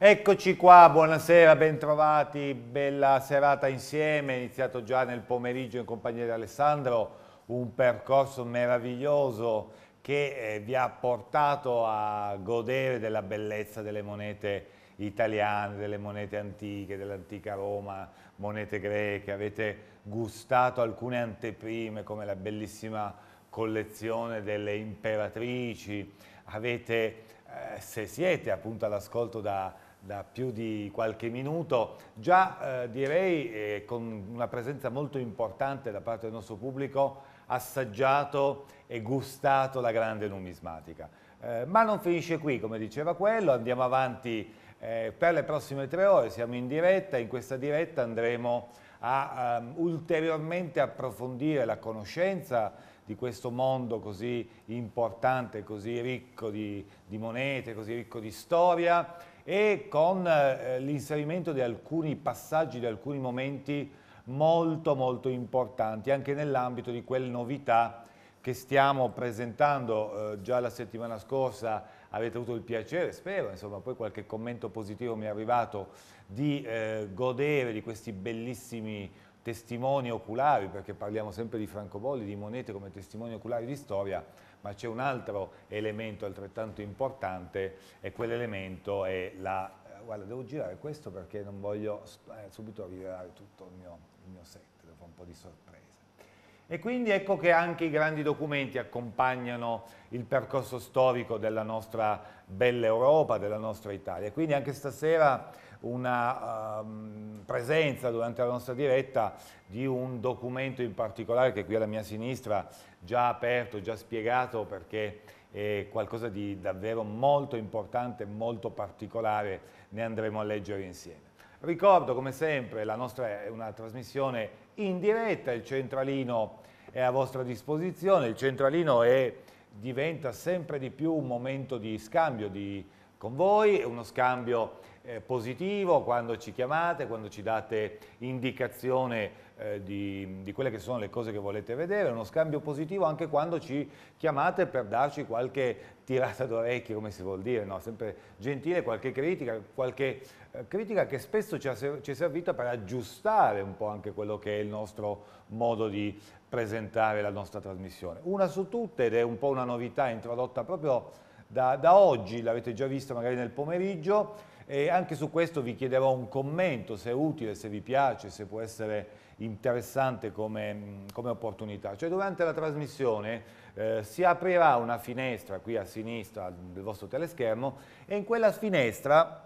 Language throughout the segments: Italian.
Eccoci qua, buonasera, bentrovati, bella serata insieme, iniziato già nel pomeriggio in compagnia di Alessandro, un percorso meraviglioso che eh, vi ha portato a godere della bellezza delle monete italiane, delle monete antiche, dell'antica Roma, monete greche, avete gustato alcune anteprime come la bellissima collezione delle imperatrici, avete, eh, se siete appunto all'ascolto da da più di qualche minuto, già eh, direi eh, con una presenza molto importante da parte del nostro pubblico, assaggiato e gustato la grande numismatica. Eh, ma non finisce qui, come diceva quello, andiamo avanti eh, per le prossime tre ore, siamo in diretta, in questa diretta andremo a um, ulteriormente approfondire la conoscenza di questo mondo così importante, così ricco di, di monete, così ricco di storia, e con eh, l'inserimento di alcuni passaggi, di alcuni momenti molto molto importanti anche nell'ambito di quelle novità che stiamo presentando eh, già la settimana scorsa avete avuto il piacere, spero, insomma poi qualche commento positivo mi è arrivato di eh, godere di questi bellissimi testimoni oculari perché parliamo sempre di francobolli, di monete come testimoni oculari di storia ma c'è un altro elemento altrettanto importante e quell'elemento è la... Guarda, devo girare questo perché non voglio eh, subito rivelare tutto il mio, il mio set, devo fare un po' di sorpresa. E quindi ecco che anche i grandi documenti accompagnano il percorso storico della nostra bella Europa, della nostra Italia. Quindi anche stasera una um, presenza durante la nostra diretta di un documento in particolare che qui alla mia sinistra già aperto, già spiegato perché è qualcosa di davvero molto importante, molto particolare, ne andremo a leggere insieme. Ricordo come sempre la nostra è una trasmissione in diretta, il centralino è a vostra disposizione, il centralino è, diventa sempre di più un momento di scambio di, con voi, uno scambio eh, positivo quando ci chiamate, quando ci date indicazione eh, di, di, quelle che sono le cose che volete vedere, uno scambio positivo anche quando ci chiamate per darci qualche tirata d'orecchio, come si vuol dire, no? sempre gentile, qualche critica, qualche eh, critica che spesso ci, ha, ci è servita per aggiustare un po' anche quello che è il nostro modo di presentare la nostra trasmissione. Una su tutte, ed è un po' una novità introdotta proprio da, da, oggi, l'avete già visto magari nel pomeriggio e anche su questo vi chiederò un commento se è utile, se vi piace, se può essere interessante come, come opportunità. Cioè durante la trasmissione eh, si aprirà una finestra qui a sinistra del vostro teleschermo e in quella finestra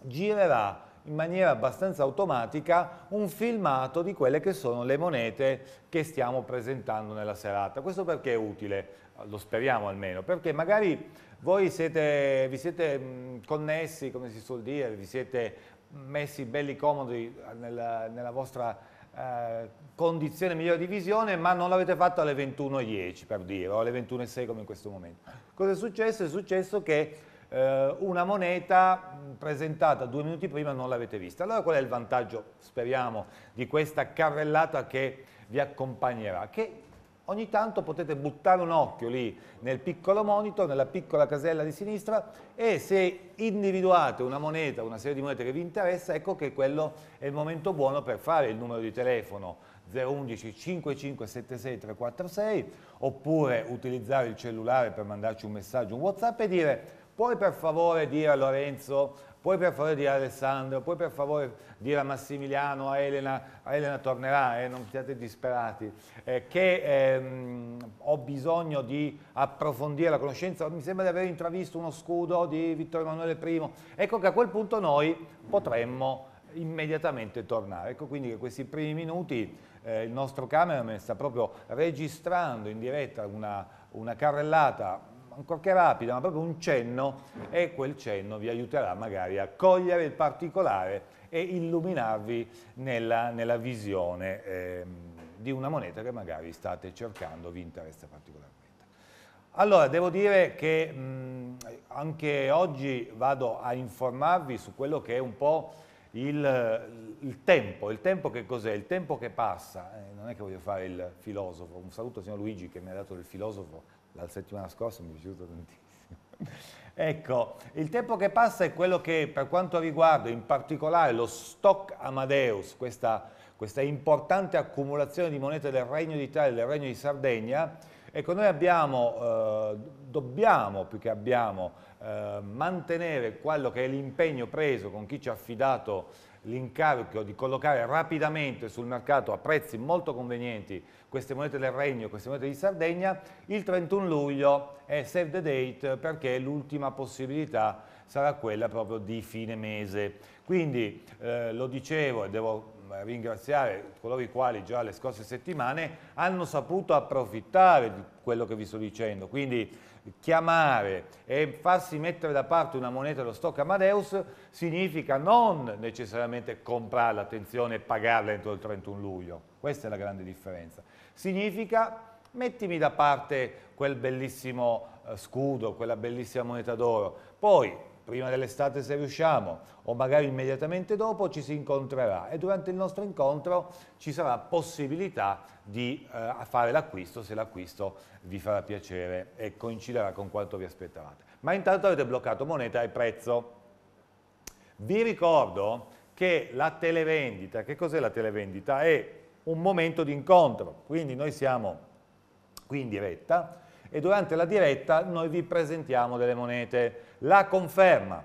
girerà in maniera abbastanza automatica un filmato di quelle che sono le monete che stiamo presentando nella serata. Questo perché è utile? Lo speriamo almeno, perché magari voi siete, vi siete mm, connessi, come si suol dire, vi siete messi belli comodi nella, nella vostra eh, condizione migliore di visione, ma non l'avete fatto alle 21.10 per dire, o alle 21.06 come in questo momento. Cosa è successo? È successo che eh, una moneta presentata due minuti prima non l'avete vista. Allora qual è il vantaggio, speriamo, di questa carrellata che vi accompagnerà? Che ogni tanto potete buttare un occhio lì nel piccolo monitor, nella piccola casella di sinistra e se individuate una moneta, una serie di monete che vi interessa, ecco che quello è il momento buono per fare il numero di telefono 011 5576 346 oppure utilizzare il cellulare per mandarci un messaggio, un Whatsapp e dire puoi per favore dire a Lorenzo puoi per favore dire a Alessandro, puoi per favore dire a Massimiliano, a Elena, a Elena tornerà, eh, non siate disperati, eh, che ehm, ho bisogno di approfondire la conoscenza, mi sembra di aver intravisto uno scudo di Vittorio Emanuele I, ecco che a quel punto noi potremmo immediatamente tornare. Ecco quindi che questi primi minuti eh, il nostro cameraman sta proprio registrando in diretta una, una carrellata ancora che rapida, ma proprio un cenno e quel cenno vi aiuterà magari a cogliere il particolare e illuminarvi nella, nella visione eh, di una moneta che magari state cercando, vi interessa particolarmente. Allora, devo dire che mh, anche oggi vado a informarvi su quello che è un po' il, il tempo. Il tempo che cos'è? Il tempo che passa. Eh, non è che voglio fare il filosofo. Un saluto al signor Luigi che mi ha dato del filosofo la settimana scorsa mi è piaciuto tantissimo. Ecco, il tempo che passa è quello che per quanto riguarda in particolare lo stock Amadeus, questa, questa importante accumulazione di monete del Regno d'Italia e del Regno di Sardegna, ecco noi abbiamo, eh, dobbiamo più che abbiamo, eh, mantenere quello che è l'impegno preso con chi ci ha affidato l'incarico di collocare rapidamente sul mercato a prezzi molto convenienti queste monete del Regno, queste monete di Sardegna, il 31 luglio è save the date perché l'ultima possibilità sarà quella proprio di fine mese. Quindi eh, lo dicevo e devo eh, ringraziare coloro i quali già le scorse settimane hanno saputo approfittare di quello che vi sto dicendo, quindi chiamare e farsi mettere da parte una moneta dello stock Amadeus significa non necessariamente comprare attenzione, e pagarla entro il 31 luglio. Questa è la grande differenza. Significa mettimi da parte quel bellissimo eh, scudo, quella bellissima moneta d'oro. Poi, prima dell'estate se riusciamo, o magari immediatamente dopo, ci si incontrerà e durante il nostro incontro ci sarà possibilità di eh, fare l'acquisto se l'acquisto vi farà piacere e coinciderà con quanto vi aspettavate. Ma intanto avete bloccato moneta e prezzo. Vi ricordo che la televendita, che cos'è la televendita? È un momento di incontro, quindi noi siamo qui in diretta e durante la diretta noi vi presentiamo delle monete. La conferma,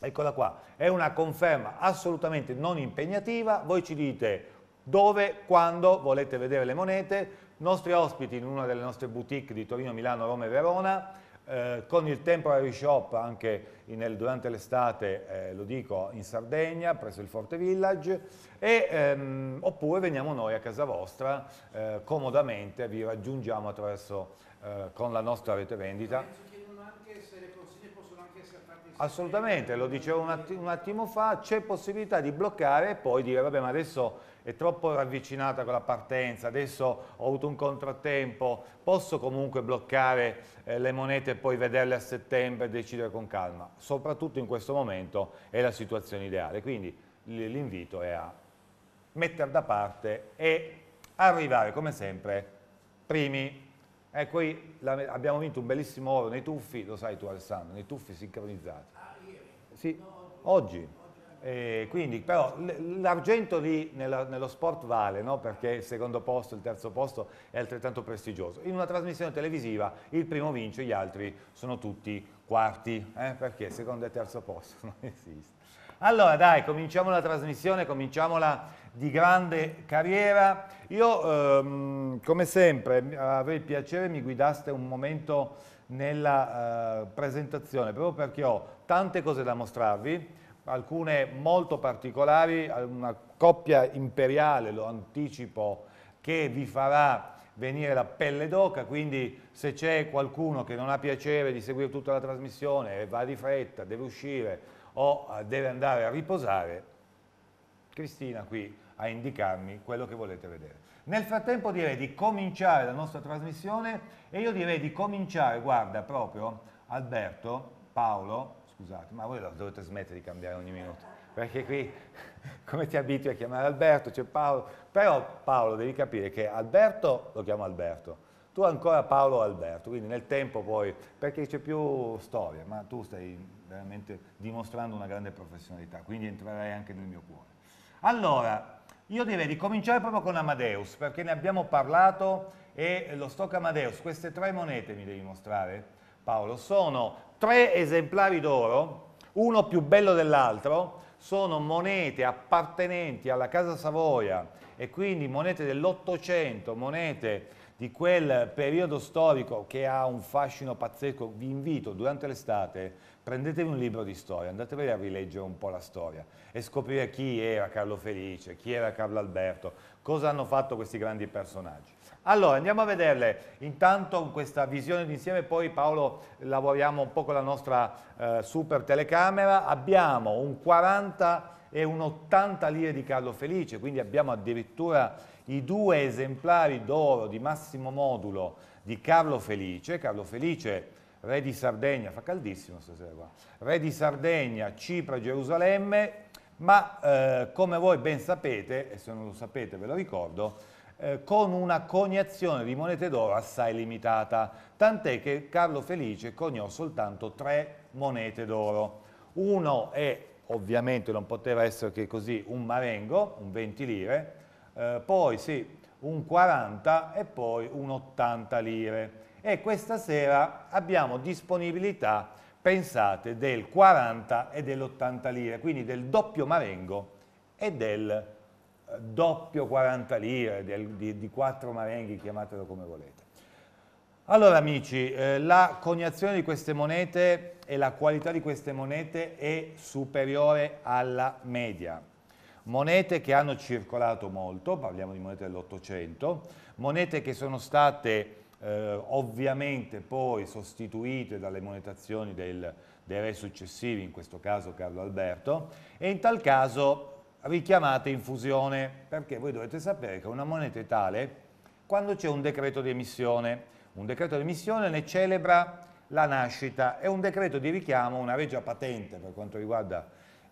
eccola qua, è una conferma assolutamente non impegnativa, voi ci dite dove, quando volete vedere le monete, nostri ospiti in una delle nostre boutique di Torino, Milano, Roma e Verona, eh, con il temporary shop anche nel, durante l'estate, eh, lo dico, in Sardegna, presso il Forte Village, e, ehm, oppure veniamo noi a casa vostra, eh, comodamente vi raggiungiamo attraverso, eh, con la nostra rete vendita. Assolutamente, lo dicevo un attimo fa, c'è possibilità di bloccare e poi dire, vabbè ma adesso è troppo ravvicinata con la partenza, adesso ho avuto un contrattempo, posso comunque bloccare eh, le monete e poi vederle a settembre e decidere con calma. Soprattutto in questo momento è la situazione ideale, quindi l'invito è a mettere da parte e arrivare come sempre primi. Ecco, abbiamo vinto un bellissimo oro nei tuffi, lo sai tu Alessandro, nei tuffi sincronizzati. Ah, sì, oggi. E eh, quindi, però l'argento lì nella, nello sport vale, no? perché il secondo posto, il terzo posto è altrettanto prestigioso. In una trasmissione televisiva il primo vince, gli altri sono tutti quarti, eh? perché secondo e terzo posto non esiste. Allora dai, cominciamo la trasmissione, cominciamola di grande carriera. Io, ehm, come sempre, avrei il piacere mi guidaste un momento nella eh, presentazione, proprio perché ho tante cose da mostrarvi alcune molto particolari, una coppia imperiale, lo anticipo, che vi farà venire la pelle d'oca, quindi se c'è qualcuno che non ha piacere di seguire tutta la trasmissione va di fretta, deve uscire o eh, deve andare a riposare, Cristina qui a indicarmi quello che volete vedere. Nel frattempo direi di cominciare la nostra trasmissione e io direi di cominciare, guarda proprio Alberto, Paolo, scusate, ma voi dovete smettere di cambiare ogni minuto, perché qui come ti abitui a chiamare Alberto, c'è Paolo, però Paolo devi capire che Alberto lo chiamo Alberto, tu ancora Paolo Alberto, quindi nel tempo poi, perché c'è più storia, ma tu stai veramente dimostrando una grande professionalità, quindi entrerai anche nel mio cuore. Allora, io direi di cominciare proprio con Amadeus, perché ne abbiamo parlato e lo stock Amadeus, queste tre monete mi devi mostrare, Paolo, sono tre esemplari d'oro, uno più bello dell'altro, sono monete appartenenti alla Casa Savoia e quindi monete dell'Ottocento, monete di quel periodo storico che ha un fascino pazzesco, vi invito durante l'estate, prendetevi un libro di storia, andatevi a rileggere un po' la storia e scoprire chi era Carlo Felice, chi era Carlo Alberto, cosa hanno fatto questi grandi personaggi. Allora, andiamo a vederle. Intanto con questa visione d'insieme, poi Paolo lavoriamo un po' con la nostra eh, super telecamera. Abbiamo un 40 e un 80 lire di Carlo Felice, quindi abbiamo addirittura i due esemplari d'oro di massimo modulo di Carlo Felice. Carlo Felice, re di Sardegna, fa caldissimo stasera qua, re di Sardegna, Cipro, Gerusalemme, ma eh, come voi ben sapete, e se non lo sapete ve lo ricordo, eh, con una coniazione di monete d'oro assai limitata, tant'è che Carlo Felice coniò soltanto tre monete d'oro. Uno è, ovviamente non poteva essere che così, un marengo, un 20 lire, eh, poi sì, un 40 e poi un 80 lire. E questa sera abbiamo disponibilità, pensate, del 40 e dell'80 lire, quindi del doppio marengo e del doppio 40 lire, del, di, di 4 marenghi, chiamatelo come volete. Allora amici, eh, la coniazione di queste monete e la qualità di queste monete è superiore alla media. Monete che hanno circolato molto, parliamo di monete dell'Ottocento, monete che sono state eh, ovviamente poi sostituite dalle monetazioni del, dei re successivi, in questo caso Carlo Alberto, e in tal caso richiamate in fusione, perché voi dovete sapere che una moneta è tale quando c'è un decreto di emissione. Un decreto di emissione ne celebra la nascita e un decreto di richiamo, una regia patente per quanto riguarda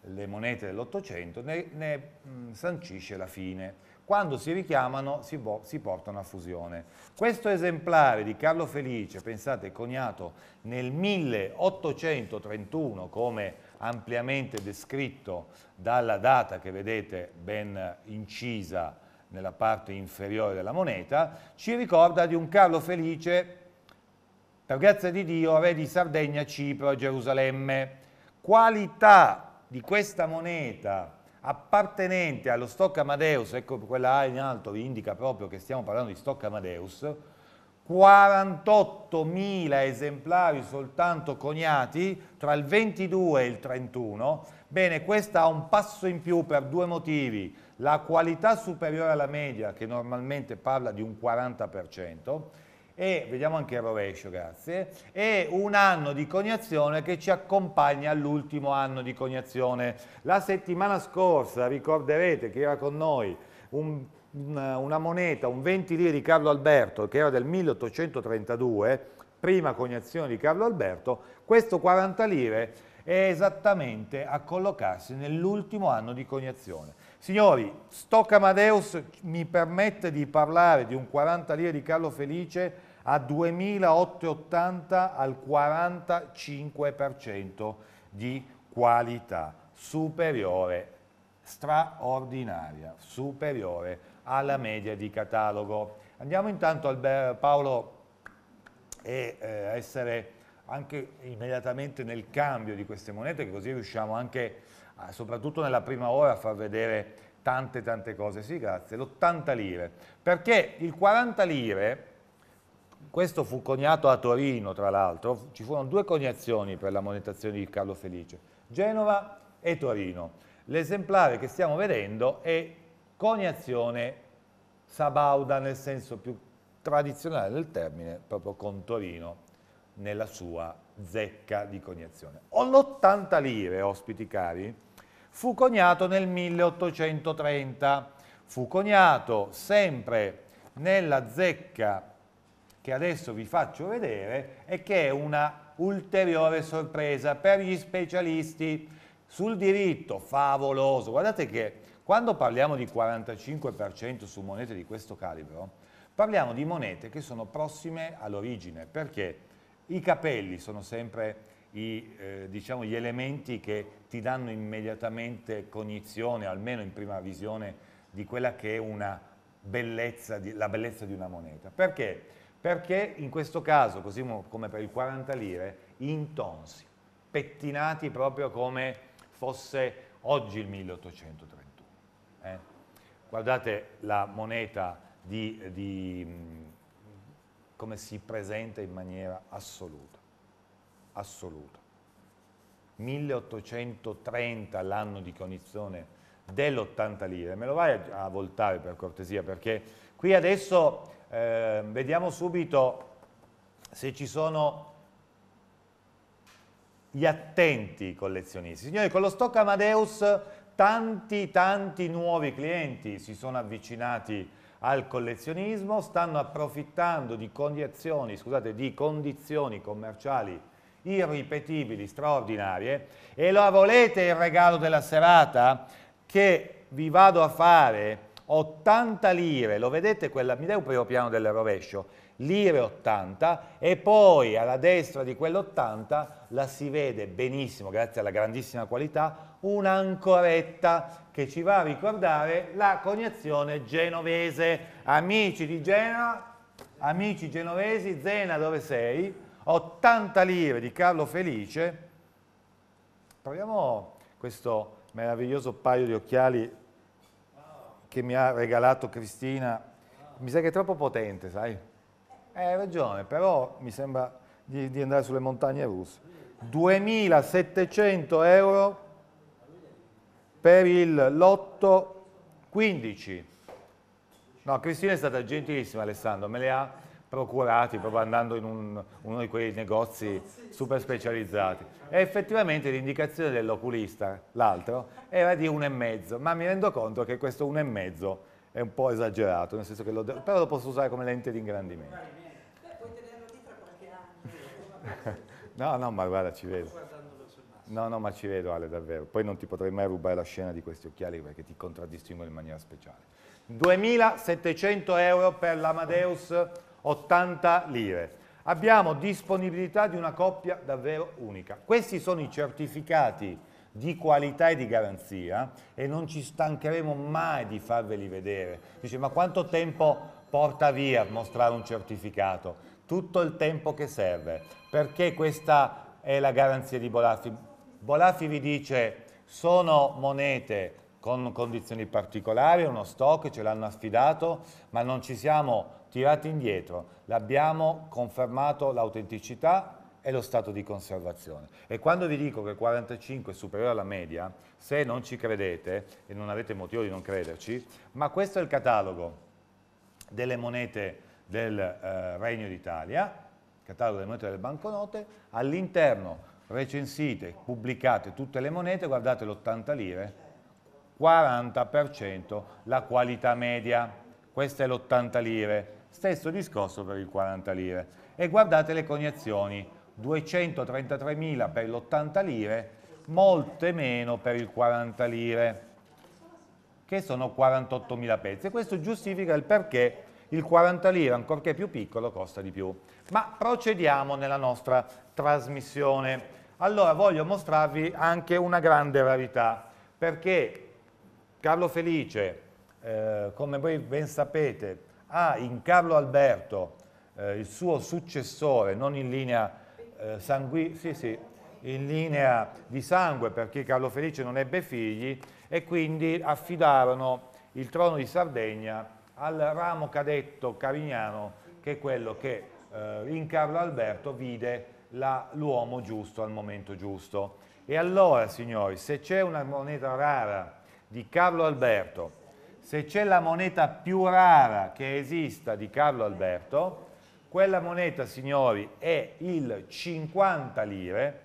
le monete dell'Ottocento, ne, ne mh, sancisce la fine. Quando si richiamano si, si portano a fusione. Questo esemplare di Carlo Felice, pensate, coniato nel 1831 come ampiamente descritto dalla data che vedete ben incisa nella parte inferiore della moneta, ci ricorda di un Carlo Felice, per grazia di Dio, re di Sardegna, Cipro e Gerusalemme. Qualità di questa moneta appartenente allo Stock Amadeus, ecco quella A in alto vi indica proprio che stiamo parlando di Stock Amadeus, 48.000 esemplari soltanto coniati tra il 22 e il 31, bene, questa ha un passo in più per due motivi, la qualità superiore alla media che normalmente parla di un 40%, e vediamo anche il rovescio, grazie, e un anno di coniazione che ci accompagna all'ultimo anno di coniazione. La settimana scorsa ricorderete che era con noi un una moneta, un 20 lire di Carlo Alberto, che era del 1832, prima coniazione di Carlo Alberto, questo 40 lire è esattamente a collocarsi nell'ultimo anno di coniazione. Signori, Stock Amadeus mi permette di parlare di un 40 lire di Carlo Felice a 2.880 al 45% di qualità superiore, straordinaria, superiore alla media di catalogo. Andiamo intanto al Paolo e eh, essere anche immediatamente nel cambio di queste monete che così riusciamo anche a, soprattutto nella prima ora a far vedere tante tante cose sì grazie l'80 lire perché il 40 lire questo fu coniato a Torino tra l'altro ci furono due coniazioni per la monetazione di Carlo Felice Genova e Torino l'esemplare che stiamo vedendo è coniazione sabauda nel senso più tradizionale del termine, proprio con Torino nella sua zecca di coniazione. L'80 lire, ospiti cari, fu coniato nel 1830, fu coniato sempre nella zecca che adesso vi faccio vedere e che è una ulteriore sorpresa per gli specialisti sul diritto favoloso. Guardate che quando parliamo di 45% su monete di questo calibro, parliamo di monete che sono prossime all'origine, perché i capelli sono sempre i, eh, diciamo, gli elementi che ti danno immediatamente cognizione, almeno in prima visione, di quella che è una bellezza, di, la bellezza di una moneta. Perché? Perché in questo caso, così come per il 40 lire, intonsi, pettinati proprio come fosse oggi il 1830. Eh? Guardate la moneta di, di, come si presenta in maniera assoluta, assoluta. 1830 l'anno di cognizione dell'80 lire, me lo vai a, a voltare per cortesia perché qui adesso eh, vediamo subito se ci sono gli attenti collezionisti. Signori, con lo stock Amadeus tanti tanti nuovi clienti si sono avvicinati al collezionismo, stanno approfittando di condizioni, scusate, di condizioni commerciali irripetibili, straordinarie, e lo volete il regalo della serata? Che vi vado a fare 80 lire, lo vedete quella, mi dai un primo piano del rovescio, lire 80 e poi alla destra di quell'80 la si vede benissimo, grazie alla grandissima qualità, un'ancoretta che ci va a ricordare la coniazione genovese. Amici di Genova, amici genovesi, Zena dove sei? 80 lire di Carlo Felice. Proviamo questo meraviglioso paio di occhiali che mi ha regalato Cristina. Mi sa che è troppo potente, sai? Hai ragione, però mi sembra di, di andare sulle montagne russe. 2.700 euro per il lotto 15. No, Cristina è stata gentilissima Alessandro, me le ha procurati proprio andando in un, uno di quei negozi super specializzati. E effettivamente l'indicazione dell'oculista, l'altro, era di un e mezzo, ma mi rendo conto che questo un e mezzo è un po' esagerato, nel senso che lo, però lo posso usare come lente di ingrandimento. no, no, ma guarda, ci vedo. No, no, ma ci vedo Ale, davvero. Poi non ti potrei mai rubare la scena di questi occhiali perché ti contraddistinguono in maniera speciale. 2.700 euro per l'Amadeus, 80 lire. Abbiamo disponibilità di una coppia davvero unica. Questi sono i certificati di qualità e di garanzia e non ci stancheremo mai di farveli vedere. Dice, ma quanto tempo porta via mostrare un certificato? tutto il tempo che serve, perché questa è la garanzia di Bolaffi. Bolaffi vi dice sono monete con condizioni particolari, uno stock, ce l'hanno affidato, ma non ci siamo tirati indietro, l'abbiamo confermato l'autenticità e lo stato di conservazione. E quando vi dico che 45 è superiore alla media, se non ci credete, e non avete motivo di non crederci, ma questo è il catalogo delle monete del eh, Regno d'Italia, catalogo delle monete e delle banconote, all'interno recensite, pubblicate tutte le monete, guardate l'80 lire, 40% la qualità media, questa è l'80 lire, stesso discorso per il 40 lire. E guardate le coniazioni, 233.000 per l'80 lire, molte meno per il 40 lire, che sono 48.000 pezzi. questo giustifica il perché il 40 lire, ancorché più piccolo, costa di più. Ma procediamo nella nostra trasmissione. Allora voglio mostrarvi anche una grande rarità, perché Carlo Felice, eh, come voi ben sapete, ha in Carlo Alberto eh, il suo successore, non in linea eh, sanguigna, sì, sì, in linea di sangue perché Carlo Felice non ebbe figli e quindi affidarono il trono di Sardegna al ramo cadetto carignano che è quello che eh, in Carlo Alberto vide l'uomo giusto al momento giusto. E allora, signori, se c'è una moneta rara di Carlo Alberto, se c'è la moneta più rara che esista di Carlo Alberto, quella moneta, signori, è il 50 lire.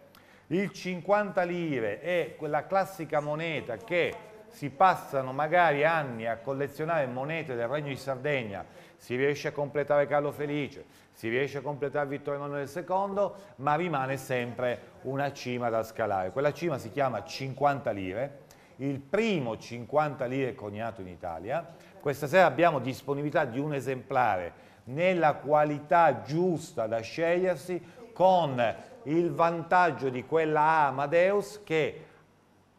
Il 50 lire è quella classica moneta che si passano magari anni a collezionare monete del Regno di Sardegna, si riesce a completare Carlo Felice, si riesce a completare Vittorio Emanuele II, ma rimane sempre una cima da scalare. Quella cima si chiama 50 lire, il primo 50 lire coniato in Italia. Questa sera abbiamo disponibilità di un esemplare nella qualità giusta da scegliersi con il vantaggio di quella Amadeus che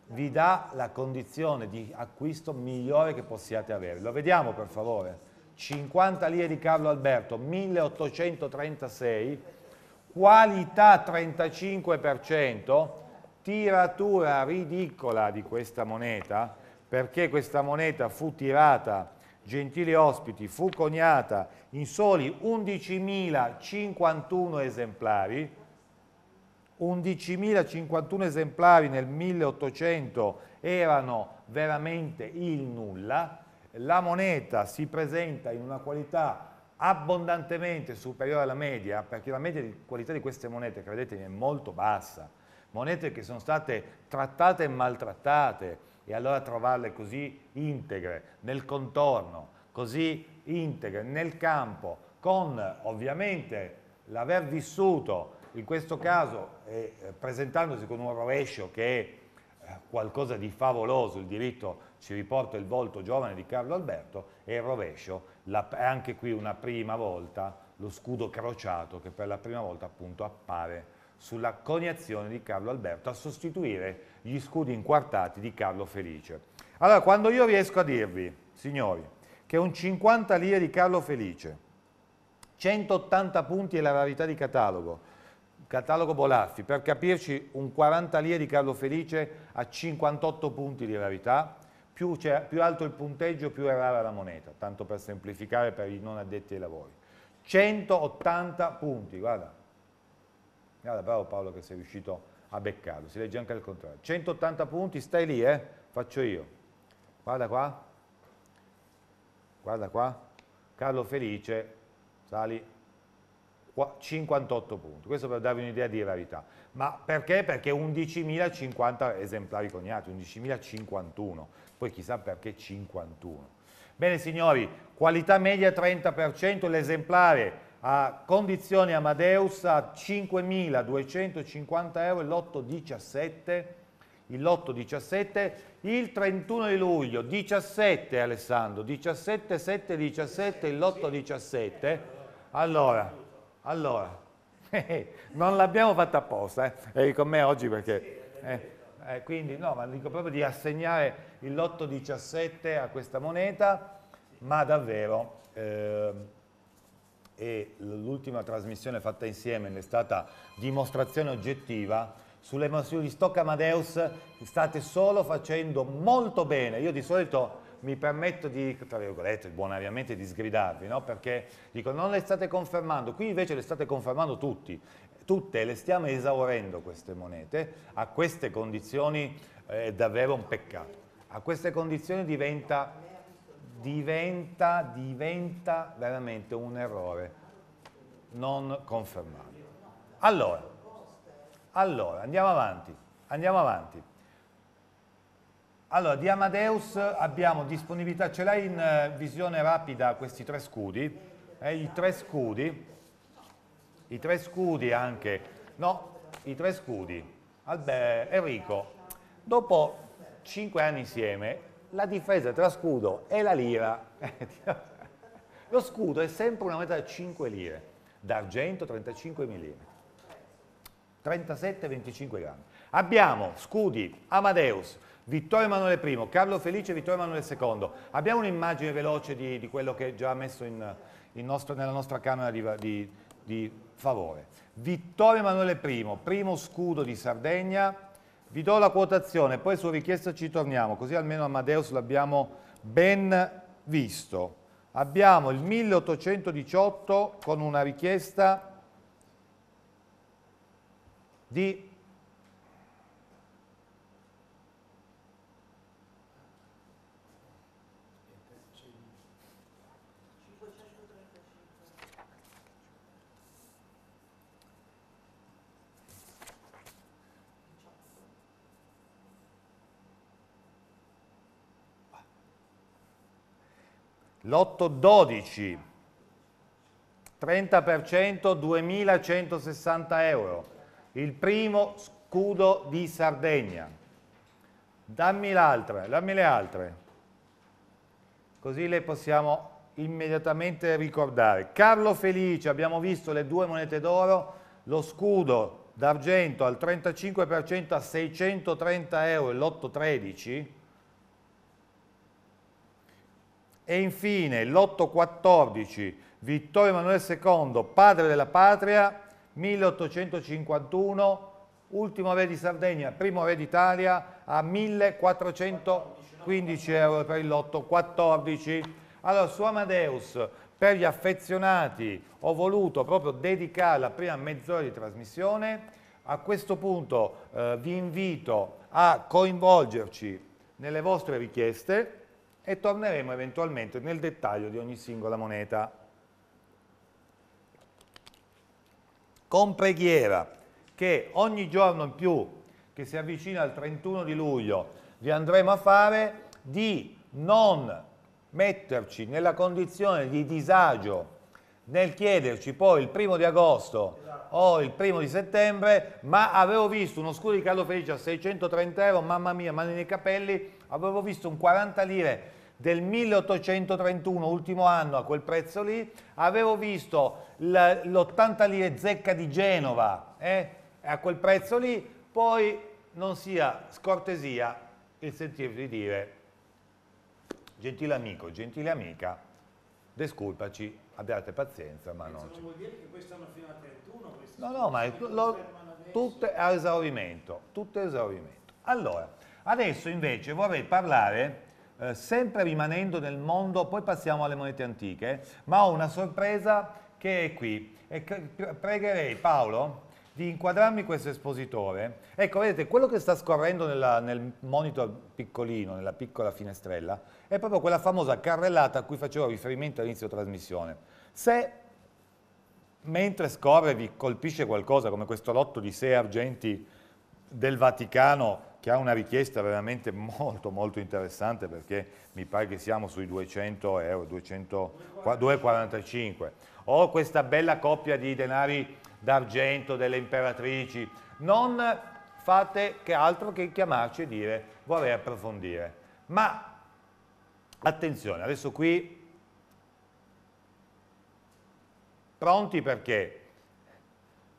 vi dà la condizione di acquisto migliore che possiate avere. Lo vediamo per favore. 50 lire di Carlo Alberto, 1836, qualità 35%, tiratura ridicola di questa moneta, perché questa moneta fu tirata, gentili ospiti, fu coniata in soli 11.051 esemplari, 11.051 esemplari nel 1800 erano veramente il nulla, la moneta si presenta in una qualità abbondantemente superiore alla media, perché la media di qualità di queste monete, credetemi, è molto bassa, monete che sono state trattate e maltrattate, e allora trovarle così integre nel contorno, così integre nel campo, con ovviamente l'aver vissuto in questo caso eh, presentandosi con un rovescio che è eh, qualcosa di favoloso, il diritto ci riporta il volto giovane di Carlo Alberto e il rovescio, la, anche qui una prima volta, lo scudo crociato che per la prima volta appunto appare sulla coniazione di Carlo Alberto a sostituire gli scudi inquartati di Carlo Felice. Allora, quando io riesco a dirvi, signori, che un 50 lire di Carlo Felice, 180 punti è la rarità di catalogo, Catalogo Bolaffi, per capirci un 40 lire di Carlo Felice a 58 punti di rarità, più, cioè, più alto il punteggio più è rara la moneta, tanto per semplificare per i non addetti ai lavori. 180 punti, guarda. Guarda, bravo Paolo che sei riuscito a beccarlo, si legge anche al contrario. 180 punti, stai lì, eh? Faccio io. Guarda qua. Guarda qua. Carlo Felice, sali 58 punti, questo per darvi un'idea di rarità. Ma perché? Perché 11.050 esemplari coniati, 11.051, poi chissà perché 51. Bene signori, qualità media 30%, l'esemplare a condizioni Amadeus a 5.250 euro, il lotto 17, il lotto 17, il 31 di luglio, 17 Alessandro, 17, 7, 17, il lotto 17. Allora, allora, eh, non l'abbiamo fatta apposta, eh. eri con me oggi perché... Eh, eh, quindi no, ma dico proprio di assegnare il lotto 17 a questa moneta, ma davvero... Ehm, e l'ultima trasmissione fatta insieme è stata dimostrazione oggettiva sulle emozioni di Stock Amadeus state solo facendo molto bene io di solito mi permetto di, tra virgolette, buonariamente di sgridarvi, no? perché dico non le state confermando, qui invece le state confermando tutti, tutte le stiamo esaurendo queste monete, a queste condizioni è eh, davvero un peccato, a queste condizioni diventa, diventa, diventa veramente un errore non confermato. Allora, allora andiamo avanti, andiamo avanti. Allora, di Amadeus abbiamo disponibilità, ce l'hai in eh, visione rapida questi tre scudi? Eh, I tre scudi, i tre scudi anche, no, i tre scudi. Albe, Enrico, dopo cinque anni insieme, la difesa tra scudo e la lira, lo scudo è sempre una moneta da 5 lire, d'argento 35 mm, 37-25 grammi. Abbiamo scudi Amadeus, Vittorio Emanuele I, Carlo Felice e Vittorio Emanuele II. Abbiamo un'immagine veloce di, di, quello che è già messo in, in nostro, nella nostra Camera di, di, di favore. Vittorio Emanuele I, primo scudo di Sardegna, vi do la quotazione, poi su richiesta ci torniamo, così almeno Amadeus l'abbiamo ben visto. Abbiamo il 1818 con una richiesta di Lotto 12, 30% 2.160 euro, il primo scudo di Sardegna. Dammi l'altra, dammi le altre, così le possiamo immediatamente ricordare. Carlo Felice, abbiamo visto le due monete d'oro, lo scudo d'argento al 35% a 630 euro lotto 13%, E infine l'814 Vittorio Emanuele II, padre della patria, 1851, ultimo re di Sardegna, primo re d'Italia, a 1415 euro per il lotto 14. Allora, su Amadeus, per gli affezionati, ho voluto proprio dedicare la prima mezz'ora di trasmissione. A questo punto eh, vi invito a coinvolgerci nelle vostre richieste e torneremo eventualmente nel dettaglio di ogni singola moneta. Con preghiera che ogni giorno in più che si avvicina al 31 di luglio vi andremo a fare di non metterci nella condizione di disagio nel chiederci poi il primo di agosto esatto. o il primo di settembre, ma avevo visto uno scudo di Carlo Felice a 630 euro, mamma mia, mani nei capelli, Avevo visto un 40 lire del 1831, ultimo anno a quel prezzo lì, avevo visto l'80 lire zecca di Genova eh, a quel prezzo lì, poi non sia scortesia il sentirvi dire gentile amico, gentile amica, disculpaci, abbiate pazienza, ma non... Non vuol dire che questi hanno fino a 31? No, no, ma è, lo, tutto è a esaurimento, tutto è a esaurimento. Allora, Adesso invece vorrei parlare, eh, sempre rimanendo nel mondo, poi passiamo alle monete antiche, ma ho una sorpresa che è qui. E pregherei Paolo di inquadrarmi questo espositore. Ecco, vedete, quello che sta scorrendo nella, nel monitor piccolino, nella piccola finestrella, è proprio quella famosa carrellata a cui facevo riferimento all'inizio trasmissione. Se mentre scorre vi colpisce qualcosa come questo lotto di sei argenti del Vaticano che ha una richiesta veramente molto molto interessante perché mi pare che siamo sui 200 euro, 200, 2,45. Ho questa bella coppia di denari d'argento delle imperatrici, non fate che altro che chiamarci e dire vorrei approfondire. Ma attenzione, adesso qui pronti perché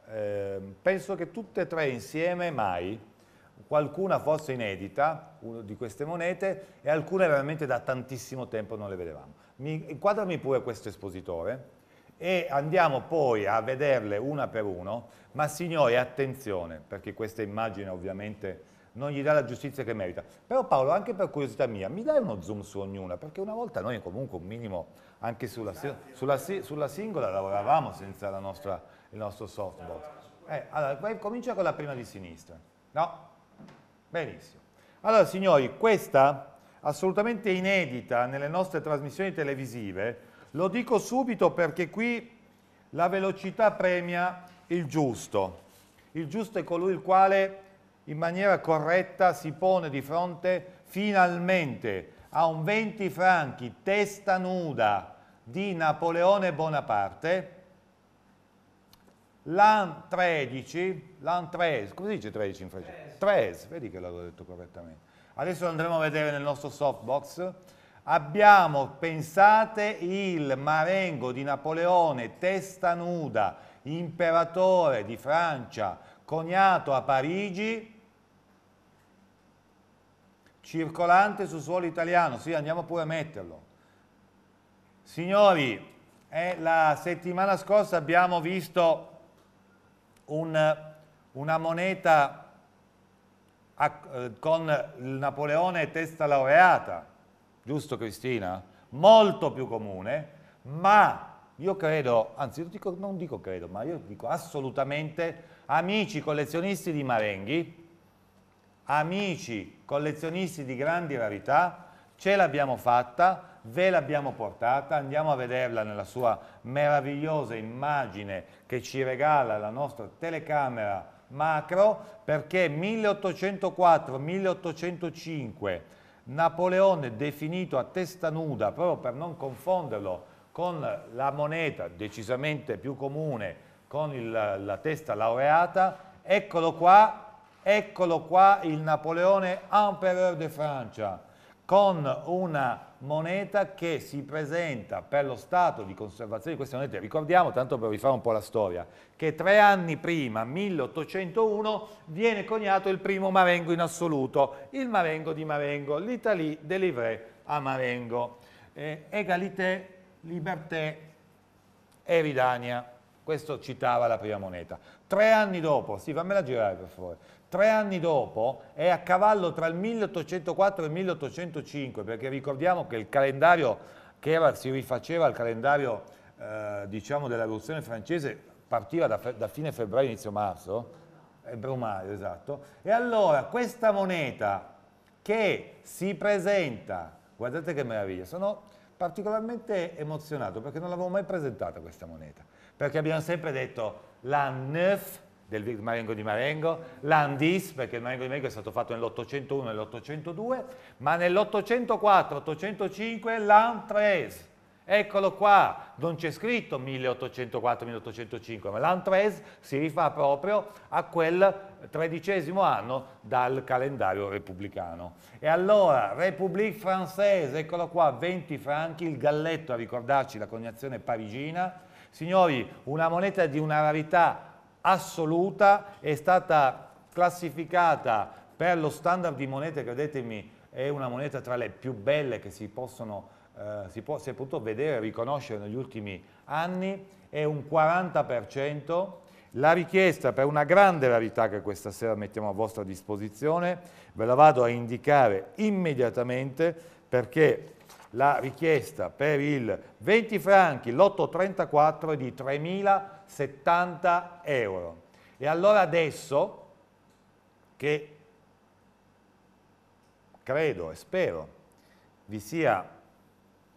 eh, penso che tutte e tre insieme mai qualcuna fosse inedita, di queste monete, e alcune veramente da tantissimo tempo non le vedevamo. Mi, inquadrami pure questo espositore e andiamo poi a vederle una per uno, ma signori attenzione, perché questa immagine ovviamente non gli dà la giustizia che merita. Però Paolo, anche per curiosità mia, mi dai uno zoom su ognuna? Perché una volta noi comunque un minimo anche sulla, sulla, sulla singola lavoravamo senza nostra, il nostro softbox. Eh, allora, comincia con la prima di sinistra. No, Benissimo. Allora signori, questa assolutamente inedita nelle nostre trasmissioni televisive, lo dico subito perché qui la velocità premia il giusto. Il giusto è colui il quale in maniera corretta si pone di fronte finalmente a un 20 franchi testa nuda di Napoleone Bonaparte l'an 13, l'an 13, come si dice 13 in francese? 13, vedi che l'avevo detto correttamente. Adesso andremo a vedere nel nostro softbox. Abbiamo, pensate, il marengo di Napoleone, testa nuda, imperatore di Francia, coniato a Parigi, circolante su suolo italiano. Sì, andiamo pure a metterlo. Signori, eh, la settimana scorsa abbiamo visto un, una moneta a, eh, con il Napoleone testa laureata, giusto Cristina? Molto più comune, ma io credo, anzi dico, non dico credo, ma io dico assolutamente, amici collezionisti di marenghi, amici collezionisti di grandi rarità, ce l'abbiamo fatta, ve l'abbiamo portata, andiamo a vederla nella sua meravigliosa immagine che ci regala la nostra telecamera macro perché 1804-1805 Napoleone definito a testa nuda proprio per non confonderlo con la moneta decisamente più comune con il, la testa laureata eccolo qua eccolo qua il Napoleone Empereur de Francia con una moneta che si presenta per lo stato di conservazione di queste monete. Ricordiamo, tanto per rifare un po' la storia, che tre anni prima, 1801, viene coniato il primo Marengo in assoluto, il Marengo di Marengo, l'Italie délivrée a Marengo. Eh, egalité, liberté, eridania. Questo citava la prima moneta. Tre anni dopo, sì, fammela girare per favore. Tre anni dopo è a cavallo tra il 1804 e il 1805, perché ricordiamo che il calendario che era, si rifaceva al calendario eh, diciamo della rivoluzione francese, partiva da, da fine febbraio, inizio marzo, febbraio maio esatto, e allora questa moneta che si presenta, guardate che meraviglia, sono particolarmente emozionato perché non l'avevo mai presentata questa moneta, perché abbiamo sempre detto la neuf del Marengo di Marengo, l'Andis, perché il Marengo di Marengo è stato fatto nell'801 e nell'802, ma nell'804-805 l'Antres. Eccolo qua, non c'è scritto 1804-1805, ma l'Antres si rifà proprio a quel tredicesimo anno dal calendario repubblicano. E allora, République Française, eccolo qua, 20 franchi, il galletto a ricordarci la coniazione parigina. Signori, una moneta di una rarità assoluta, è stata classificata per lo standard di monete, credetemi, è una moneta tra le più belle che si possono Uh, si, può, si, è potuto vedere e riconoscere negli ultimi anni, è un 40%. La richiesta per una grande rarità che questa sera mettiamo a vostra disposizione, ve la vado a indicare immediatamente perché la richiesta per il 20 franchi, l'834 è di 3.000. 70 euro. E allora adesso che credo e spero vi sia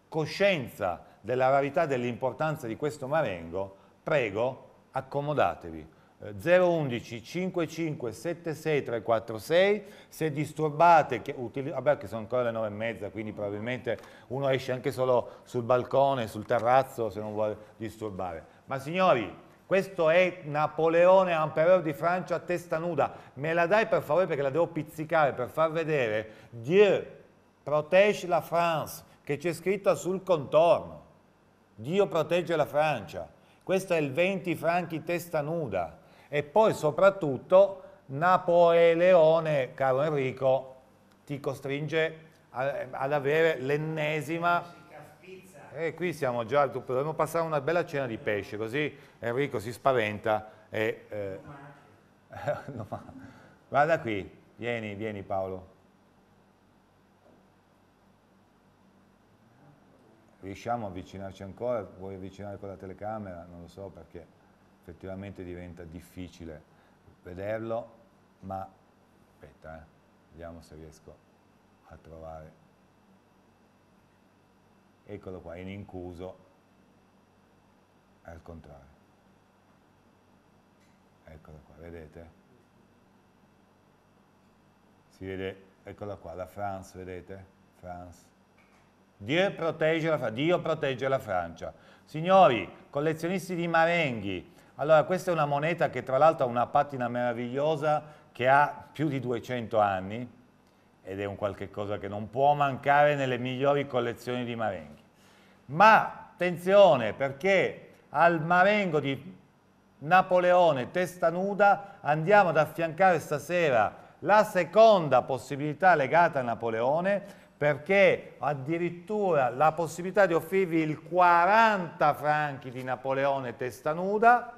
coscienza della rarità e dell'importanza di questo marengo, prego accomodatevi. 011 55 76 346 se disturbate che, vabbè, che sono ancora le 9 e mezza quindi probabilmente uno esce anche solo sul balcone sul terrazzo se non vuole disturbare ma signori, questo è Napoleone, ampereur di Francia, testa nuda, me la dai per favore perché la devo pizzicare per far vedere, Dieu protège la France, che c'è scritta sul contorno, Dio protegge la Francia, questo è il 20 franchi testa nuda, e poi soprattutto Napoleone, caro Enrico, ti costringe ad avere l'ennesima e qui siamo già, dobbiamo passare una bella cena di pesce, così Enrico si spaventa e... Eh, guarda qui, vieni, vieni Paolo. Riusciamo a avvicinarci ancora? Vuoi avvicinare con la telecamera? Non lo so perché effettivamente diventa difficile vederlo, ma aspetta, eh. vediamo se riesco a trovare eccolo qua, in incuso al contrario. Eccolo qua, vedete? Si vede, eccola qua, la France, vedete? France. Dio protegge la, Dio protegge la Francia. Signori, collezionisti di marenghi, allora questa è una moneta che tra l'altro ha una patina meravigliosa che ha più di 200 anni, ed è un qualche cosa che non può mancare nelle migliori collezioni di marenghi. Ma attenzione perché al marengo di Napoleone testa nuda andiamo ad affiancare stasera la seconda possibilità legata a Napoleone perché addirittura la possibilità di offrirvi il 40 franchi di Napoleone testa nuda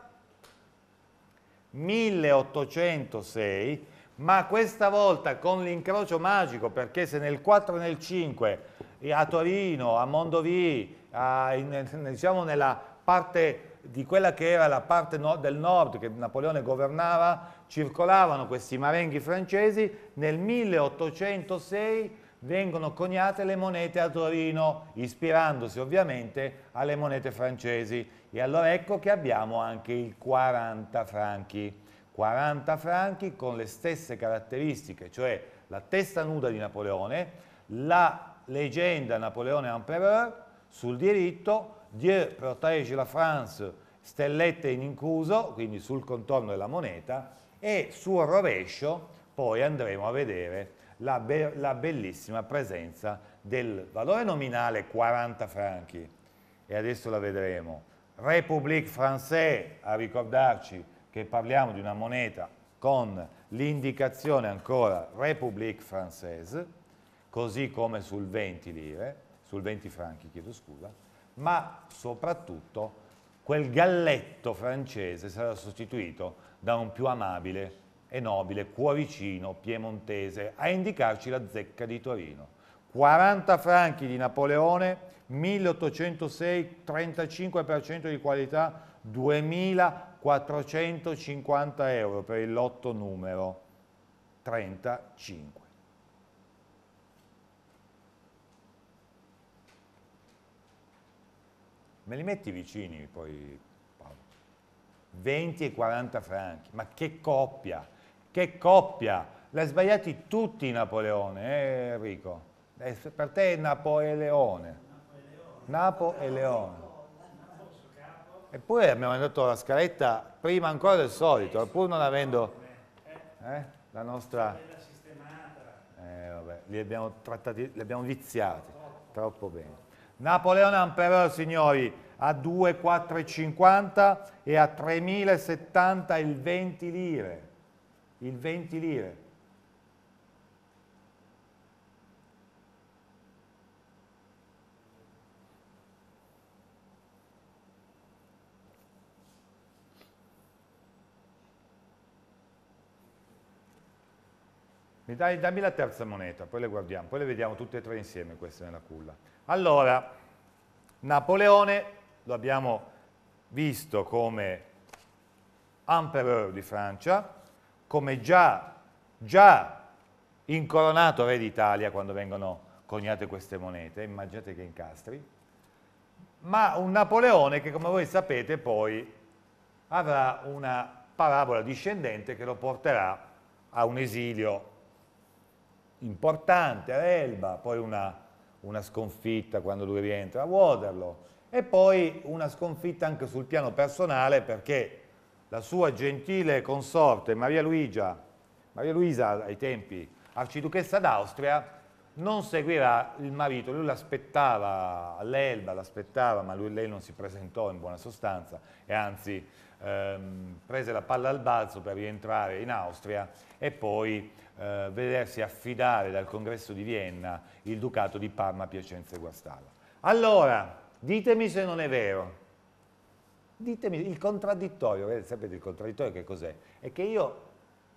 1806 ma questa volta con l'incrocio magico, perché se nel 4 e nel 5 eh, a Torino, a Mondovì, a, in, diciamo nella parte di quella che era la parte no, del nord che Napoleone governava, circolavano questi marenghi francesi, nel 1806 vengono coniate le monete a Torino, ispirandosi ovviamente alle monete francesi. E allora ecco che abbiamo anche i 40 franchi. 40 franchi con le stesse caratteristiche, cioè la testa nuda di Napoleone, la leggenda Napoleone Empereur sul diritto, Dieu protege la France, stellette in incluso, quindi sul contorno della moneta, e sul rovescio poi andremo a vedere la, be la bellissima presenza del valore nominale 40 franchi, e adesso la vedremo, République Française, a ricordarci, che parliamo di una moneta con l'indicazione ancora République Française, così come sul 20 lire, sul 20 franchi chiedo scusa, ma soprattutto quel galletto francese sarà sostituito da un più amabile e nobile cuoricino piemontese a indicarci la zecca di Torino. 40 franchi di Napoleone, 1806, 35% di qualità, 2000 450 euro per il lotto numero 35. Me li metti vicini poi, Paolo? 20 e 40 franchi, ma che coppia, che coppia! L'hai sbagliati tutti Napoleone, eh Enrico? Eh, per te è Napo e Leone. Napo e Leone. Napo e Leone. Eppure abbiamo mandato la scaletta prima ancora del solito, pur non avendo eh, la nostra... Eh, vabbè, li abbiamo, trattati, li abbiamo viziati, troppo bene. Napoleone Amperò, signori, a 2,450 e a 3.070 il 20 lire. Il 20 lire. Mi dai, dammi la terza moneta, poi le guardiamo, poi le vediamo tutte e tre insieme queste nella culla. Allora, Napoleone lo abbiamo visto come empereur di Francia, come già, già incoronato re d'Italia quando vengono coniate queste monete, immaginate che incastri, ma un Napoleone che come voi sapete poi avrà una parabola discendente che lo porterà a un esilio importante a Elba, poi una, una sconfitta quando lui rientra a Waterloo e poi una sconfitta anche sul piano personale perché la sua gentile consorte Maria Luigia, Maria Luisa ai tempi arciduchessa d'Austria, non seguirà il marito, lui l'aspettava all'Elba, l'aspettava, ma lui, lei non si presentò in buona sostanza e anzi ehm, prese la palla al balzo per rientrare in Austria e poi eh, vedersi affidare dal congresso di Vienna il ducato di Parma, Piacenza e Guastalla. Allora, ditemi se non è vero. Ditemi il contraddittorio, sapete il contraddittorio che cos'è? È che io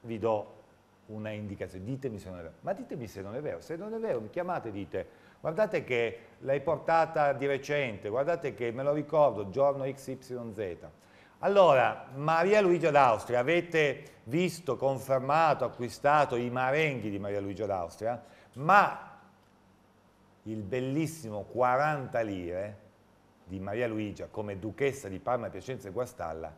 vi do una indicazione, ditemi se non è vero, ma ditemi se non è vero, se non è vero mi chiamate e dite guardate che l'hai portata di recente, guardate che me lo ricordo, giorno XYZ, allora, Maria Luigia d'Austria, avete visto, confermato, acquistato i marenghi di Maria Luigia d'Austria, ma il bellissimo 40 lire di Maria Luigia come duchessa di Parma, Piacenza e Guastalla,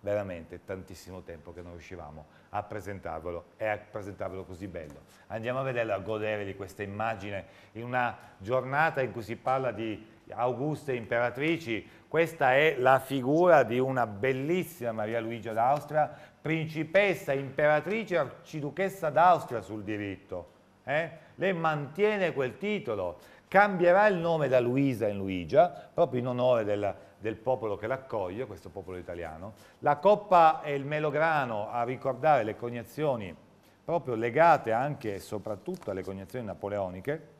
veramente tantissimo tempo che non riuscivamo a presentarvelo e a presentarvelo così bello. Andiamo a vederlo, a godere di questa immagine in una giornata in cui si parla di auguste imperatrici, questa è la figura di una bellissima Maria Luigia d'Austria, principessa, imperatrice, arciduchessa d'Austria sul diritto. Eh? Lei mantiene quel titolo, cambierà il nome da Luisa in Luigia, proprio in onore del, del popolo che l'accoglie, questo popolo italiano. La coppa e il melograno a ricordare le cognazioni proprio legate anche e soprattutto alle cognazioni napoleoniche,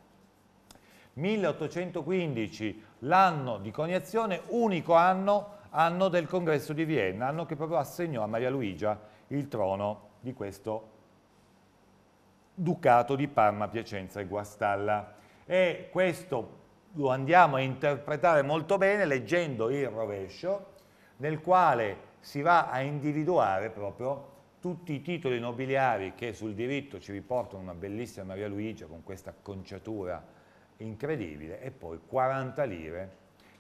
1815, l'anno di coniazione, unico anno, anno del congresso di Vienna, anno che proprio assegnò a Maria Luigia il trono di questo ducato di Parma, Piacenza e Guastalla. E questo lo andiamo a interpretare molto bene leggendo il rovescio, nel quale si va a individuare proprio tutti i titoli nobiliari che sul diritto ci riportano una bellissima Maria Luigia con questa conciatura incredibile, e poi 40 lire.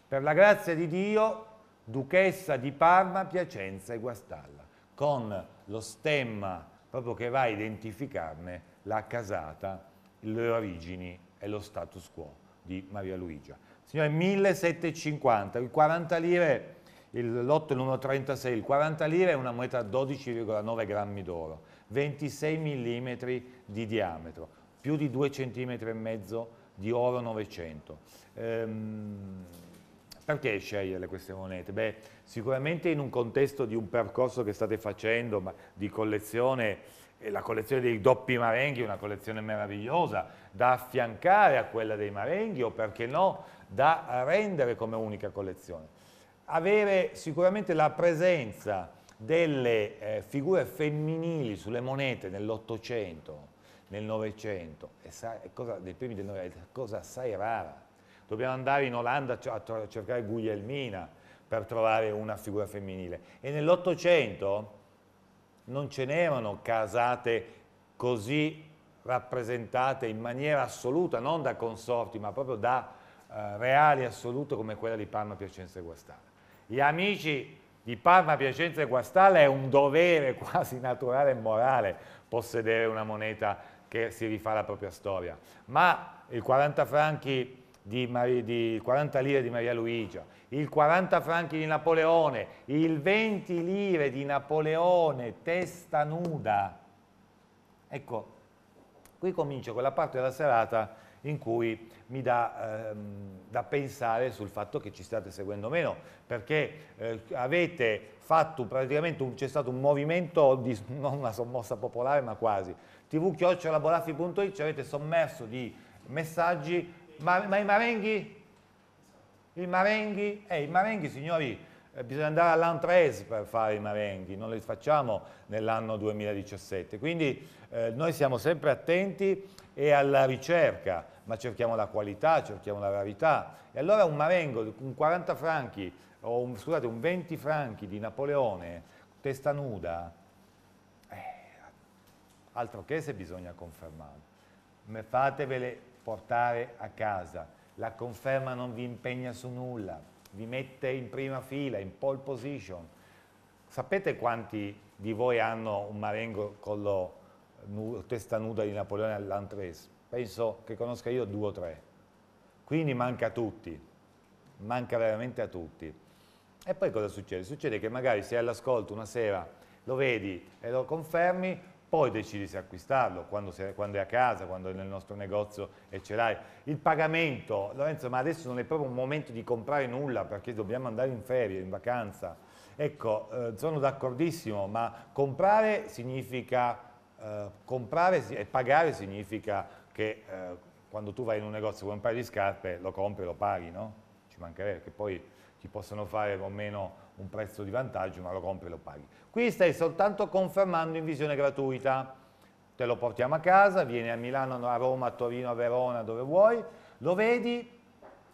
Per la grazia di Dio, duchessa di Parma, Piacenza e Guastalla, con lo stemma proprio che va a identificarne la casata, le origini e lo status quo di Maria Luigia. Signore, 1750, il 40 lire, il lotto numero 36, il 40 lire è una moneta 12,9 grammi d'oro, 26 mm di diametro, più di 2 cm e mezzo di oro 900. Ehm, perché scegliere queste monete? Beh, sicuramente in un contesto di un percorso che state facendo, ma di collezione, eh, la collezione dei doppi marenghi è una collezione meravigliosa, da affiancare a quella dei marenghi o perché no, da rendere come unica collezione. Avere sicuramente la presenza delle eh, figure femminili sulle monete nell'Ottocento, nel Novecento, dei primi del Novecento, è cosa assai rara. Dobbiamo andare in Olanda a cercare Guglielmina per trovare una figura femminile. E nell'Ottocento non ce n'erano casate così rappresentate in maniera assoluta, non da consorti, ma proprio da eh, reali assoluto come quella di Parma, Piacenza e Guastalla. Gli amici di Parma, Piacenza e Guastalla è un dovere quasi naturale e morale possedere una moneta che si rifà la propria storia, ma il 40 franchi di, Maria, di 40 lire di Maria Luigia, il 40 franchi di Napoleone, il 20 lire di Napoleone testa nuda. Ecco, qui comincio quella parte della serata in cui mi dà ehm, da pensare sul fatto che ci state seguendo meno, perché eh, avete fatto praticamente, un, c'è stato un movimento, di, non una sommossa popolare ma quasi, tv-bolaffi.it ci avete sommerso di messaggi, ma, ma i marenghi? I marenghi? Eh, i marenghi signori, eh, bisogna andare all'Antrese per fare i marenghi, non li facciamo nell'anno 2017, quindi eh, noi siamo sempre attenti e alla ricerca, ma cerchiamo la qualità, cerchiamo la rarità. E allora un marengo, con 40 franchi, o un, scusate, un 20 franchi di Napoleone, testa nuda, altro che se bisogna confermarlo. Fatevele portare a casa, la conferma non vi impegna su nulla, vi mette in prima fila, in pole position. Sapete quanti di voi hanno un marengo con la testa nuda di Napoleone all'Antres? Penso che conosca io due o tre. Quindi manca a tutti, manca veramente a tutti. E poi cosa succede? Succede che magari sei all'ascolto una sera, lo vedi e lo confermi, poi decidi se acquistarlo, quando, sei, quando, è a casa, quando è nel nostro negozio e ce l'hai. Il pagamento, Lorenzo, ma adesso non è proprio un momento di comprare nulla perché dobbiamo andare in ferie, in vacanza. Ecco, eh, sono d'accordissimo, ma comprare significa, eh, comprare e pagare significa che eh, quando tu vai in un negozio con un paio di scarpe, lo compri e lo paghi, no? Ci mancherebbe, che poi ti possono fare o meno un prezzo di vantaggio, ma lo compri e lo paghi. Qui stai soltanto confermando in visione gratuita, te lo portiamo a casa, vieni a Milano, a Roma, a Torino, a Verona, dove vuoi, lo vedi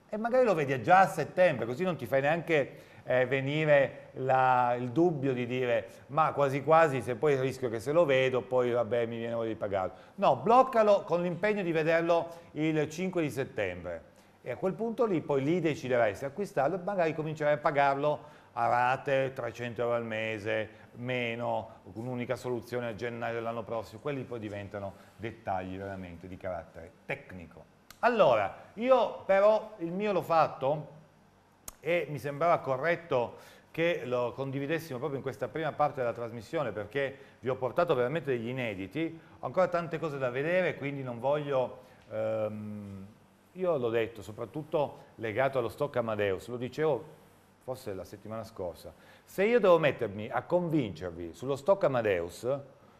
e magari lo vedi già a settembre, così non ti fai neanche eh, venire la, il dubbio di dire ma quasi quasi se poi rischio che se lo vedo poi vabbè mi viene voglia di pagarlo. No, bloccalo con l'impegno di vederlo il 5 di settembre e a quel punto lì poi lì deciderai se acquistarlo e magari comincerai a pagarlo a rate 300 euro al mese, meno, un'unica soluzione a gennaio dell'anno prossimo, quelli poi diventano dettagli veramente di carattere tecnico. Allora, io però il mio l'ho fatto e mi sembrava corretto che lo condividessimo proprio in questa prima parte della trasmissione perché vi ho portato veramente degli inediti, ho ancora tante cose da vedere quindi non voglio, ehm, io l'ho detto soprattutto legato allo stock Amadeus, lo dicevo forse la settimana scorsa, se io devo mettermi a convincervi sullo stock Amadeus,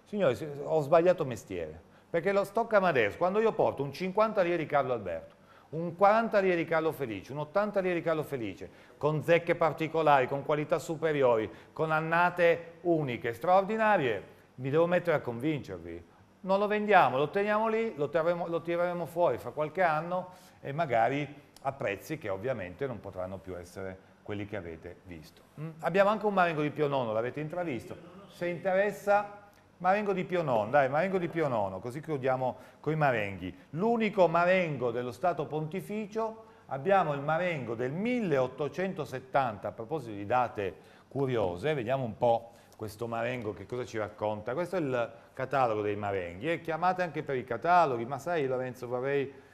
signori, ho sbagliato mestiere, perché lo stock Amadeus, quando io porto un 50 lire di Carlo Alberto, un 40 lire di Carlo Felice, un 80 lire di Carlo Felice, con zecche particolari, con qualità superiori, con annate uniche, straordinarie, mi devo mettere a convincervi. Non lo vendiamo, lo teniamo lì, lo tireremo, lo tireremo fuori fra qualche anno e magari a prezzi che ovviamente non potranno più essere quelli che avete visto. Mm? Abbiamo anche un Marengo di Pio IX, l'avete intravisto. Se interessa, Marengo di Pio IX, dai, Marengo di Pio IX, così chiudiamo con i Marenghi. L'unico Marengo dello Stato Pontificio, abbiamo il Marengo del 1870, a proposito di date curiose, vediamo un po' questo Marengo che cosa ci racconta. Questo è il catalogo dei Marenghi e chiamate anche per i cataloghi, ma sai Lorenzo vorrei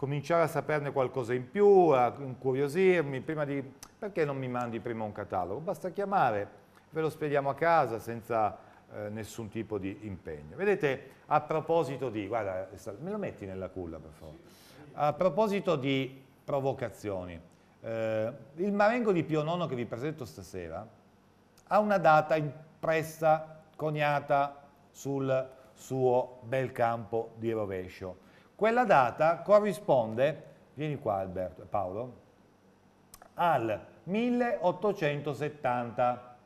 cominciare a saperne qualcosa in più, a incuriosirmi, prima di... perché non mi mandi prima un catalogo? Basta chiamare, ve lo spediamo a casa senza eh, nessun tipo di impegno. Vedete, a proposito di... guarda, me lo metti nella culla per favore. A proposito di provocazioni, eh, il Marengo di Pio Nono che vi presento stasera ha una data impressa, coniata sul suo bel campo di rovescio quella data corrisponde, vieni qua Alberto, Paolo, al 1870.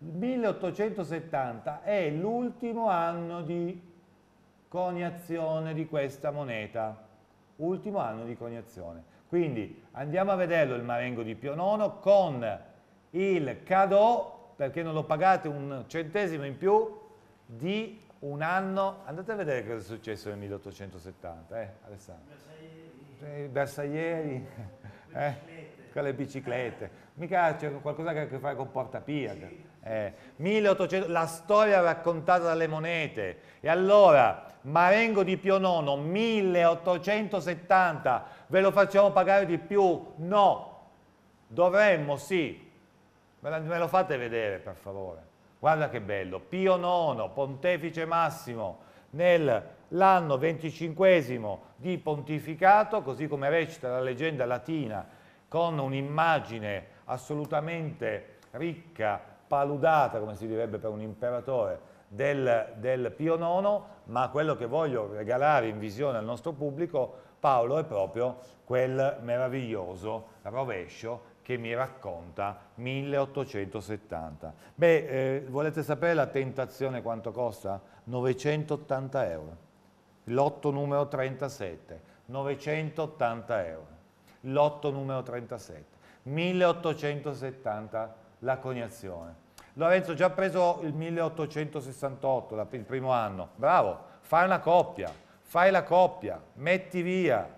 Il 1870 è l'ultimo anno di coniazione di questa moneta, ultimo anno di coniazione. Quindi andiamo a vederlo il Marengo di Pio IX con il cadeau, perché non lo pagate un centesimo in più, di un anno, andate a vedere cosa è successo nel 1870, eh, Alessandro? Bersaglieri. Bersaglieri, eh, eh, eh con le biciclette. Mica c'è qualcosa che ha a che fare con Portapia. Sì. Eh, 1800, la storia raccontata dalle monete. E allora, Marengo di Pio IX, 1870, ve lo facciamo pagare di più? No, dovremmo sì. me lo fate vedere, per favore. Guarda che bello, Pio IX, pontefice massimo, nell'anno venticinquesimo di pontificato, così come recita la leggenda latina, con un'immagine assolutamente ricca, paludata, come si direbbe per un imperatore, del, del Pio IX, ma quello che voglio regalare in visione al nostro pubblico, Paolo, è proprio quel meraviglioso rovescio che mi racconta 1870. Beh, eh, volete sapere la tentazione quanto costa? 980 euro. Lotto numero 37, 980 euro. Lotto numero 37, 1870 la coniazione. Lorenzo, già preso il 1868, la, il primo anno. Bravo, fai una coppia, fai la coppia, metti via,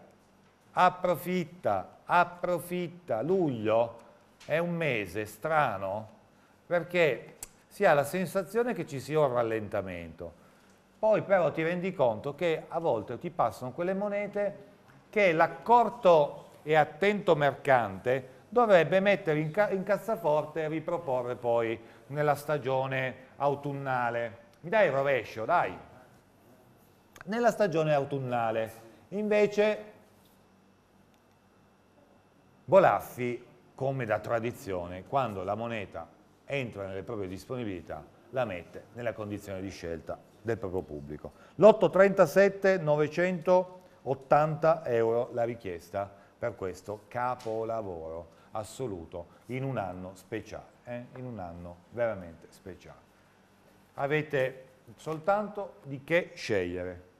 approfitta, approfitta. Luglio è un mese strano perché si ha la sensazione che ci sia un rallentamento. Poi però ti rendi conto che a volte ti passano quelle monete che l'accorto e attento mercante dovrebbe mettere in, ca in cassaforte e riproporre poi nella stagione autunnale. Mi dai il rovescio, dai! Nella stagione autunnale. Invece Bolaffi, come da tradizione, quando la moneta entra nelle proprie disponibilità, la mette nella condizione di scelta del proprio pubblico. L'837 980 euro la richiesta per questo capolavoro assoluto in un anno speciale, eh? in un anno veramente speciale. Avete soltanto di che scegliere.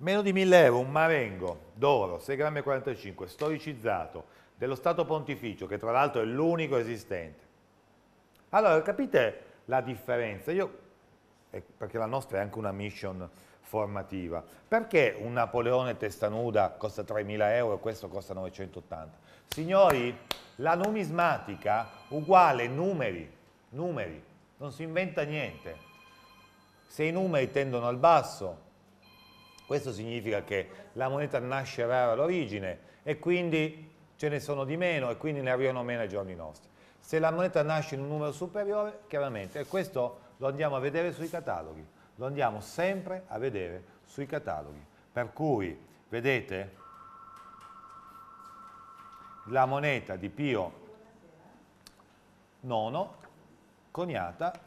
Meno di 1000 euro un marengo d'oro, 6 grammi 45, storicizzato, dello Stato Pontificio, che tra l'altro è l'unico esistente. Allora, capite la differenza? Io, eh, perché la nostra è anche una mission formativa, perché un Napoleone testa nuda costa 3.000 euro e questo costa 980? Signori, la numismatica uguale numeri, numeri, non si inventa niente. Se i numeri tendono al basso, questo significa che la moneta nasce rara all'origine e quindi ce ne sono di meno e quindi ne arrivano meno ai giorni nostri. Se la moneta nasce in un numero superiore, chiaramente, e questo lo andiamo a vedere sui cataloghi, lo andiamo sempre a vedere sui cataloghi. Per cui, vedete, la moneta di Pio IX coniata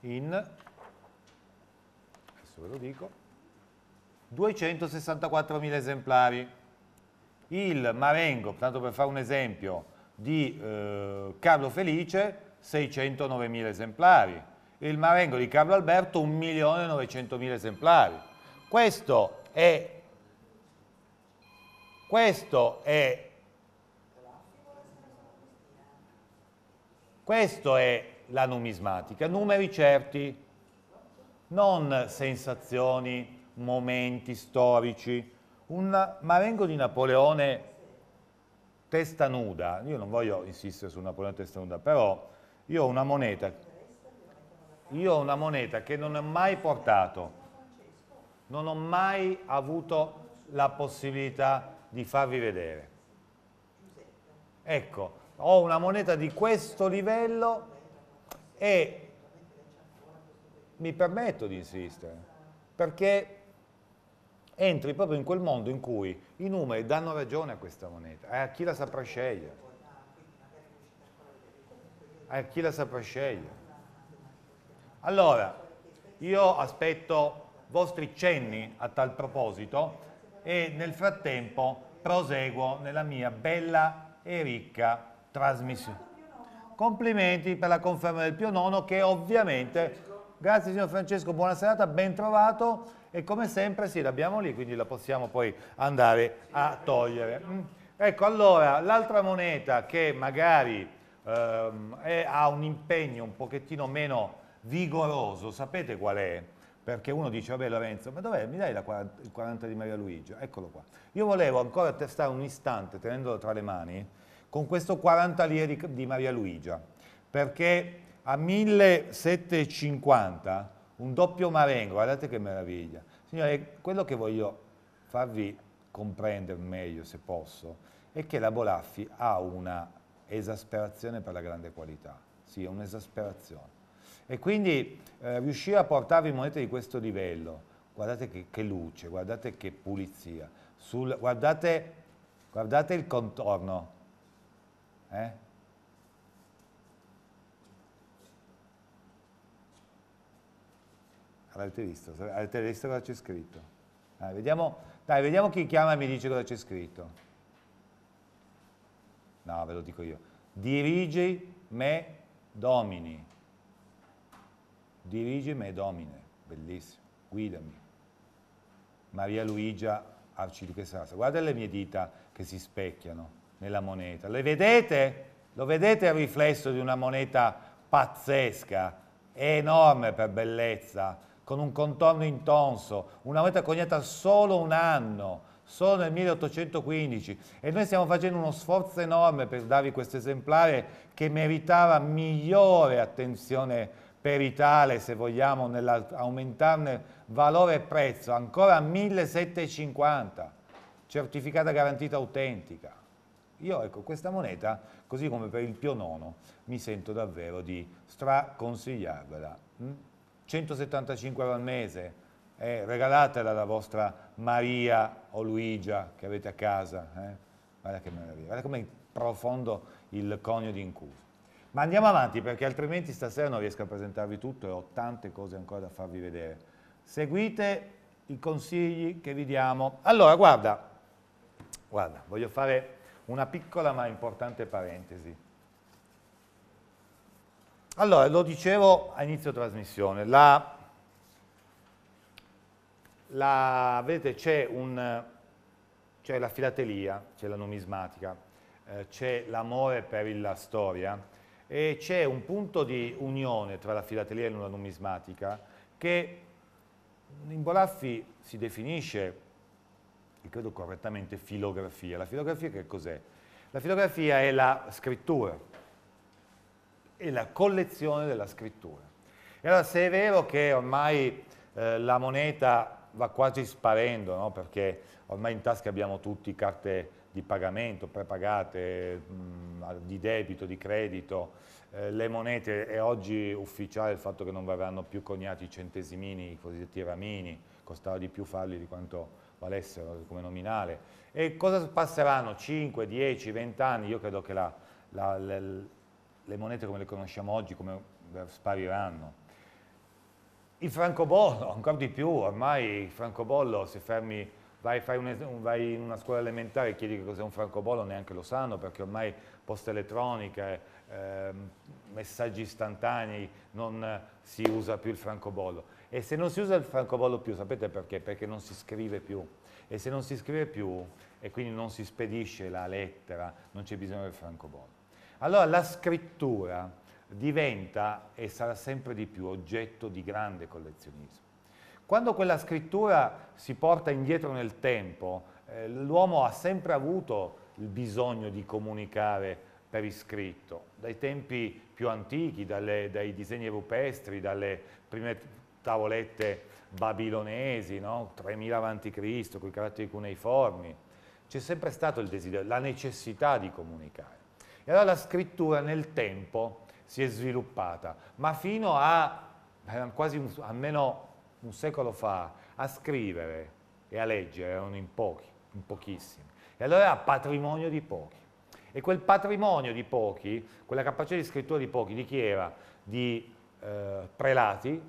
in adesso ve lo dico, 264.000 esemplari. Il Marengo, tanto per fare un esempio, di eh, Carlo Felice, 609.000 esemplari. Il Marengo di Carlo Alberto, 1.900.000 esemplari. Questo è, questo è, questo è la numismatica, numeri certi non sensazioni, momenti storici. Un marengo di Napoleone testa nuda, io non voglio insistere su Napoleone testa nuda, però io ho una moneta, io ho una moneta che non ho mai portato, non ho mai avuto la possibilità di farvi vedere. Ecco, ho una moneta di questo livello e mi permetto di insistere, perché entri proprio in quel mondo in cui i numeri danno ragione a questa moneta, eh, a chi la saprà scegliere, a eh, chi la saprà scegliere. Allora, io aspetto vostri cenni a tal proposito e nel frattempo proseguo nella mia bella e ricca trasmissione. Complimenti per la conferma del Pio Nono che ovviamente Grazie signor Francesco, buona serata, ben trovato e come sempre sì, l'abbiamo lì, quindi la possiamo poi andare a togliere. Ecco, allora, l'altra moneta che magari ehm, è, ha un impegno un pochettino meno vigoroso, sapete qual è? Perché uno dice, vabbè Lorenzo, ma dov'è? Mi dai 40, il 40 di Maria Luigia? Eccolo qua. Io volevo ancora testare un istante, tenendolo tra le mani, con questo 40 lire di, di Maria Luigia, perché a 1750 un doppio marengo, guardate che meraviglia. Signore, quello che voglio farvi comprendere meglio, se posso, è che la Bolaffi ha una esasperazione per la grande qualità, sì, è un'esasperazione. E quindi eh, riuscire a portarvi monete di questo livello, guardate che, che luce, guardate che pulizia, Sul, guardate, guardate, il contorno, eh? all'alterista, all'alterista cosa c'è scritto. Dai vediamo, dai, vediamo chi chiama e mi dice cosa c'è scritto. No, ve lo dico io. Dirigi me domini. Dirigi me domine. Bellissimo. Guidami. Maria Luigia Arciduche Sassa. Guarda le mie dita che si specchiano nella moneta. Le vedete? Lo vedete il riflesso di una moneta pazzesca? È enorme per bellezza, con un contorno intonso, una moneta coniata solo un anno, solo nel 1815 e noi stiamo facendo uno sforzo enorme per darvi questo esemplare che meritava migliore attenzione peritale, se vogliamo, nell'aumentarne valore e prezzo, ancora 1750, certificata garantita autentica. Io ecco, questa moneta, così come per il Pio IX, mi sento davvero di straconsigliarvela. Mm? 175 euro al mese, eh, regalatela alla vostra Maria o Luigia che avete a casa. Eh. Guarda che meraviglia, guarda come profondo il conio di incuso. Ma andiamo avanti perché altrimenti stasera non riesco a presentarvi tutto e ho tante cose ancora da farvi vedere. Seguite i consigli che vi diamo. Allora, guarda, guarda voglio fare una piccola ma importante parentesi. Allora, lo dicevo a inizio trasmissione, la, la, vedete c'è la filatelia, c'è la numismatica, eh, c'è l'amore per la storia e c'è un punto di unione tra la filatelia e la numismatica che in Bolaffi si definisce, e credo correttamente, filografia. La filografia che cos'è? La filografia è la scrittura, e la collezione della scrittura. E allora se è vero che ormai eh, la moneta va quasi sparendo, no? perché ormai in tasca abbiamo tutti carte di pagamento, prepagate, mh, mm, di debito, di credito, eh, le monete, è oggi ufficiale il fatto che non verranno più coniati i centesimini, i cosiddetti ramini, costava di più farli di quanto valessero come nominale. E cosa passeranno? 5, 10, 20 anni? Io credo che la, la, la, le monete come le conosciamo oggi, come spariranno. Il francobollo, ancora di più, ormai il francobollo, se fermi, vai, un, vai in una scuola elementare e chiedi che cos'è un francobollo, neanche lo sanno, perché ormai posta elettronica, eh, messaggi istantanei, non si usa più il francobollo. E se non si usa il francobollo più, sapete perché? Perché non si scrive più. E se non si scrive più, e quindi non si spedisce la lettera, non c'è bisogno del francobollo. Allora la scrittura diventa e sarà sempre di più oggetto di grande collezionismo. Quando quella scrittura si porta indietro nel tempo, eh, l'uomo ha sempre avuto il bisogno di comunicare per iscritto, dai tempi più antichi, dalle, dai disegni rupestri, dalle prime tavolette babilonesi, no? 3000 a.C., con i caratteri cuneiformi, c'è sempre stato il desiderio, la necessità di comunicare. E allora la scrittura nel tempo si è sviluppata, ma fino a eh, quasi un, almeno un secolo fa a scrivere e a leggere erano in pochi, in pochissimi. E allora era patrimonio di pochi. E quel patrimonio di pochi, quella capacità di scrittura di pochi, di chi era? Di eh, prelati,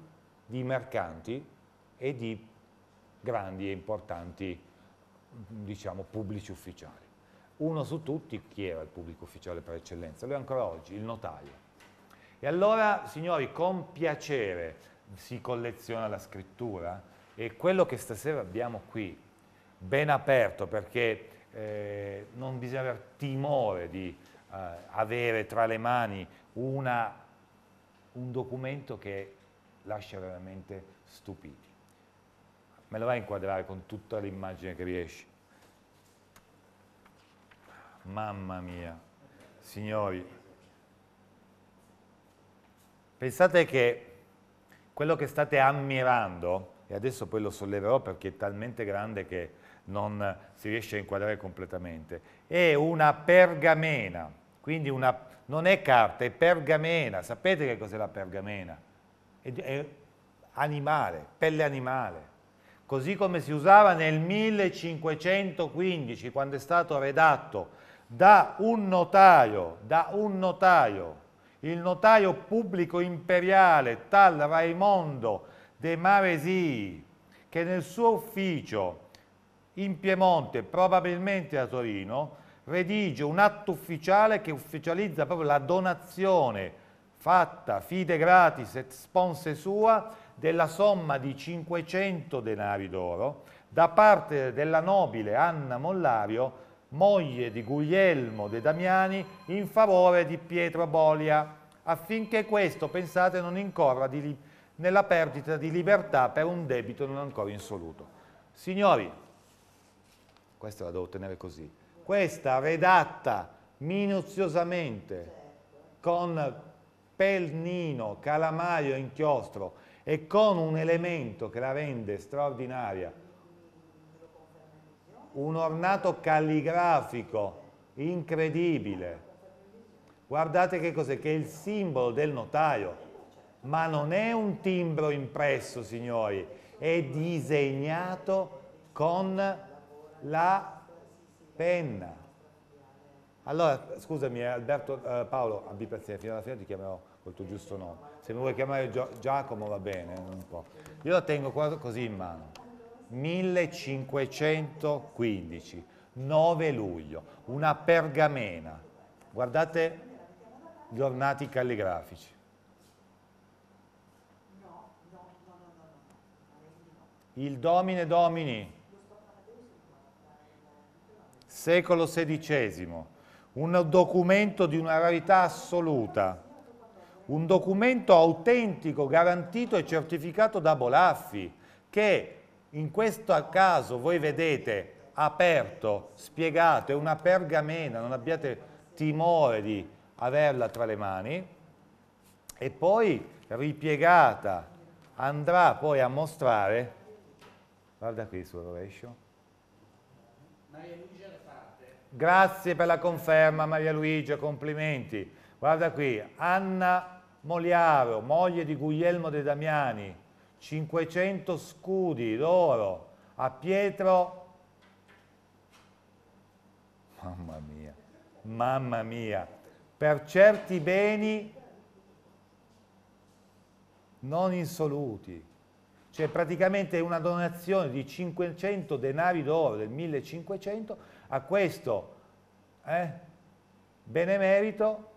di mercanti e di grandi e importanti, diciamo, pubblici ufficiali. Uno su tutti, chi era il pubblico ufficiale per eccellenza? Lo è ancora oggi, il notaio. E allora, signori, con piacere si colleziona la scrittura e quello che stasera abbiamo qui, ben aperto, perché eh, non bisogna avere timore di eh, avere tra le mani una, un documento che lascia veramente stupiti. Me lo vai a inquadrare con tutta l'immagine che riesci. Mamma mia, signori, pensate che quello che state ammirando, e adesso poi lo solleverò perché è talmente grande che non si riesce a inquadrare completamente, è una pergamena, quindi una, non è carta, è pergamena. Sapete che cos'è la pergamena? È, è animale, pelle animale così come si usava nel 1515 quando è stato redatto da un notaio, da un notaio, il notaio pubblico imperiale tal Raimondo de Maresi, che nel suo ufficio in Piemonte, probabilmente a Torino, redige un atto ufficiale che ufficializza proprio la donazione fatta fide gratis et sponse sua della somma di 500 denari d'oro da parte della nobile Anna Mollario moglie di Guglielmo de Damiani, in favore di Pietro Bolia, affinché questo, pensate, non incorra di, nella perdita di libertà per un debito non ancora insoluto. Signori, questa la devo tenere così, questa redatta minuziosamente con pelnino, calamaio e inchiostro e con un elemento che la rende straordinaria, un ornato calligrafico incredibile. Guardate che cos'è, che è il simbolo del notaio, ma non è un timbro impresso, signori, è disegnato con la penna. Allora, scusami eh, Alberto, eh, Paolo, abbi pazienza, fino alla fine ti chiamerò col tuo giusto nome. Se mi vuoi chiamare Gio Giacomo va bene, un po'. Io la tengo qua così in mano. 1515, 9 luglio, una pergamena. Guardate gli ornati calligrafici. Il domine domini, secolo XVI, un documento di una rarità assoluta, un documento autentico, garantito e certificato da Bolaffi, che in questo caso voi vedete aperto, spiegato, è una pergamena, non abbiate timore di averla tra le mani e poi ripiegata andrà poi a mostrare, guarda qui sul rovescio, Maria da Grazie per la conferma Maria Luigia, complimenti. Guarda qui, Anna Moliaro, moglie di Guglielmo De Damiani, 500 scudi d'oro a Pietro, mamma mia, mamma mia, per certi beni non insoluti. Cioè praticamente una donazione di 500 denari d'oro del 1500 a questo eh, benemerito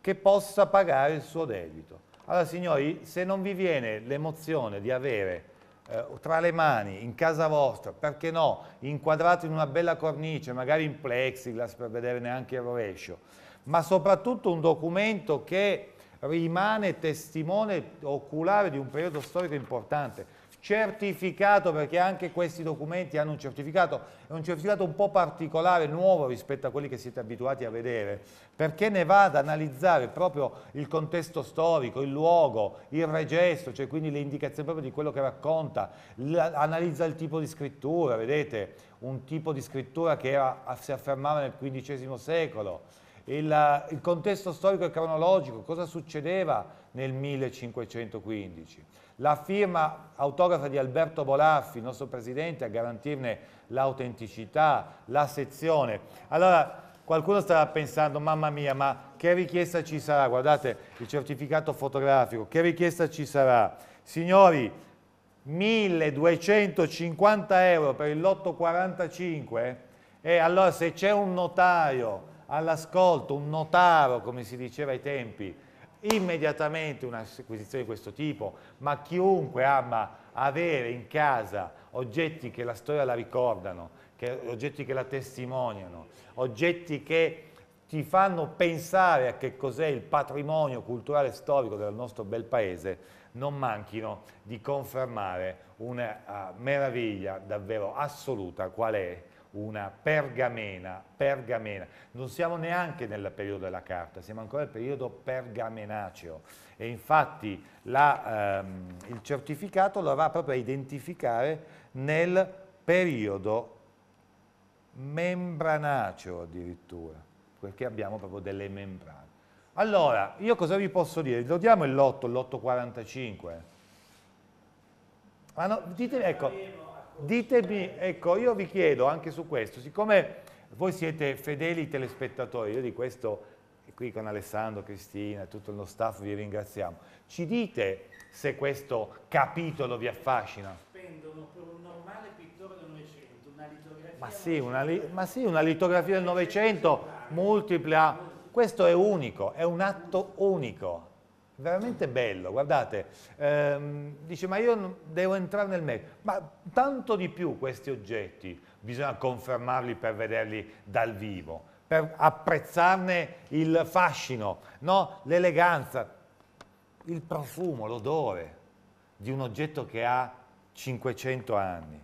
che possa pagare il suo debito. Allora signori, se non vi viene l'emozione di avere eh, tra le mani, in casa vostra, perché no, inquadrato in una bella cornice, magari in plexiglass per vedere neanche il rovescio, ma soprattutto un documento che rimane testimone oculare di un periodo storico importante certificato, perché anche questi documenti hanno un certificato, è un certificato un po' particolare, nuovo rispetto a quelli che siete abituati a vedere, perché ne va ad analizzare proprio il contesto storico, il luogo, il registro, cioè quindi le indicazioni proprio di quello che racconta, analizza il tipo di scrittura, vedete, un tipo di scrittura che era, si affermava nel XV secolo, il, il contesto storico e cronologico, cosa succedeva nel 1515 la firma autografa di Alberto Bolaffi, il nostro presidente, a garantirne l'autenticità, la sezione. Allora, qualcuno starà pensando, mamma mia, ma che richiesta ci sarà? Guardate il certificato fotografico, che richiesta ci sarà? Signori, 1250 euro per il lotto 45 e allora se c'è un notaio all'ascolto, un notaro come si diceva ai tempi, immediatamente un'acquisizione di questo tipo, ma chiunque ama avere in casa oggetti che la storia la ricordano, che, oggetti che la testimoniano, oggetti che ti fanno pensare a che cos'è il patrimonio culturale e storico del nostro bel paese, non manchino di confermare una uh, meraviglia davvero assoluta qual è una pergamena, pergamena. Non siamo neanche nel periodo della carta, siamo ancora nel periodo pergamenaceo e infatti la, ehm, il certificato lo va proprio a identificare nel periodo membranaceo addirittura, perché abbiamo proprio delle membrane. Allora, io cosa vi posso dire? Lo diamo il lotto, l'845? Ma ah, no, ditemi, ecco, Ditemi, ecco, io vi chiedo anche su questo, siccome voi siete fedeli telespettatori, io di questo qui con Alessandro, Cristina, tutto il nostro staff vi ringraziamo, ci dite se questo capitolo vi affascina? Spendono per un normale pittore del Novecento, una litografia... Ma sì, una, li ma sì, una litografia del Novecento multipla, questo è unico, è un atto unico veramente bello, guardate, ehm, dice ma io devo entrare nel merito, ma tanto di più questi oggetti bisogna confermarli per vederli dal vivo, per apprezzarne il fascino, no? l'eleganza, il profumo, l'odore di un oggetto che ha 500 anni.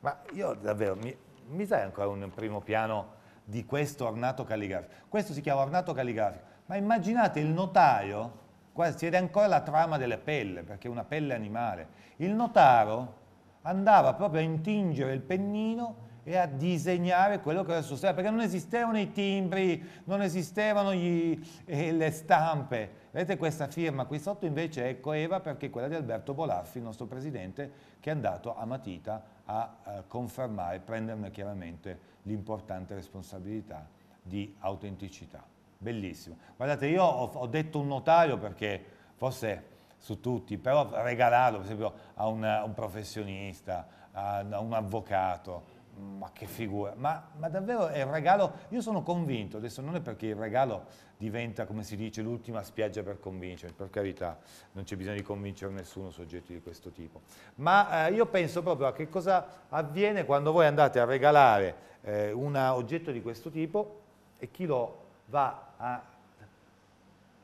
Ma io davvero, mi, mi dai ancora un primo piano di questo ornato calligrafico? Questo si chiama ornato calligrafico, ma immaginate il notaio Guarda, si vede ancora la trama delle pelle, perché è una pelle animale. Il notaro andava proprio a intingere il pennino e a disegnare quello che era il suo stemma, perché non esistevano i timbri, non esistevano gli, eh, le stampe. Vedete questa firma qui sotto invece è coeva perché è quella di Alberto Bolaffi, il nostro presidente, che è andato a matita a, a eh, confermare, prenderne chiaramente l'importante responsabilità di autenticità bellissimo. Guardate, io ho, ho detto un notaio perché forse su tutti, però regalarlo per esempio a un, a un professionista, a, a, un avvocato, mm, ma che figura, ma, ma, davvero è un regalo, io sono convinto, adesso non è perché il regalo diventa come si dice l'ultima spiaggia per convincere, per carità, non c'è bisogno di convincere nessuno su oggetti di questo tipo, ma eh, io penso proprio a che cosa avviene quando voi andate a regalare eh, un oggetto di questo tipo e chi lo va a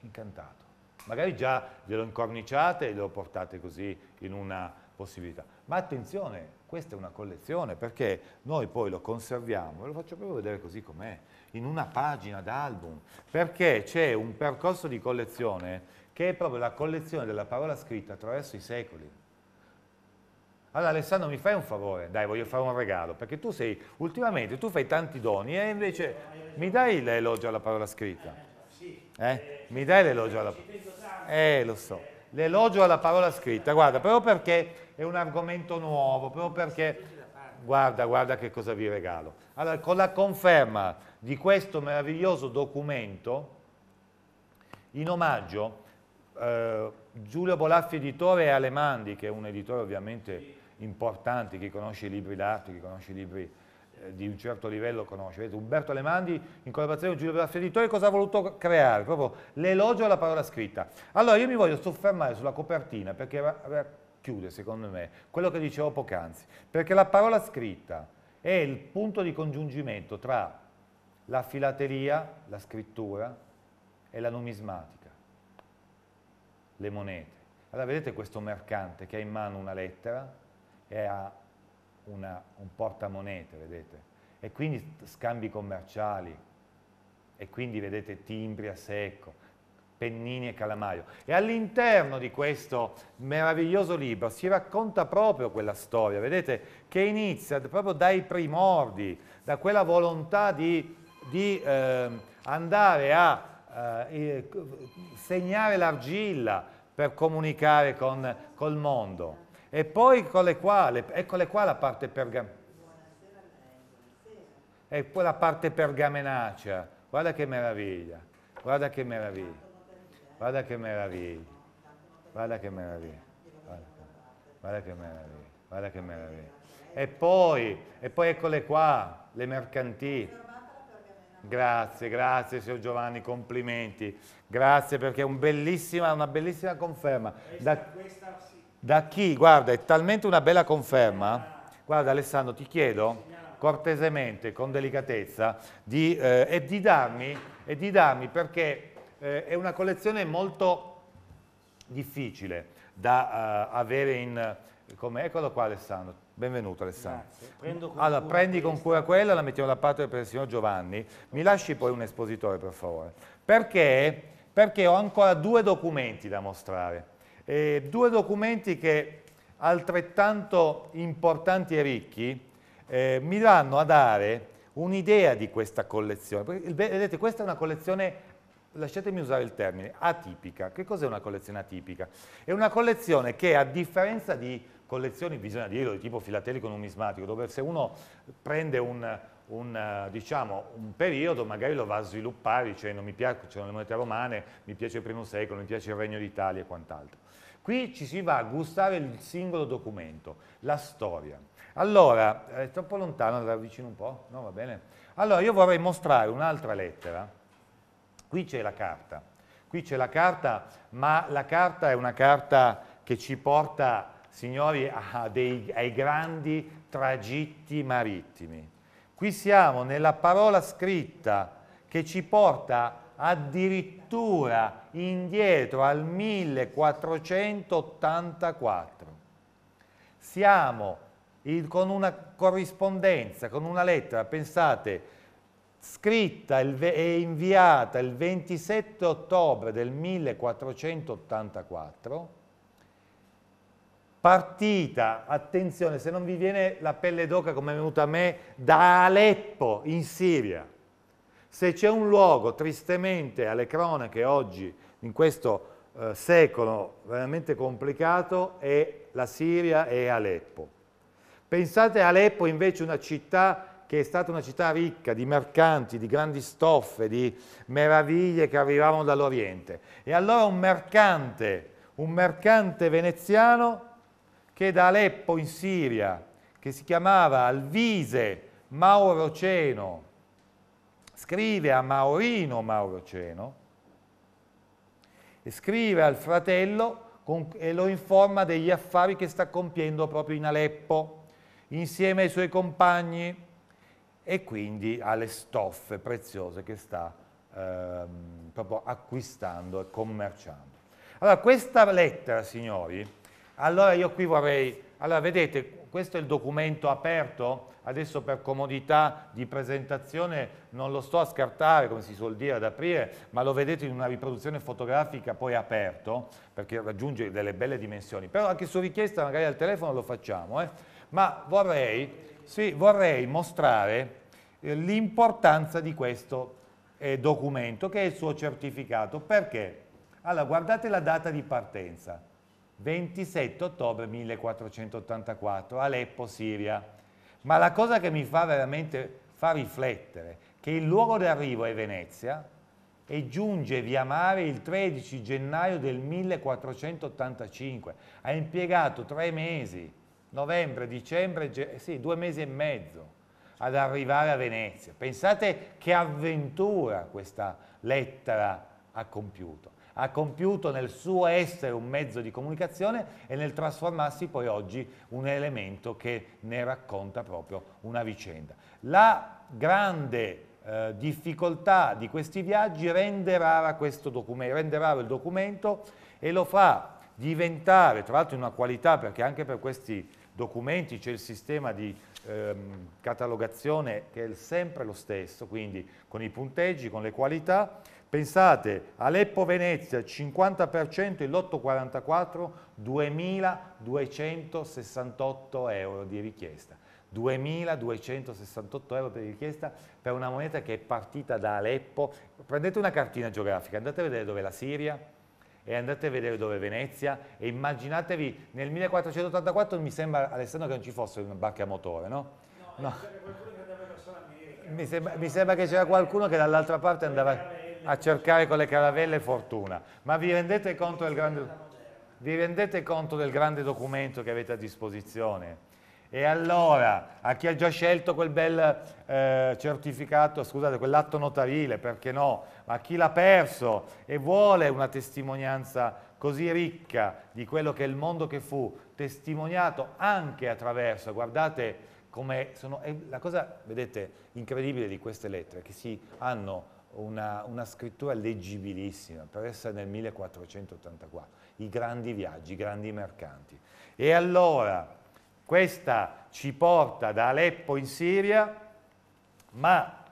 incantato. Magari già glielo incorniciate e lo portate così in una possibilità. Ma attenzione, questa è una collezione perché noi poi lo conserviamo, ve lo faccio proprio vedere così com'è, in una pagina d'album, perché c'è un percorso di collezione che è proprio la collezione della parola scritta attraverso i secoli. Allora Alessandro mi fai un favore, dai voglio fare un regalo, perché tu sei, ultimamente tu fai tanti doni e eh, invece mi dai l'elogio alla parola scritta? Eh? Mi dai l'elogio alla parola scritta? Eh lo so, l'elogio alla parola scritta, guarda, proprio perché è un argomento nuovo, proprio perché guarda, guarda che cosa vi regalo. Allora, con la conferma di questo meraviglioso documento, in omaggio, eh, Giulio Bolaffi Editore e Alemandi, che è un editore ovviamente importanti, chi conosce i libri d'arte, chi conosce i libri eh, di un certo livello conosce. Vedete, Umberto Alemandi in collaborazione con Giulio Braffi Editore cosa ha voluto creare? Proprio l'elogio alla parola scritta. Allora io mi voglio soffermare sulla copertina perché racchiude secondo me quello che dicevo poc'anzi, perché la parola scritta è il punto di congiungimento tra la filateria, la scrittura e la numismatica, le monete. Allora vedete questo mercante che ha in mano una lettera era una, un portamonete, vedete? E quindi scambi commerciali, e quindi vedete timbri a secco, Pennini e Calamaio. E all'interno di questo meraviglioso libro si racconta proprio quella storia, vedete, che inizia proprio dai primordi, da quella volontà di, di eh, andare a eh, segnare l'argilla per comunicare con, col mondo. E poi quale quale? Eccole qua la parte pergamenacea. E poi la parte pergamenacea. Guarda che meraviglia. Guarda che meraviglia. Guarda che meraviglia. Guarda che meraviglia. Guarda che meraviglia. Guarda che meraviglia. E poi, e poi eccole qua, le mercantili. Grazie, grazie signor Giovanni, complimenti. Grazie perché è un bellissima, una bellissima conferma. Questa, questa da chi? Guarda, è talmente una bella conferma. Guarda Alessandro, ti chiedo cortesemente, con delicatezza, di, eh, e, di darmi, e, di darmi, perché eh, è una collezione molto difficile da uh, avere in... Come, eccolo qua Alessandro, benvenuto Alessandro. allora, prendi con cura quella, la mettiamo da parte per il signor Giovanni. Mi lasci poi un espositore per favore. Perché? Perché ho ancora due documenti da mostrare. Eh, due documenti che altrettanto importanti e ricchi eh, mi vanno a dare un'idea di questa collezione. Perché, vedete, questa è una collezione, lasciatemi usare il termine, atipica. Che cos'è una collezione atipica? È una collezione che a differenza di collezioni, bisogna dirlo, di tipo filatelico numismatico, dove se uno prende un, un, diciamo, un, periodo, magari lo va a sviluppare, dicendo non mi piacciono le monete romane, mi piace il primo secolo, mi piace il Regno d'Italia e quant'altro. Qui ci si va a gustare il singolo documento, la storia. Allora, eh, è troppo lontano, la avvicino un po', no va bene? Allora, io vorrei mostrare un'altra lettera. Qui c'è la carta, qui c'è la carta, ma la carta è una carta che ci porta, signori, dei, ai grandi tragitti marittimi. Qui siamo nella parola scritta che ci porta addirittura indietro al 1484. Siamo il, con una corrispondenza, con una lettera, pensate, scritta e inviata il 27 ottobre del 1484, partita, attenzione, se non vi viene la pelle d'oca come è venuta a me, da Aleppo in Siria, se c'è un luogo, tristemente, alle cronache oggi, in questo eh, secolo veramente complicato, è la Siria e Aleppo. Pensate a Aleppo invece una città che è stata una città ricca di mercanti, di grandi stoffe, di meraviglie che arrivavano dall'Oriente. E allora un mercante, un mercante veneziano che da Aleppo in Siria, che si chiamava Alvise Mauroceno, scrive a Maurino Mauroceno, e scrive al fratello e lo informa degli affari che sta compiendo proprio in Aleppo, insieme ai suoi compagni e quindi alle stoffe preziose che sta ehm, proprio acquistando e commerciando. Allora, questa lettera, signori, allora io qui vorrei, allora vedete, questo è il documento aperto adesso per comodità di presentazione non lo sto a scartare, come si suol dire, ad aprire, ma lo vedete in una riproduzione fotografica poi aperto, perché raggiunge delle belle dimensioni. Però anche su richiesta, magari al telefono lo facciamo, eh? ma vorrei, sì, vorrei mostrare eh, l'importanza di questo eh, documento, che è il suo certificato. Perché? Allora, guardate la data di partenza. 27 ottobre 1484, Aleppo, Siria. Ma la cosa che mi fa veramente fa riflettere, che il luogo d'arrivo è Venezia e giunge via mare il 13 gennaio del 1485. Ha impiegato tre mesi, novembre, dicembre, eh sì, due mesi e mezzo ad arrivare a Venezia. Pensate che avventura questa lettera ha compiuto ha compiuto nel suo essere un mezzo di comunicazione e nel trasformarsi poi oggi un elemento che ne racconta proprio una vicenda. La grande eh, difficoltà di questi viaggi rende raro il documento e lo fa diventare, tra l'altro in una qualità, perché anche per questi documenti c'è il sistema di ehm, catalogazione che è sempre lo stesso, quindi con i punteggi, con le qualità, Pensate, Aleppo-Venezia 50%, il lotto 44, 2.268 euro di richiesta. 2.268 euro per richiesta per una moneta che è partita da Aleppo. Prendete una cartina geografica, andate a vedere dove è la Siria e andate a vedere dove è Venezia e immaginatevi, nel 1484 mi sembra Alessandro che non ci fosse una barca a motore, no? No, no. Mi, sembra, mi sembra che c'era qualcuno che dall'altra parte andava a cercare con le caravelle fortuna. Ma vi rendete conto del grande, rendete conto del grande documento che avete a disposizione? E allora, a chi ha già scelto quel bel eh, certificato, scusate, quell'atto notarile, perché no? Ma a chi l'ha perso e vuole una testimonianza così ricca di quello che è il mondo che fu, testimoniato anche attraverso, guardate come sono, è la cosa, vedete, incredibile di queste lettere, che si hanno una, una, scrittura leggibilissima, per essere nel 1484, i grandi viaggi, i grandi mercanti. E allora questa ci porta da Aleppo in Siria, ma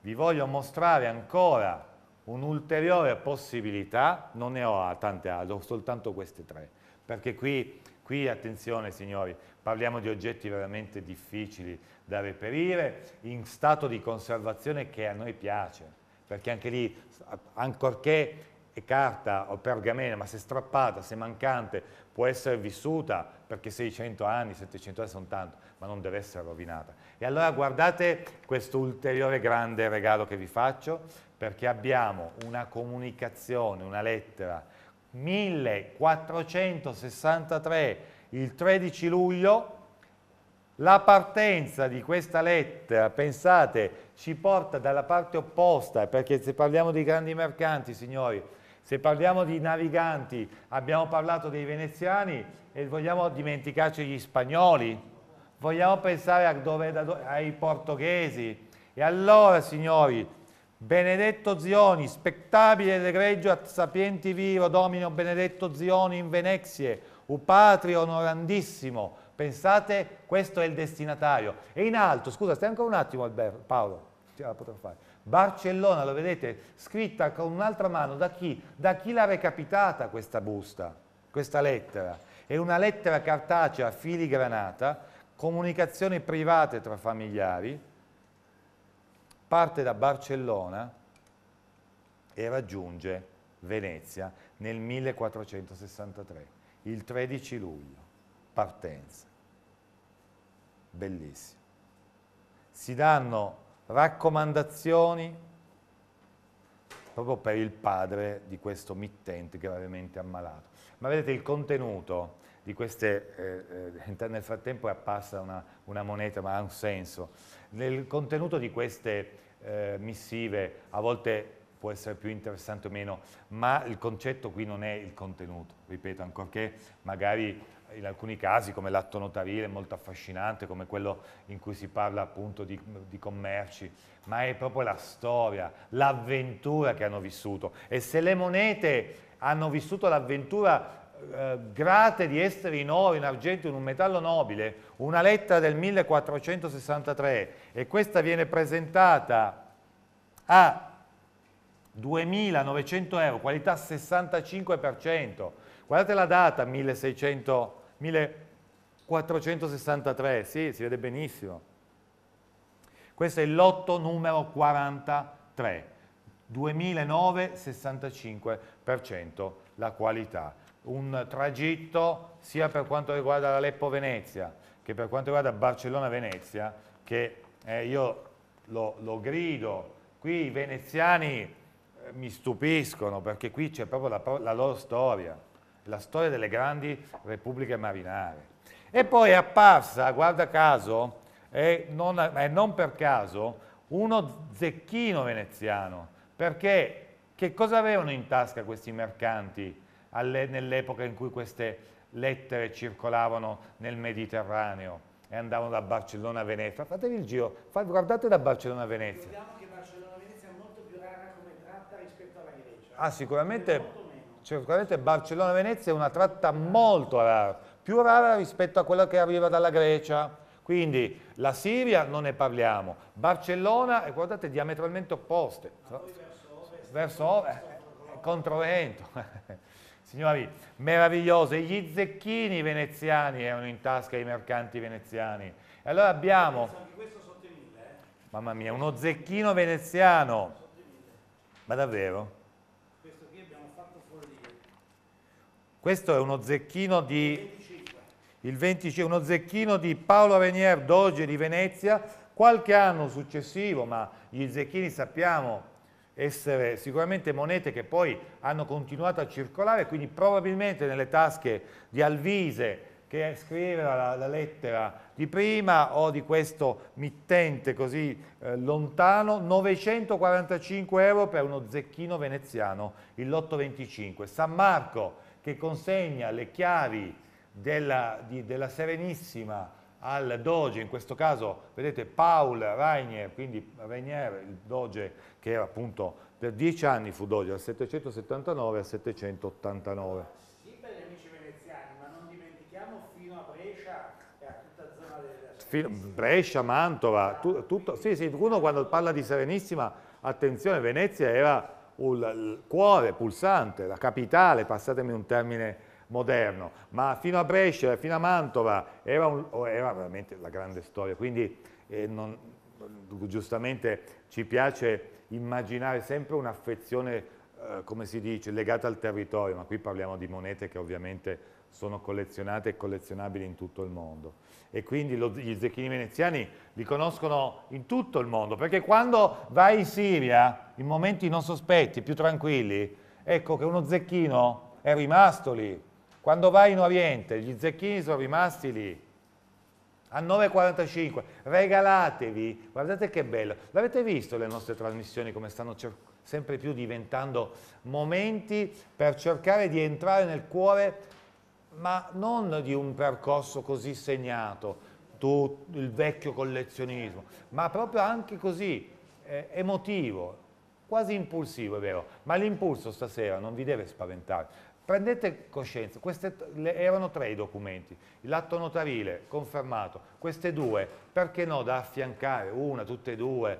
vi voglio mostrare ancora un'ulteriore possibilità, non ne ho tante altre, ho soltanto queste tre, perché qui, qui attenzione signori, Parliamo di oggetti veramente difficili da reperire, in stato di conservazione che a noi piace, perché anche lì, ancorché è carta o pergamena, ma se strappata, se mancante, può essere vissuta perché 600 anni, 700 anni sono tanto, ma non deve essere rovinata. E allora guardate questo ulteriore grande regalo che vi faccio, perché abbiamo una comunicazione, una lettera 1463 il 13 luglio, la partenza di questa lettera, pensate, ci porta dalla parte opposta, perché se parliamo di grandi mercanti, signori, se parliamo di naviganti, abbiamo parlato dei veneziani e vogliamo dimenticarci gli spagnoli, vogliamo pensare a dove, dove, ai portoghesi. E allora, signori, Benedetto Zioni, spettabile ed a sapienti vivo, domino Benedetto Zioni in Venexie, un patrio onorandissimo, pensate, questo è il destinatario. E in alto, scusa, stai ancora un attimo Alberto, Paolo, ce la potrò fare. Barcellona, lo vedete, scritta con un'altra mano, da chi? Da chi l'ha recapitata questa busta, questa lettera? È una lettera cartacea filigranata, comunicazioni private tra familiari, parte da Barcellona e raggiunge Venezia nel 1463 il 13 luglio, partenza. Bellissimo. Si danno raccomandazioni proprio per il padre di questo mittente gravemente ammalato. Ma vedete il contenuto di queste, eh, eh nel frattempo è apparsa una, una, moneta ma ha un senso, nel contenuto di queste eh, missive a volte può essere più interessante o meno, ma il concetto qui non è il contenuto, ripeto, ancorché magari in alcuni casi come l'atto notarile molto affascinante, come quello in cui si parla appunto di, di commerci, ma è proprio la storia, l'avventura che hanno vissuto. E se le monete hanno vissuto l'avventura eh, grate di essere in oro, in argento, in un metallo nobile, una lettera del 1463 e questa viene presentata a 2.900 euro, qualità 65%. Guardate la data, 1600, 1463, sì, si vede benissimo. Questo è il lotto numero 43, 2009, 65% la qualità. Un tragitto sia per quanto riguarda la venezia che per quanto riguarda Barcellona-Venezia, che eh, io lo, lo grido, qui i veneziani eh, mi stupiscono perché qui c'è proprio la, la, loro storia, la storia delle grandi repubbliche marinare. E poi è apparsa, guarda caso, e non, e non per caso, uno zecchino veneziano, perché che cosa avevano in tasca questi mercanti nell'epoca in cui queste lettere circolavano nel Mediterraneo e andavano da Barcellona a Venezia? Fatevi il giro, guardate da Barcellona a Venezia Ah, sicuramente, sicuramente Barcellona-Venezia è una tratta molto rara, più rara rispetto a quella che arriva dalla Grecia. Quindi la Siria non ne parliamo, Barcellona, è guardate, diametralmente opposte. Verso ovest, eh, contro vento. Signori, meravigliose, gli zecchini veneziani erano in tasca ai mercanti veneziani. E allora abbiamo... Mamma mia, uno zecchino veneziano. Ma davvero? Questo è uno zecchino di... Il 25, uno zecchino di Paolo Avenier, doge di Venezia, qualche anno successivo, ma gli zecchini sappiamo essere sicuramente monete che poi hanno continuato a circolare, quindi probabilmente nelle tasche di Alvise che scriveva la, la lettera di prima o di questo mittente così eh, lontano, 945 euro per uno zecchino veneziano, il lotto 25. San Marco che consegna le chiavi della, di, della Serenissima al doge, in questo caso vedete Paul Rainier, quindi Rainier, il doge che era appunto per dieci anni fu doge, dal 779 al 789. Sì per gli amici veneziani, ma non dimentichiamo fino a Brescia e a tutta zona della Brescia, Mantova, tu, tutto, sì sì, uno quando parla di Serenissima, attenzione, Venezia era il cuore pulsante, la capitale, passatemi un termine moderno, ma fino a Brescia, fino a Mantova era, un, era veramente la grande storia, quindi eh, non, giustamente ci piace immaginare sempre un'affezione, eh, come si dice, legata al territorio, ma qui parliamo di monete che ovviamente sono collezionate e collezionabili in tutto il mondo e quindi lo, gli zecchini veneziani li conoscono in tutto il mondo, perché quando vai in Siria, in momenti non sospetti, più tranquilli, ecco che uno zecchino è rimasto lì. Quando vai in Oriente, gli zecchini sono rimasti lì. A 9.45, regalatevi, guardate che bello. L'avete visto le nostre trasmissioni come stanno sempre più diventando momenti per cercare di entrare nel cuore ma non di un percorso così segnato, tu, il vecchio collezionismo, ma proprio anche così, eh, emotivo, quasi impulsivo, è vero, ma l'impulso stasera non vi deve spaventare. Prendete coscienza, queste erano tre i documenti, l'atto notarile, confermato, queste due, perché no, da affiancare, una, tutte e due,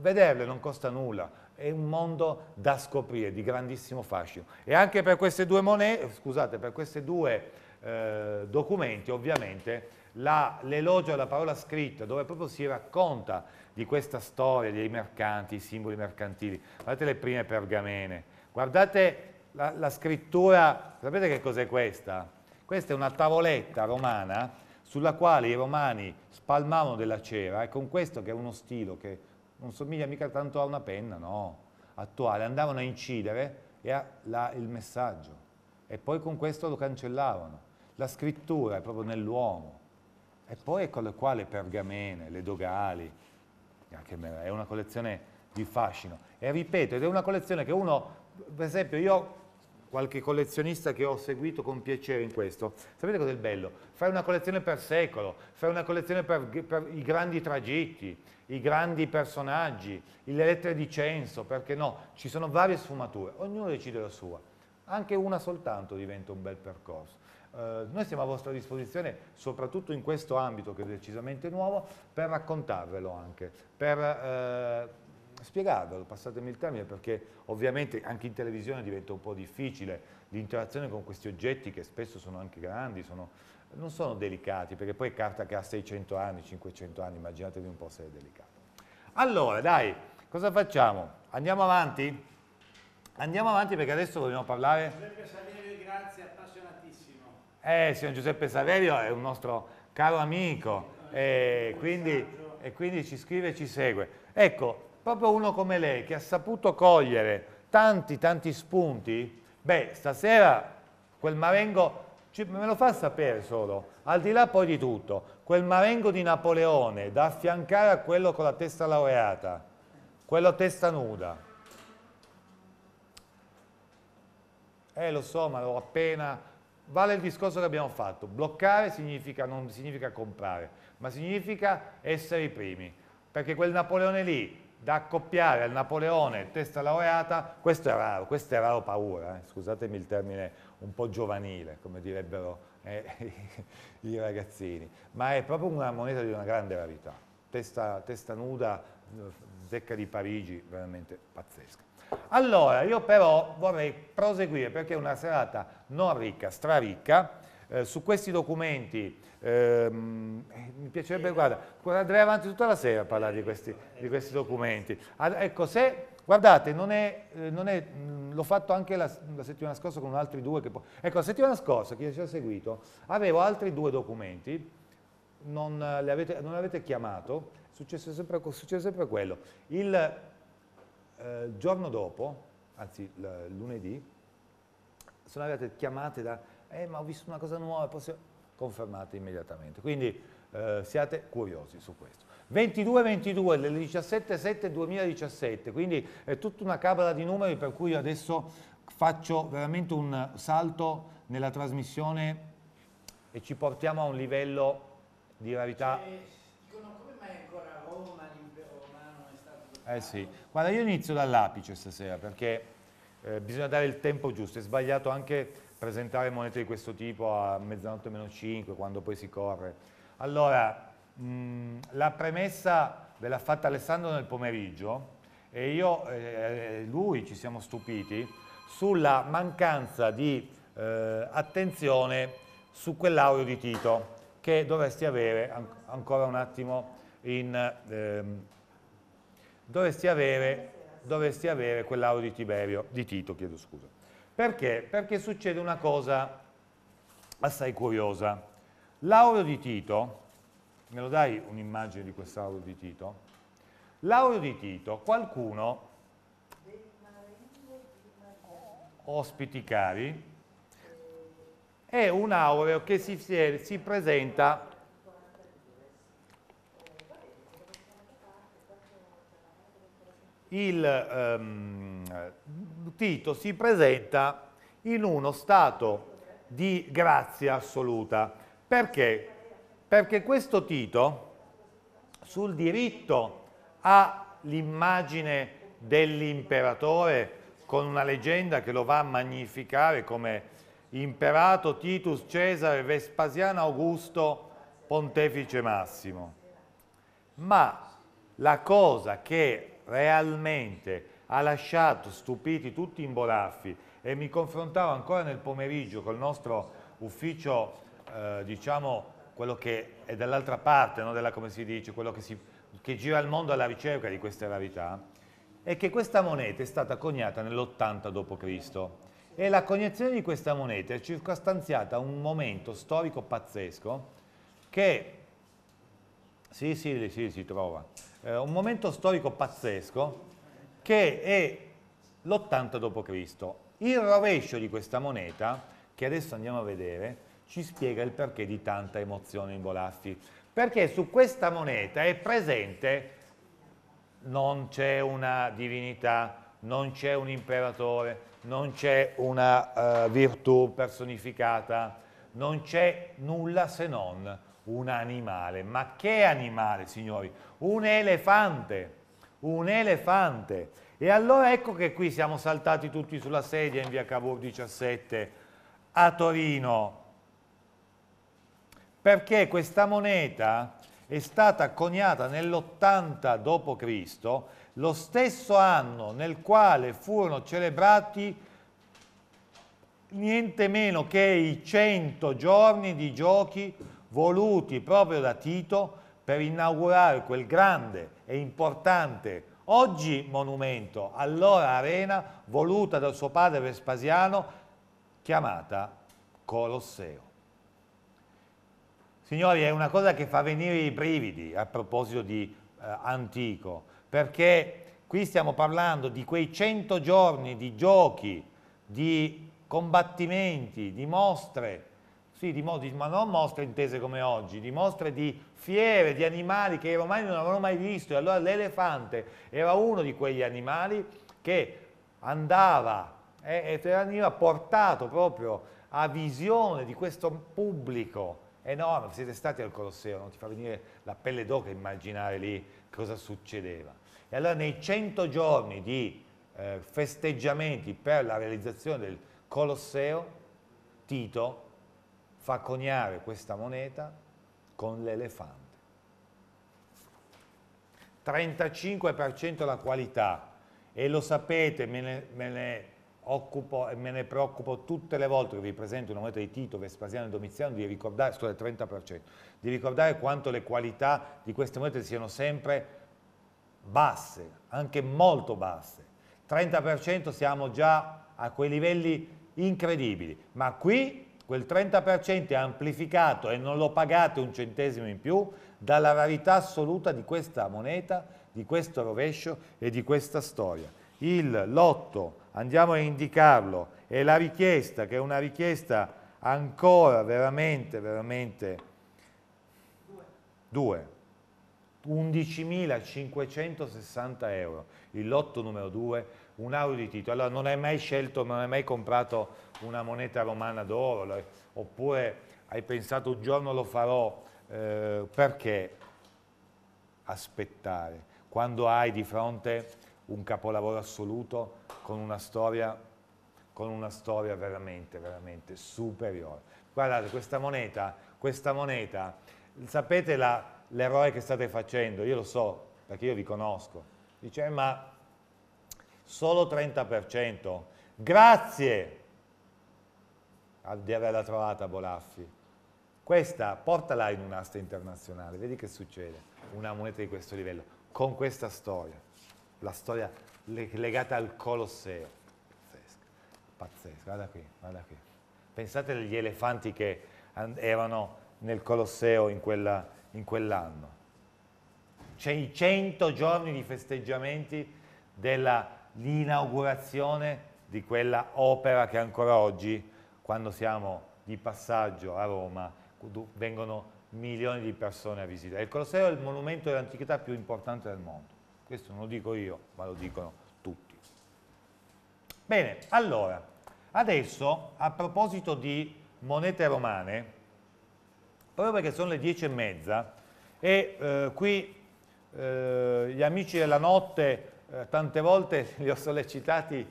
vederle non costa nulla, è un mondo da scoprire, di grandissimo fascino. E anche per queste due, monete, scusate, per queste due eh, documenti, ovviamente, l'elogio alla parola scritta, dove proprio si racconta di questa storia dei mercanti, i simboli mercantili. Guardate le prime pergamene, guardate la, la scrittura, sapete che cos'è questa? Questa è una tavoletta romana sulla quale i romani spalmavano della cera e con questo che è uno stilo che non somiglia mica tanto a una penna, no, attuale, andavano a incidere e a, la, il messaggio e poi con questo lo cancellavano. La scrittura è proprio nell'uomo e poi eccole qua le pergamene, le dogali, è una collezione di fascino. E ripeto, ed è una collezione che uno, per esempio io qualche collezionista che ho seguito con piacere in questo. Sapete cos'è il bello? Fai una collezione per secolo, fai una collezione per, per i grandi tragitti, i grandi personaggi, le lettere di censo, perché no? Ci sono varie sfumature, ognuno decide la sua. Anche una soltanto diventa un bel percorso. Uh, noi siamo a vostra disposizione, soprattutto in questo ambito che è decisamente nuovo, per raccontarvelo anche, per uh, spiegarvelo, passatemi il termine, perché ovviamente anche in televisione diventa un po' difficile l'interazione con questi oggetti che spesso sono anche grandi, sono, non sono delicati, perché poi è carta che ha 600 anni, 500 anni, immaginatevi un po' se è delicata. Allora, dai, cosa facciamo? Andiamo avanti? Andiamo avanti perché adesso vogliamo parlare... Giuseppe Saverio, grazie, appassionatissimo. Eh, signor Giuseppe Saverio è un nostro caro amico, eh, quindi, e quindi ci scrive e ci segue. Ecco, proprio uno come lei che ha saputo cogliere tanti tanti spunti, beh, stasera quel Marengo me lo fa sapere solo, al di là poi di tutto, quel Marengo di Napoleone da affiancare a quello con la testa laureata, quello testa nuda. Eh lo so, ma l'ho appena... Vale il discorso che abbiamo fatto, bloccare significa, non significa comprare, ma significa essere i primi, perché quel Napoleone lì da accoppiare al Napoleone testa laureata, questo è raro, questa è raro paura, eh? scusatemi il termine un po' giovanile, come direbbero eh, i, i ragazzini, ma è proprio una moneta di una grande rarità, testa, testa nuda, zecca di Parigi, veramente pazzesca. Allora, io però vorrei proseguire perché è una serata non ricca, straricca, eh, su questi documenti, ehm, eh, mi piacerebbe, guarda, andrei avanti tutta la sera a parlare di questi, di questi documenti. Ad, ecco, se, guardate, eh, mm, l'ho fatto anche la, la, settimana scorsa con altri due, che, ecco, la settimana scorsa, chi ci ha seguito, avevo altri due documenti, non li avete, non avete chiamato, successe sempre, succede sempre quello. Il eh, giorno dopo, anzi lunedì, sono arrivate chiamate da eh, ma ho visto una cosa nuova, posso... confermate immediatamente. Quindi eh, siate curiosi su questo. 22-22 del 17-7-2017, quindi è tutta una cabala di numeri per cui adesso faccio veramente un salto nella trasmissione e ci portiamo a un livello di rarità. Cioè, dicono come mai ancora Roma, l'impero romano è stato... Eh sì, guarda io inizio dall'apice stasera perché eh, bisogna dare il tempo giusto, è sbagliato anche presentare monete di questo tipo a mezzanotte meno 5 quando poi si corre. Allora, mh, la premessa ve l'ha fatta Alessandro nel pomeriggio e io eh, e eh, lui ci siamo stupiti sulla mancanza di eh, attenzione su quell'audio di Tito che dovresti avere an ancora un attimo in... Ehm, dovresti avere, dovresti avere quell'audio di, Tiberio, di Tito, chiedo scusa. Perché? Perché succede una cosa assai curiosa. L'aureo di Tito, me lo dai un'immagine di quest'aureo di Tito? L'aureo di Tito, qualcuno, ospiti cari, è un aureo che si, si presenta il ehm, Tito si presenta in uno stato di grazia assoluta. Perché? Perché questo Tito sul diritto ha l'immagine dell'imperatore con una leggenda che lo va a magnificare come imperato Titus Cesare Vespasiano Augusto pontefice massimo. Ma la cosa che realmente ha lasciato stupiti tutti in bolaffi e mi confrontavo ancora nel pomeriggio col nostro ufficio, eh, diciamo, quello che è dall'altra parte, no? Della, come si dice, quello che, si, che gira il mondo alla ricerca di queste rarità, è che questa moneta è stata coniata nell'80 d.C. e la coniazione di questa moneta è circostanziata a un momento storico pazzesco che... Sì, sì, sì, si trova eh, un momento storico pazzesco che è l'80 d.C. Il rovescio di questa moneta, che adesso andiamo a vedere, ci spiega il perché di tanta emozione in Bolaffi. Perché su questa moneta è presente, non c'è una divinità, non c'è un imperatore, non c'è una uh, virtù personificata, non c'è nulla se non un animale. Ma che animale, signori? Un elefante. Un elefante. E allora ecco che qui siamo saltati tutti sulla sedia in via Cavour 17 a Torino. Perché questa moneta è stata coniata nell'80 d.C., lo stesso anno nel quale furono celebrati niente meno che i 100 giorni di giochi voluti proprio da Tito per inaugurare quel grande e importante oggi monumento, allora arena voluta da suo padre Vespasiano chiamata Colosseo. Signori, è una cosa che fa venire i brividi a proposito di eh, antico, perché qui stiamo parlando di quei 100 giorni di giochi, di combattimenti, di mostre, sì, di, ma non mostre intese come oggi, di mostre di fiere, di animali che i romani non avevano mai visto. E allora l'elefante era uno di quegli animali che andava e, veniva portato proprio a visione di questo pubblico enorme. Siete stati al Colosseo, non ti fa venire la pelle d'oca immaginare lì cosa succedeva. E allora nei 100 giorni di eh, festeggiamenti per la realizzazione del Colosseo, Tito fa coniare questa moneta con l'elefante. 35% la qualità e lo sapete, me ne, me ne occupo e me ne preoccupo tutte le volte che vi presento una moneta di Tito, Vespasiano e Domiziano di ricordare, sto del 30%, di ricordare quanto le qualità di queste monete siano sempre basse, anche molto basse. 30% siamo già a quei livelli incredibili, ma qui quel 30% è amplificato e non lo pagate un centesimo in più dalla rarità assoluta di questa moneta, di questo rovescio e di questa storia. Il lotto, andiamo a indicarlo, è la richiesta, che è una richiesta ancora veramente, veramente... 2. 11.560 euro. Il lotto numero 2 un euro di titolo. Allora non hai mai scelto, non hai mai comprato una moneta romana d'oro, oppure hai pensato un giorno lo farò, eh, perché aspettare? Quando hai di fronte un capolavoro assoluto con una storia, con una storia veramente, veramente superiore. Guardate, questa moneta, questa moneta, sapete l'errore che state facendo? Io lo so, perché io vi conosco. Dice, eh, ma solo 30%. Grazie di averla trovata Bolaffi. Questa portala in un'asta internazionale, vedi che succede, una moneta di questo livello, con questa storia, la storia legata al Colosseo. Pazzesco, pazzesco, guarda qui, guarda qui. Pensate agli elefanti che erano nel Colosseo in, quella, in quell'anno. C'è cioè i 100 giorni di festeggiamenti della l'inaugurazione di quella opera che ancora oggi, quando siamo di passaggio a Roma, vengono milioni di persone a visitare. Il Colosseo è il monumento dell'antichità più importante del mondo. Questo non lo dico io, ma lo dicono tutti. Bene, allora, adesso a proposito di monete romane, proprio perché sono le dieci e mezza e eh, qui eh, gli amici della notte eh, tante volte li ho sollecitati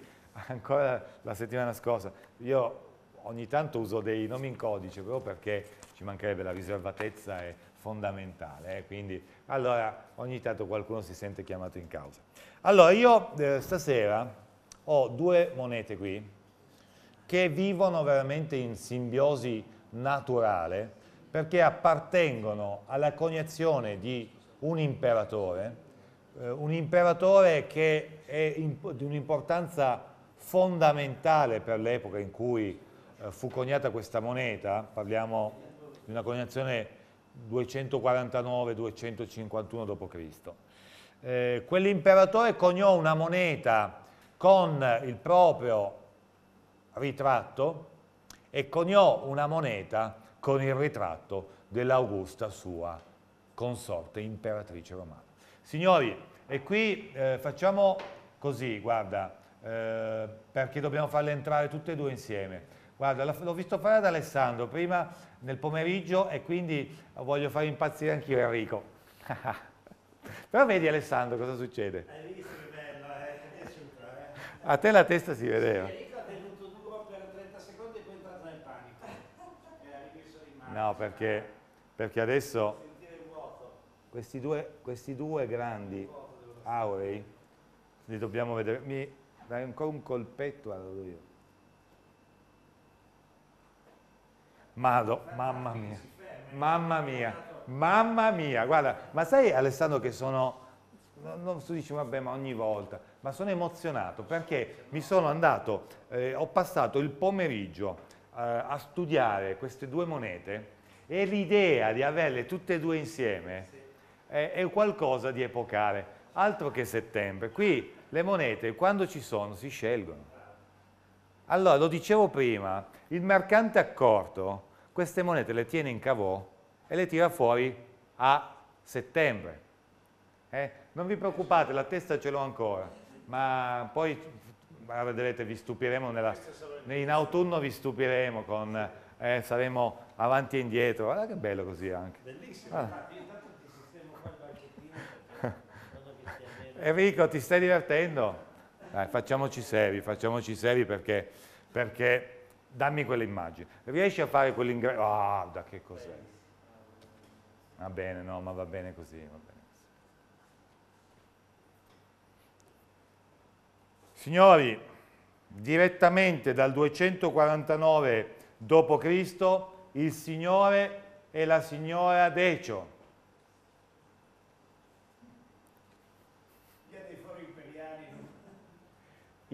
ancora la settimana scorsa. Io ogni tanto uso dei nomi in codice proprio perché ci mancherebbe la riservatezza è fondamentale, eh? quindi allora ogni tanto qualcuno si sente chiamato in causa. Allora io eh, stasera ho due monete qui che vivono veramente in simbiosi naturale perché appartengono alla cognazione di un imperatore eh, un imperatore che è di un'importanza fondamentale per l'epoca in cui eh, fu coniata questa moneta, parliamo di una coniazione 249-251 d.C. Eh, Quell'imperatore coniò una moneta con il proprio ritratto e coniò una moneta con il ritratto dell'Augusta sua consorte imperatrice romana. Signori, e qui eh, facciamo così, guarda, eh, perché dobbiamo farle entrare tutte e due insieme. Guarda, l'ho visto fare ad Alessandro prima nel pomeriggio e quindi voglio far impazzire anch'io Enrico. Però vedi Alessandro cosa succede. Hai visto che bello, eh? È super, eh? A te la testa si vedeva. Enrico ha tenuto duro per 30 secondi e poi è entrato nel panico. No, perché, perché adesso questi due, questi due grandi aurei li dobbiamo vedere. Mi dai ancora un colpetto, vado allora io. Mado, mamma mia, mamma mia, mamma mia, guarda, ma sai Alessandro che sono, non, non tu dici vabbè ma ogni volta, ma sono emozionato perché mi sono andato, eh, ho passato il pomeriggio eh, a studiare queste due monete e l'idea di averle tutte e due insieme è, qualcosa di epocale, altro che settembre. Qui le monete quando ci sono si scelgono. Allora, lo dicevo prima, il mercante accorto queste monete le tiene in cavò e le tira fuori a settembre. Eh? Non vi preoccupate, la testa ce l'ho ancora, ma poi vedrete, vi stupiremo, nella, in autunno vi stupiremo, con, eh, saremo avanti e indietro, guarda che bello così anche. Bellissimo, ah. Enrico, ti stai divertendo? Dai, facciamoci seri, facciamoci seri perché, perché dammi quell'immagine. Riesci a fare quell'ingresso? Ah, oh, da che cos'è? Va bene, no, ma va bene così, va bene. Signori, direttamente dal 249 d.C. il Signore e la Signora Decio.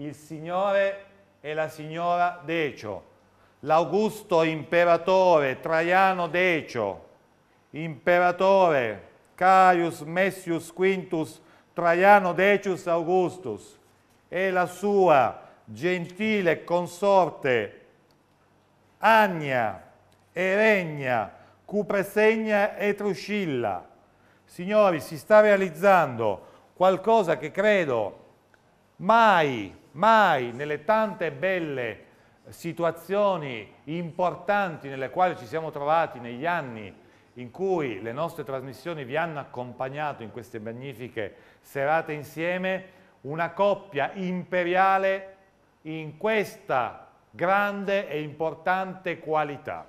il Signore e la Signora Decio, l'Augusto Imperatore Traiano Decio, Imperatore Caius Messius Quintus Traiano Decius Augustus e la sua gentile consorte Agna e Regna Cupresegna e Truscilla. Signori, si sta realizzando qualcosa che credo mai mai nelle tante belle situazioni importanti nelle quali ci siamo trovati negli anni in cui le nostre trasmissioni vi hanno accompagnato in queste magnifiche serate insieme, una coppia imperiale in questa grande e importante qualità.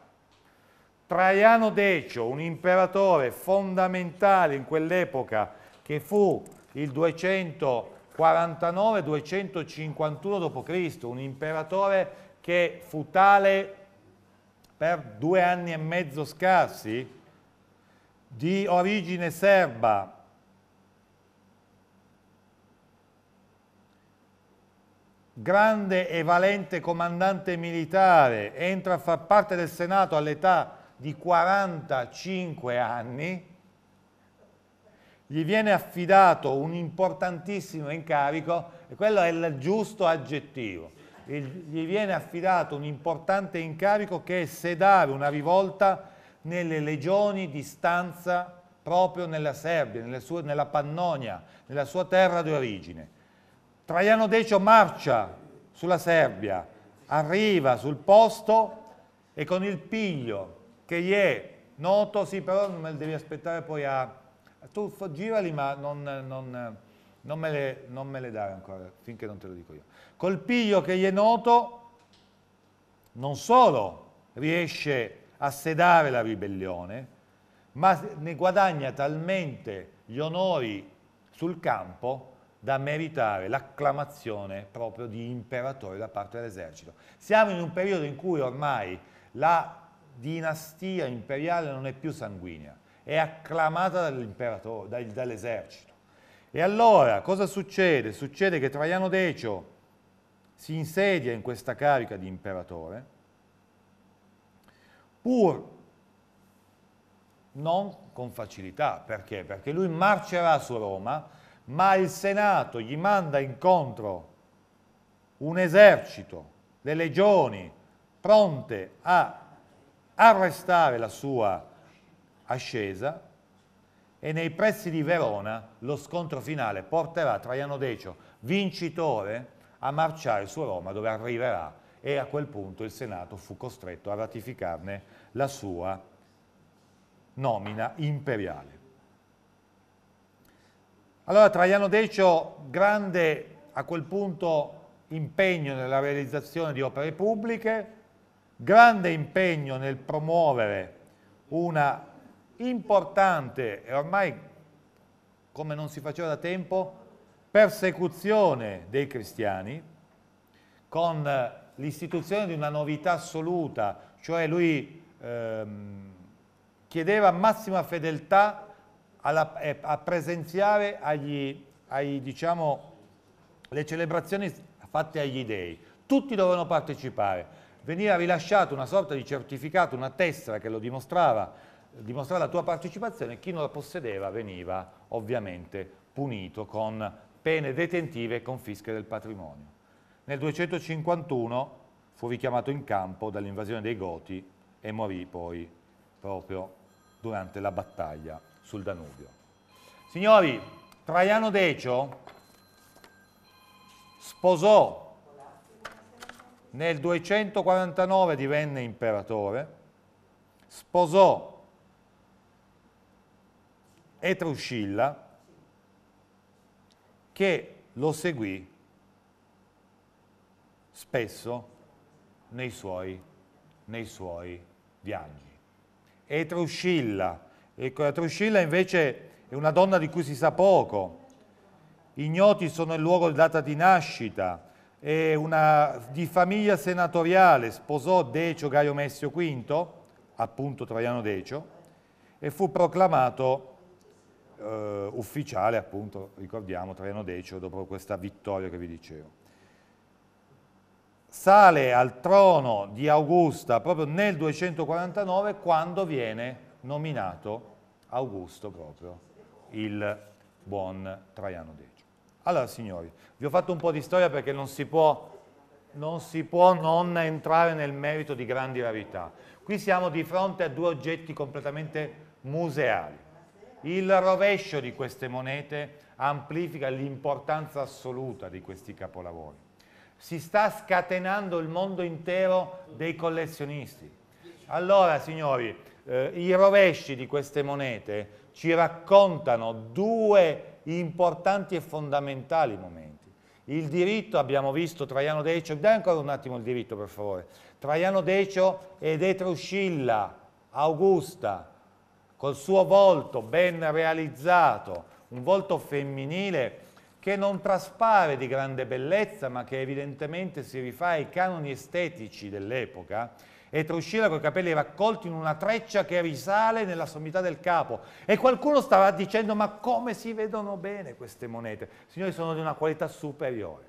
Traiano Decio, un imperatore fondamentale in quell'epoca che fu il 200 49-251 d.C., un imperatore che fu tale per due anni e mezzo scarsi, di origine serba, grande e valente comandante militare, entra a far parte del Senato all'età di 45 anni, gli viene affidato un importantissimo incarico, e quello è il giusto aggettivo, gli viene affidato un importante incarico che è sedare una rivolta nelle legioni di stanza proprio nella Serbia, sue, nella Pannonia, nella sua terra d'origine. Traiano Decio marcia sulla Serbia, arriva sul posto e con il piglio che gli è noto, sì però non me lo devi aspettare poi a tu girali ma non, non, non, me le, non me le dare ancora, finché non te lo dico io. Col piglio che gli è noto, non solo riesce a sedare la ribellione, ma ne guadagna talmente gli onori sul campo da meritare l'acclamazione proprio di imperatore da parte dell'esercito. Siamo in un periodo in cui ormai la dinastia imperiale non è più sanguigna, è acclamata dall'esercito. E allora cosa succede? Succede che Traiano Decio si insedia in questa carica di imperatore, pur non con facilità, perché? Perché lui marcerà su Roma, ma il Senato gli manda incontro un esercito, le legioni, pronte a arrestare la sua ascesa e nei pressi di Verona lo scontro finale porterà Traiano Decio vincitore a marciare su Roma dove arriverà e a quel punto il Senato fu costretto a ratificarne la sua nomina imperiale. Allora Traiano Decio, grande a quel punto impegno nella realizzazione di opere pubbliche, grande impegno nel promuovere una importante e ormai come non si faceva da tempo, persecuzione dei cristiani con eh, l'istituzione di una novità assoluta, cioè lui ehm, chiedeva massima fedeltà alla, eh, a presenziare agli, ai, diciamo, le celebrazioni fatte agli dei. Tutti dovevano partecipare. Veniva rilasciato una sorta di certificato, una tessera che lo dimostrava, dimostrare la tua partecipazione, chi non la possedeva veniva ovviamente punito con pene detentive e confische del patrimonio. Nel 251 fu richiamato in campo dall'invasione dei Goti e morì poi proprio durante la battaglia sul Danubio. Signori, Traiano Decio sposò nel 249 divenne imperatore, sposò Etruscilla che lo seguì spesso nei suoi, nei suoi viaggi. Etruscilla, ecco, Truscilla invece è una donna di cui si sa poco, ignoti sono il luogo e la data di nascita, è una, di famiglia senatoriale, sposò Decio Gaio Messio V, appunto Traiano Decio, e fu proclamato eh, ufficiale, appunto, ricordiamo, Traiano Decio dopo questa vittoria che vi dicevo. Sale al trono di Augusta proprio nel 249 quando viene nominato Augusto proprio, il buon Traiano Decio. Allora signori, vi ho fatto un po' di storia perché non si può non, si può non entrare nel merito di grandi rarità. Qui siamo di fronte a due oggetti completamente museali. Il rovescio di queste monete amplifica l'importanza assoluta di questi capolavori. Si sta scatenando il mondo intero dei collezionisti. Allora, signori, eh, i rovesci di queste monete ci raccontano due importanti e fondamentali momenti. Il diritto, abbiamo visto Traiano Decio, dai ancora un attimo il diritto per favore, Traiano Decio ed Etruscilla, Augusta, col suo volto ben realizzato, un volto femminile che non traspare di grande bellezza, ma che evidentemente si rifà ai canoni estetici dell'epoca, e Truscilla con i capelli raccolti in una treccia che risale nella sommità del capo. E qualcuno stava dicendo, ma come si vedono bene queste monete? Signori, sono di una qualità superiore.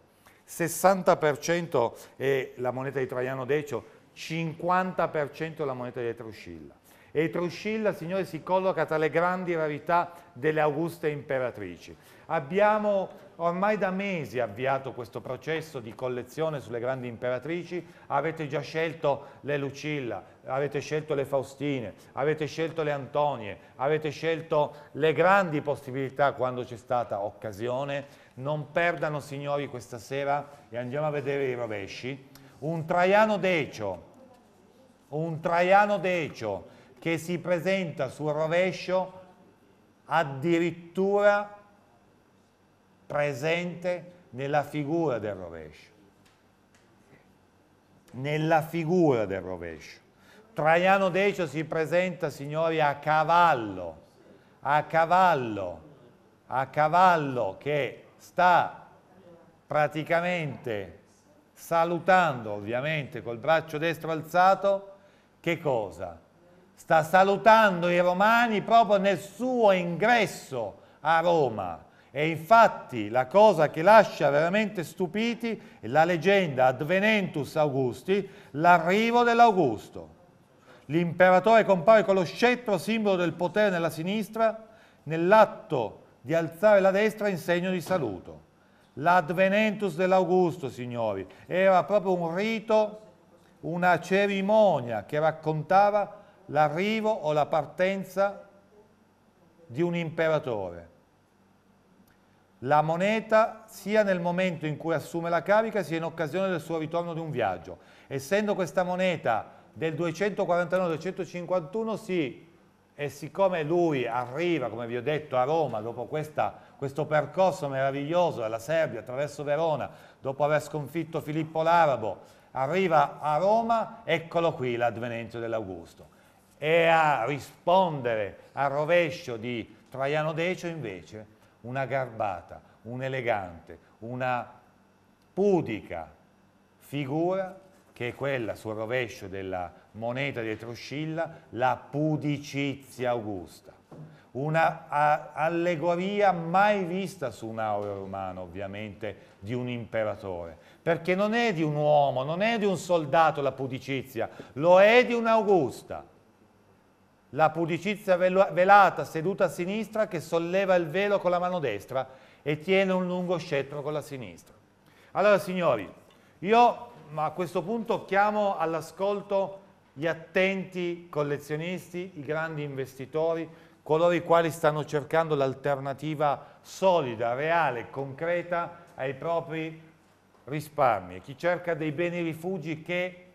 60% è la moneta di Traiano Decio, 50% la moneta di Truscilla e Truscilla, signore, si colloca tra le grandi rarità delle auguste imperatrici. Abbiamo ormai da mesi avviato questo processo di collezione sulle grandi imperatrici, avete già scelto le Lucilla, avete scelto le Faustine, avete scelto le Antonie, avete scelto le grandi possibilità quando c'è stata occasione. Non perdano, signori, questa sera e andiamo a vedere i rovesci. Un Traiano Decio, un Traiano Decio che si presenta sul rovescio addirittura presente nella figura del rovescio. Nella figura del rovescio. Traiano Decio si presenta, signori, a cavallo, a cavallo, a cavallo che sta praticamente salutando, ovviamente, col braccio destro alzato, che cosa? sta salutando i romani proprio nel suo ingresso a Roma. E infatti la cosa che lascia veramente stupiti è la leggenda Advenentus Augusti, l'arrivo dell'Augusto. L'imperatore compare con lo scettro, simbolo del potere nella sinistra, nell'atto di alzare la destra in segno di saluto. L'Advenentus dell'Augusto, signori, era proprio un rito, una cerimonia che raccontava l'arrivo o la partenza di un imperatore. La moneta sia nel momento in cui assume la carica sia in occasione del suo ritorno di un viaggio. Essendo questa moneta del 249-251 sì, e siccome lui arriva, come vi ho detto, a Roma dopo questa, questo percorso meraviglioso dalla Serbia attraverso Verona, dopo aver sconfitto Filippo l'Arabo, arriva a Roma, eccolo qui l'avvenimento dell'Augusto e a rispondere al rovescio di Traiano Decio invece una garbata, un'elegante, una pudica figura che è quella sul rovescio della moneta di Etruscilla, la pudicizia augusta. Una allegoria mai vista su un aureo romano, ovviamente, di un imperatore. Perché non è di un uomo, non è di un soldato la pudicizia, lo è di un'augusta la pudicizia velata seduta a sinistra che solleva il velo con la mano destra e tiene un lungo scettro con la sinistra. Allora signori, io a questo punto chiamo all'ascolto gli attenti collezionisti, i grandi investitori, coloro i quali stanno cercando l'alternativa solida, reale, concreta ai propri risparmi, chi cerca dei beni rifugi che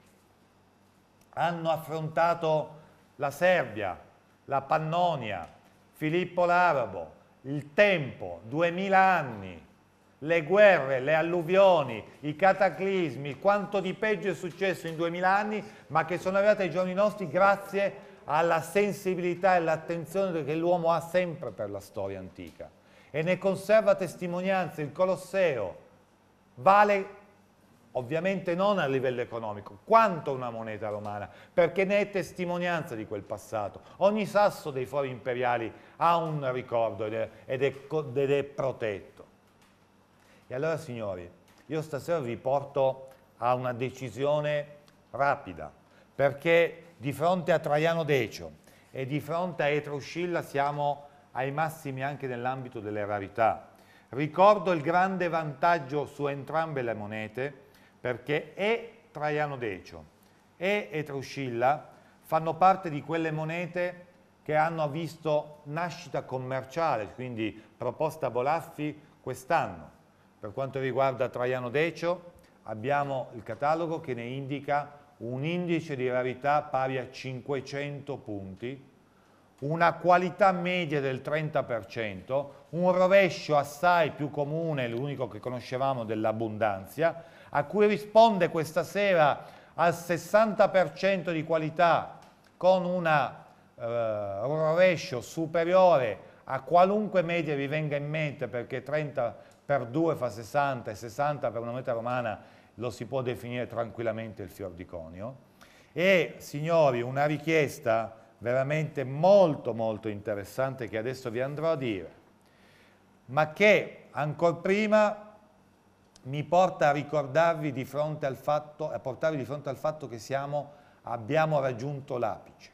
hanno affrontato la Serbia, la Pannonia, Filippo l'Arabo, il tempo, 2000 anni, le guerre, le alluvioni, i cataclismi, quanto di peggio è successo in 2000 anni, ma che sono arrivate ai giorni nostri grazie alla sensibilità e all'attenzione che l'uomo ha sempre per la storia antica. E ne conserva testimonianze il Colosseo, vale Ovviamente non a livello economico, quanto una moneta romana, perché ne è testimonianza di quel passato. Ogni sasso dei fori imperiali ha un ricordo ed è, ed è, ed è protetto. E allora signori, io stasera vi porto a una decisione rapida, perché di fronte a Traiano Decio e di fronte a Etroscilla siamo ai massimi anche nell'ambito delle rarità. Ricordo il grande vantaggio su entrambe le monete, perché E Traiano Decio e Etruscilla fanno parte di quelle monete che hanno visto nascita commerciale, quindi proposta Bolaffi quest'anno. Per quanto riguarda Traiano Decio abbiamo il catalogo che ne indica un indice di rarità pari a 500 punti, una qualità media del 30%, un rovescio assai più comune, l'unico che conoscevamo, dell'abbondanza, a cui risponde questa sera al 60% di qualità con una, eh, un rovescio superiore a qualunque media vi venga in mente perché 30 per 2 fa 60 e 60 per una meta romana lo si può definire tranquillamente il fior di conio. E signori, una richiesta veramente molto molto interessante che adesso vi andrò a dire, ma che ancora prima mi porta a ricordarvi di fronte al fatto, a portarvi di fronte al fatto che siamo, abbiamo raggiunto l'apice.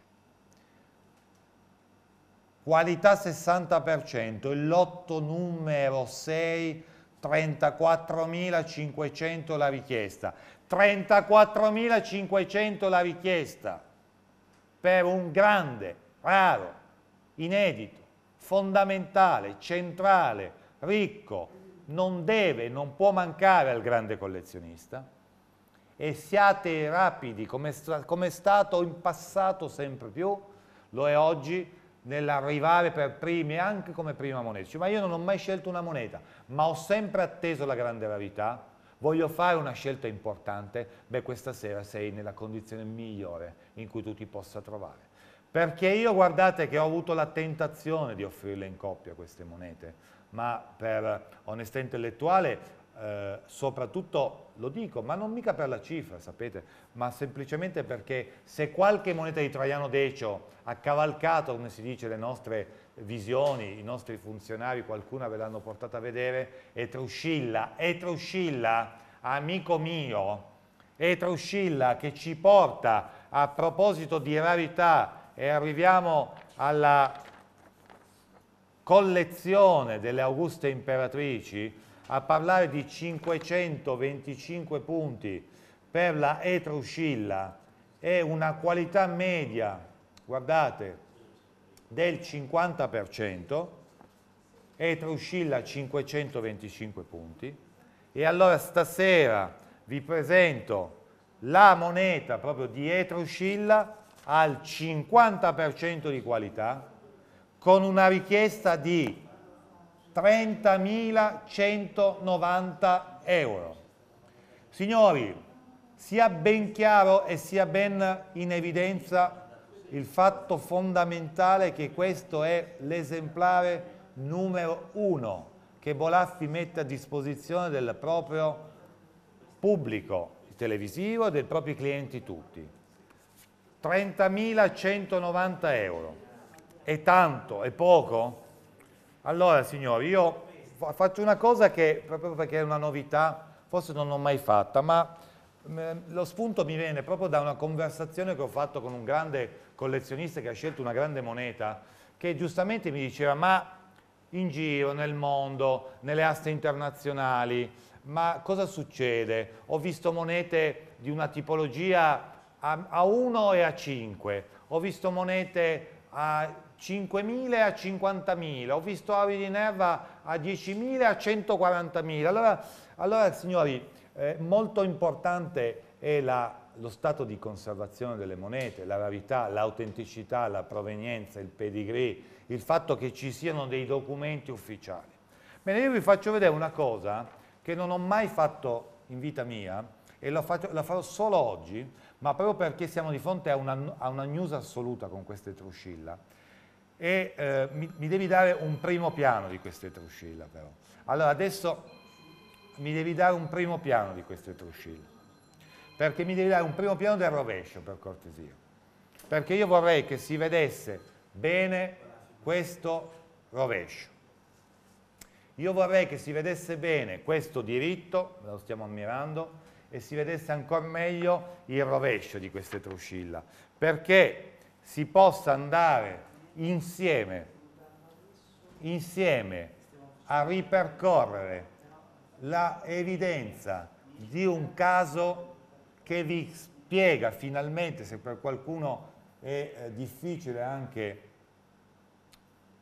Qualità 60%, il lotto numero 6 34.500 la richiesta. 34.500 la richiesta per un grande, raro, inedito, fondamentale, centrale, ricco, non deve, non può mancare al grande collezionista e siate rapidi, come, come è stato in passato sempre più, lo è oggi, nell'arrivare per primi anche come prima moneta. Cioè, ma io non ho mai scelto una moneta, ma ho sempre atteso la grande rarità voglio fare una scelta importante, beh questa sera sei nella condizione migliore in cui tu ti possa trovare. Perché io guardate che ho avuto la tentazione di offrirle in coppia queste monete, ma per onestà intellettuale eh, soprattutto lo dico, ma non mica per la cifra, sapete, ma semplicemente perché se qualche moneta di Traiano Decio ha cavalcato, come si dice, le nostre visioni, i nostri funzionari qualcuna ve l'hanno portata a vedere, Etruscilla, Etruscilla, amico mio, Etruscilla che ci porta a proposito di rarità e arriviamo alla collezione delle Auguste Imperatrici a parlare di 525 punti per la Etruscilla è una qualità media, guardate, del 50% e truscilla 525 punti. E allora stasera vi presento la moneta proprio di Etruscilla al 50% di qualità con una richiesta di 30.190 euro. Signori, sia ben chiaro e sia ben in evidenza il fatto fondamentale è che questo è l'esemplare numero uno che Bolaffi mette a disposizione del proprio pubblico televisivo e dei propri clienti tutti. 30.190 euro. È tanto? È poco? Allora signori, io faccio una cosa che, proprio perché è una novità, forse non l'ho mai fatta, ma ehm, lo spunto mi viene proprio da una conversazione che ho fatto con un grande collezionista che ha scelto una grande moneta, che giustamente mi diceva ma in giro, nel mondo, nelle aste internazionali, ma cosa succede? Ho visto monete di una tipologia a, 1 e a 5, ho visto monete a 5.000 e a 50.000, ho visto avi di nerva a 10.000 e a 140.000. Allora, allora signori, eh, molto importante è la lo stato di conservazione delle monete, la rarità, l'autenticità, la provenienza, il pedigree, il fatto che ci siano dei documenti ufficiali. Bene, io vi faccio vedere una cosa che non ho mai fatto in vita mia e la, faccio, la farò solo oggi, ma proprio perché siamo di fronte a una, a una news assoluta con queste truscilla. E eh, mi, mi devi dare un primo piano di queste truscilla però. Allora adesso mi devi dare un primo piano di queste truscilla perché mi devi dare un primo piano del rovescio per cortesia perché io vorrei che si vedesse bene questo rovescio io vorrei che si vedesse bene questo diritto lo stiamo ammirando e si vedesse ancora meglio il rovescio di queste truscilla perché si possa andare insieme insieme a ripercorrere la evidenza di un caso che vi spiega finalmente, se per qualcuno è eh, difficile anche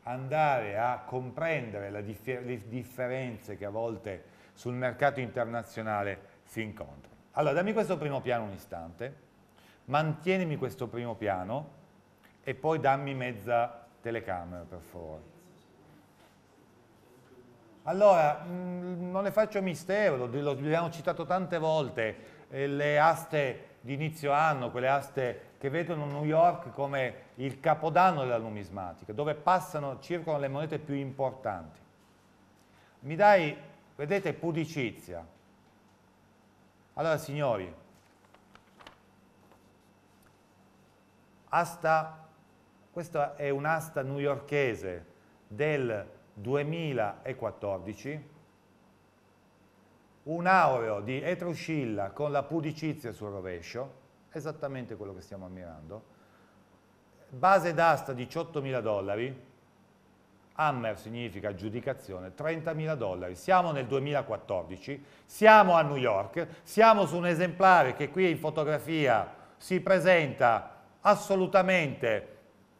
andare a comprendere differ le differenze che a volte sul mercato internazionale si incontrano. Allora, dammi questo primo piano un istante, mantienimi questo primo piano e poi dammi mezza telecamera, per favore. Allora, mh, mm, non ne faccio mistero, l'abbiamo citato tante volte, le aste di inizio anno, quelle aste che vedono New York come il capodanno della numismatica, dove passano, circolano le monete più importanti. Mi dai, vedete, pudicizia. Allora, signori, asta, questa è un'asta newyorkese del 2014, un aureo di etruscilla con la pudicizia sul rovescio, esattamente quello che stiamo ammirando, base d'asta 18.000 dollari, Hammer significa aggiudicazione, 30.000 dollari, siamo nel 2014, siamo a New York, siamo su un esemplare che qui in fotografia si presenta assolutamente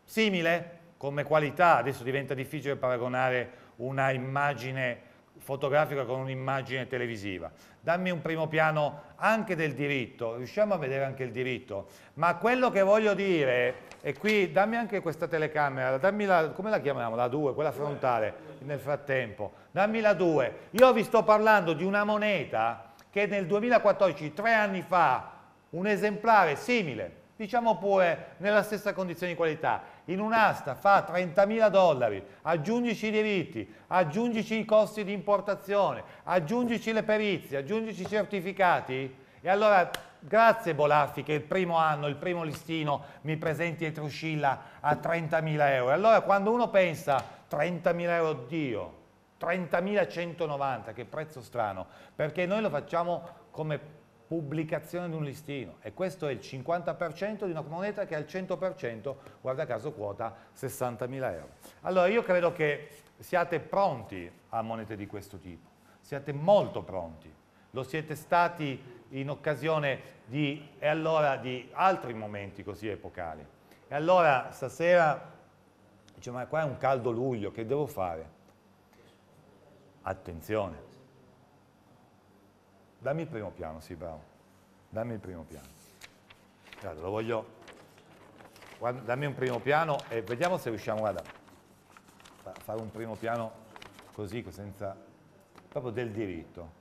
simile come qualità, adesso diventa difficile paragonare una immagine fotografica con un'immagine televisiva, dammi un primo piano anche del diritto, riusciamo a vedere anche il diritto, ma quello che voglio dire, e qui dammi anche questa telecamera, dammi la, come la chiamiamo, la 2, quella frontale, nel frattempo, dammi la 2, io vi sto parlando di una moneta che nel 2014, tre anni fa, un esemplare simile, diciamo pure nella stessa condizione di qualità, in un'asta fa 30.000 dollari, aggiungici i diritti, aggiungici i costi di importazione, aggiungici le perizie, aggiungici i certificati, e allora grazie Bolaffi che il primo anno, il primo listino mi presenti e Etruscilla a 30.000 euro. Allora quando uno pensa 30.000 euro, oddio, 30.190, che prezzo strano, perché noi lo facciamo come pubblicazione di un listino e questo è il 50% di una moneta che al 100%, guarda caso, quota 60.000 euro. Allora io credo che siate pronti a monete di questo tipo, siate molto pronti, lo siete stati in occasione di, e allora, di altri momenti così epocali. E allora stasera, dice ma qua è un caldo luglio, che devo fare? Attenzione, Dammi il primo piano, sì, bravo. Dammi il primo piano. Guarda, lo voglio... Guarda, dammi un primo piano e vediamo se riusciamo, guarda, a fare un primo piano così, senza... proprio del diritto.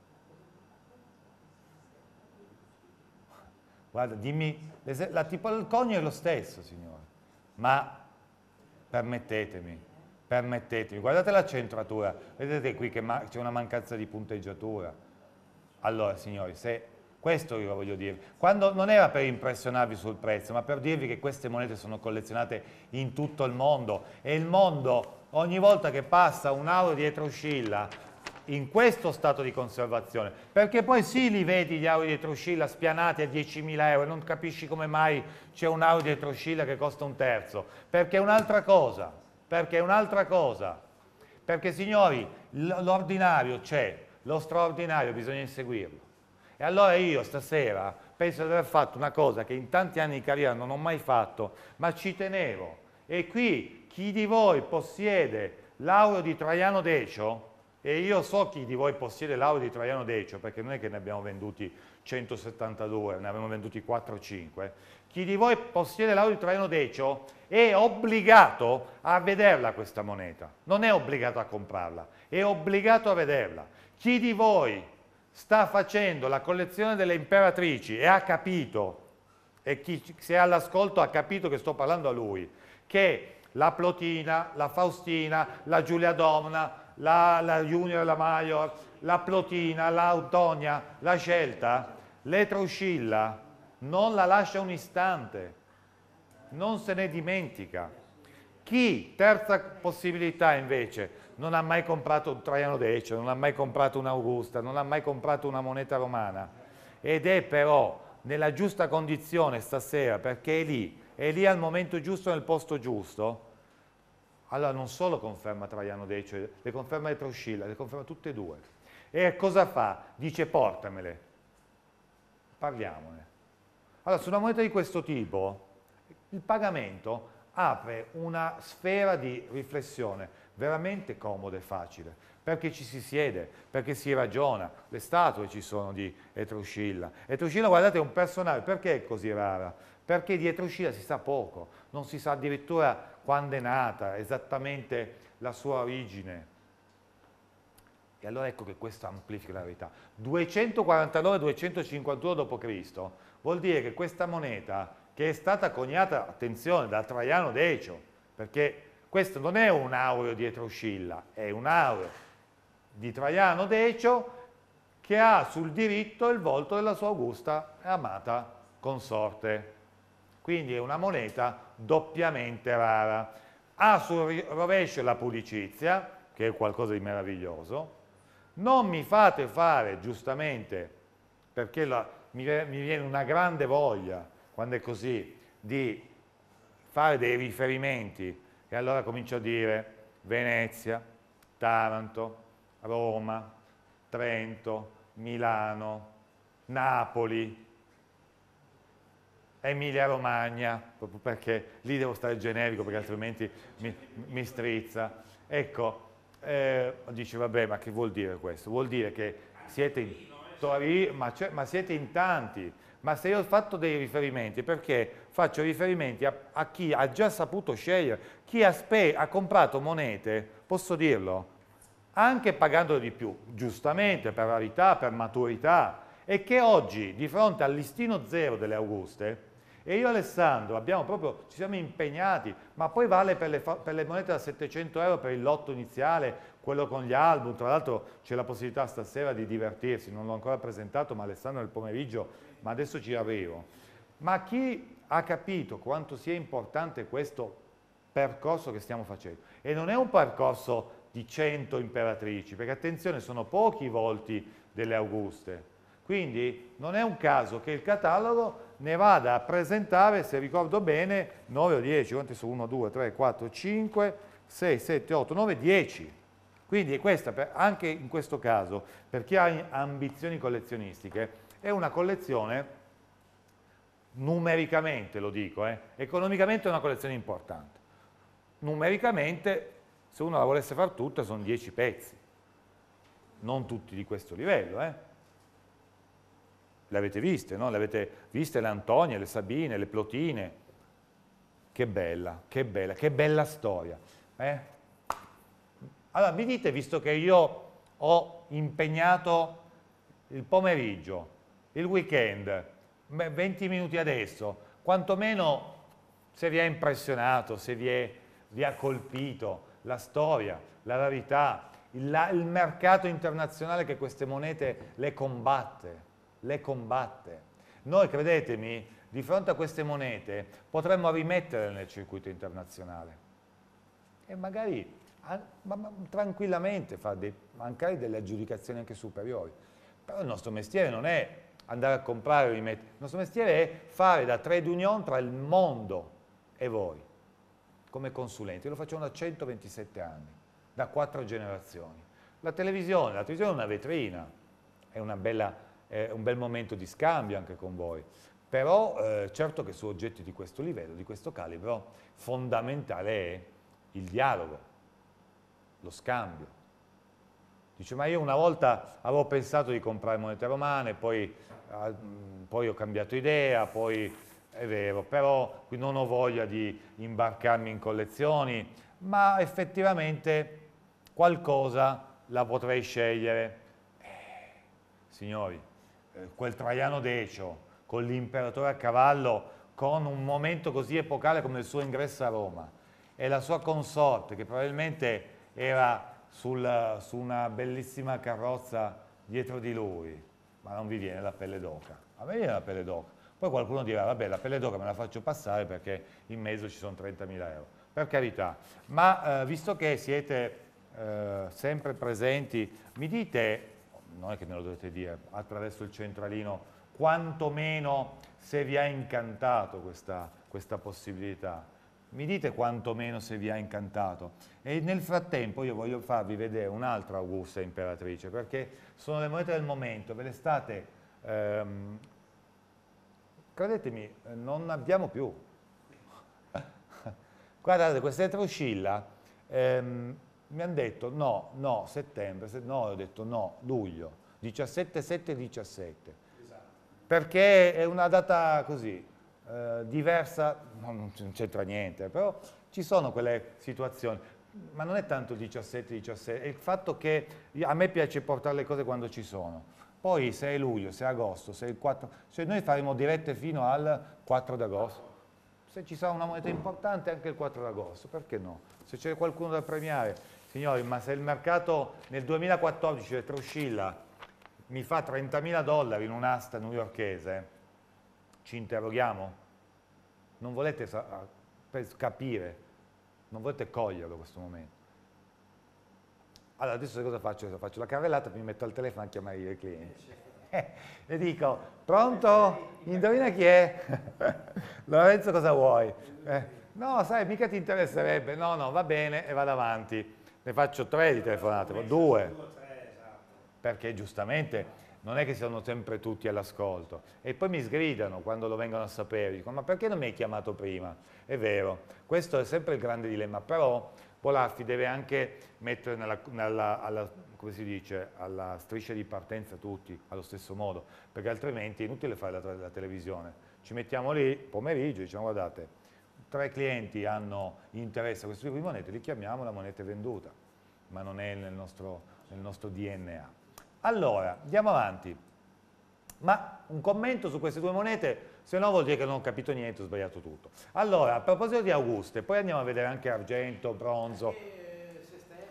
Guarda, dimmi... La, tipo, il conio è lo stesso, signore. Ma permettetemi, permettetemi, guardate la centratura, vedete qui che c'è una mancanza di punteggiatura, allora, signori, se questo io voglio dirvi. Quando non era per impressionarvi sul prezzo, ma per dirvi che queste monete sono collezionate in tutto il mondo e il mondo ogni volta che passa un euro dietro oscilla in questo stato di conservazione, perché poi sì li vedi gli auri dietro oscilla spianati a 10.000 euro e non capisci come mai c'è un euro dietro oscilla che costa un terzo, perché è un'altra cosa, perché è un'altra cosa, perché signori l'ordinario c'è, lo straordinario bisogna inseguirlo. E allora io stasera penso di aver fatto una cosa che in tanti anni di carriera non ho mai fatto, ma ci tenevo. E qui chi di voi possiede l'aureo di Traiano Decio, e io so chi di voi possiede l'aureo di Traiano Decio, perché non è che ne abbiamo venduti 172, ne abbiamo venduti 4 o 5, chi di voi possiede l'aureo di Traiano Decio è obbligato a vederla questa moneta, non è obbligato a comprarla, è obbligato a vederla chi di voi sta facendo la collezione delle imperatrici e ha capito, e chi si è all'ascolto ha capito che sto parlando a lui, che la Plotina, la Faustina, la Giulia Domna, la, la Junior, la Major, la Plotina, la Antonia, la Scelta, l'Etruscilla, non la lascia un istante, non se ne dimentica. Chi, terza possibilità invece, non ha mai comprato un Traiano Decio, non ha mai comprato un'Augusta, non ha mai comprato una moneta romana ed è però nella giusta condizione stasera perché è lì, è lì al momento giusto, nel posto giusto, allora non solo conferma Traiano Decio, le conferma Etroscilla, le conferma tutte e due. E cosa fa? Dice portamele, parliamone. Allora su una moneta di questo tipo il pagamento apre una sfera di riflessione veramente comodo e facile, perché ci si siede, perché si ragiona, le statue ci sono di Etruscilla. Etruscilla, guardate, è un personaggio, perché è così rara? Perché di Etruscilla si sa poco, non si sa addirittura quando è nata, esattamente la sua origine. E allora ecco che questo amplifica la verità. 249-251 d.C. vuol dire che questa moneta, che è stata coniata, attenzione, da Traiano Decio, perché questo non è un aureo dietro Scilla, è un aureo di Traiano Decio che ha sul diritto il volto della sua augusta e amata consorte. Quindi è una moneta doppiamente rara. Ha sul rovescio la pudicizia, che è qualcosa di meraviglioso. Non mi fate fare, giustamente, perché la, mi, mi viene una grande voglia, quando è così, di fare dei riferimenti e allora comincio a dire Venezia, Taranto, Roma, Trento, Milano, Napoli, Emilia Romagna, proprio perché lì devo stare generico perché altrimenti mi, mi strizza. Ecco, eh, dice vabbè ma che vuol dire questo? Vuol dire che siete in, eh. ma, ma siete in tanti, ma se io ho fatto dei riferimenti perché faccio riferimenti a, a chi ha già saputo scegliere, chi ha, ha comprato monete, posso dirlo, anche pagando di più, giustamente, per rarità, per maturità, e che oggi, di fronte al listino zero delle Auguste, e io e Alessandro abbiamo proprio, ci siamo impegnati, ma poi vale per le, per le, monete da 700 euro per il lotto iniziale, quello con gli album, tra l'altro c'è la possibilità stasera di divertirsi, non l'ho ancora presentato, ma Alessandro nel pomeriggio, ma adesso ci arrivo. Ma chi ha capito quanto sia importante questo percorso che stiamo facendo. E non è un percorso di 100 imperatrici, perché attenzione, sono pochi i volti delle Auguste. Quindi non è un caso che il catalogo ne vada a presentare, se ricordo bene, 9 o 10, quanti sono? 1, 2, 3, 4, 5, 6, 7, 8, 9, 10. Quindi questa, anche in questo caso, per chi ha ambizioni collezionistiche, è una collezione numericamente lo dico, eh. economicamente è una collezione importante, numericamente se uno la volesse fare tutta sono 10 pezzi, non tutti di questo livello, eh. le avete viste, no? le avete viste le Antonie, le Sabine, le Plotine, che bella, che bella, che bella storia. Eh? Allora mi dite, visto che io ho impegnato il pomeriggio, il weekend, 20 minuti adesso, quantomeno se vi ha impressionato, se vi, è, vi ha colpito la storia, la rarità, il, la, il, mercato internazionale che queste monete le combatte, le combatte. Noi, credetemi, di fronte a queste monete potremmo rimettere nel circuito internazionale e magari ma, ma, tranquillamente fare dei, mancare delle aggiudicazioni anche superiori. Però il nostro mestiere non è andare a comprare o rimettere. Il nostro mestiere è fare da trade union tra il mondo e voi, come consulente. Io lo facciamo da 127 anni, da quattro generazioni. La televisione, la televisione è una vetrina, è, una bella, è un bel momento di scambio anche con voi, però eh, certo che su oggetti di questo livello, di questo calibro, fondamentale è il dialogo, lo scambio, Dice, ma io una volta avevo pensato di comprare monete romane, poi, ah, poi ho cambiato idea, poi è vero, però non ho voglia di imbarcarmi in collezioni, ma effettivamente qualcosa la potrei scegliere. Eh, signori, eh, quel Traiano Decio con l'imperatore a cavallo, con un momento così epocale come il suo ingresso a Roma e la sua consorte che probabilmente era sul, su una bellissima carrozza dietro di lui, ma non vi viene la pelle d'oca. A me viene la pelle d'oca. Poi qualcuno dirà, vabbè, la pelle d'oca me la faccio passare perché in mezzo ci sono 30.000 euro. Per carità, ma eh, visto che siete eh, sempre presenti, mi dite, non è che me lo dovete dire, attraverso il centralino, quantomeno se vi ha incantato questa, questa possibilità mi dite quantomeno se vi ha incantato. E nel frattempo io voglio farvi vedere un'altra Augusta Imperatrice, perché sono le monete del momento, ve le state... Ehm, credetemi, non abbiamo più. Guardate, questa retroscilla ehm, mi hanno detto no, no, settembre, se, no, ho detto no, luglio, 17, 7, 17. Esatto. Perché è una data così, eh, diversa, non c'entra niente, però ci sono quelle situazioni. Ma non è tanto il 17-17, è il fatto che a me piace portare le cose quando ci sono. Poi se è luglio, se è agosto, se è il 4, cioè noi faremo dirette fino al 4 d'agosto. Se ci sarà una moneta importante anche il 4 d'agosto, perché no? Se c'è qualcuno da premiare, signori, ma se il mercato nel 2014 retroscilla cioè mi fa 30.000 dollari in un'asta newyorchese, ci interroghiamo? Non volete ah, capire, non volete coglierlo questo momento. Allora adesso cosa faccio? Faccio la carrellata, mi metto al telefono a chiamare i clienti. e dico, pronto? Indovina chi è? Lorenzo cosa vuoi? Eh, no, sai, mica ti interesserebbe. No, no, va bene e vado avanti. Ne faccio tre di telefonate, due. Esatto. Perché giustamente non è che siano sempre tutti all'ascolto. E poi mi sgridano quando lo vengono a sapere, dicono ma perché non mi hai chiamato prima? È vero, questo è sempre il grande dilemma, però Polaffi deve anche mettere nella, nella, alla, dice, alla, striscia di partenza tutti allo stesso modo, perché altrimenti è inutile fare la, la televisione. Ci mettiamo lì pomeriggio e diciamo guardate, tre clienti hanno interesse a questo tipo di monete, li chiamiamo la moneta venduta, ma non è nel nostro, nel nostro DNA. Allora, andiamo avanti. Ma un commento su queste due monete, se no vuol dire che non ho capito niente, ho sbagliato tutto. Allora, a proposito di Auguste, poi andiamo a vedere anche argento, bronzo. Eh,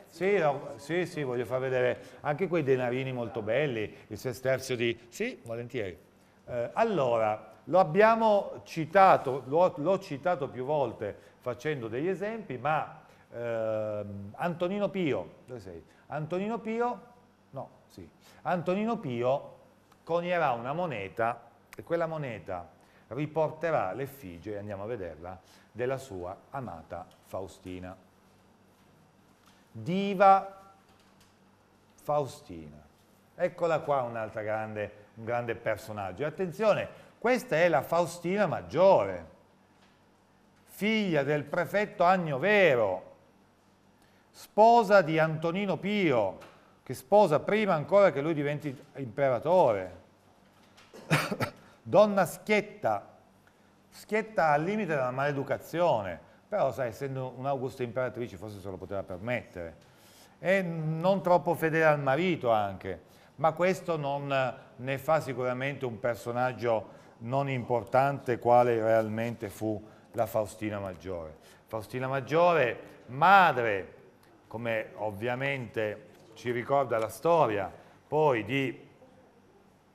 sì, no, sì, sì, voglio far vedere anche quei denarini molto belli, il sesterzio di... Sì, volentieri. Eh, allora, lo abbiamo citato, l'ho citato più volte facendo degli esempi, ma eh, Antonino Pio, dove sei? Antonino Pio no, sì, Antonino Pio conierà una moneta e quella moneta riporterà l'effigie, andiamo a vederla, della sua amata Faustina. Diva Faustina. Eccola qua un'altra grande, un grande personaggio. attenzione, questa è la Faustina maggiore, figlia del prefetto Agnovero, sposa di Antonino Pio, che sposa prima ancora che lui diventi imperatore. Donna schietta, schietta al limite della maleducazione, però sai, essendo un'augusta imperatrice forse se lo poteva permettere. E non troppo fedele al marito anche, ma questo non ne fa sicuramente un personaggio non importante quale realmente fu la Faustina Maggiore. Faustina Maggiore, madre, come ovviamente ci ricorda la storia poi di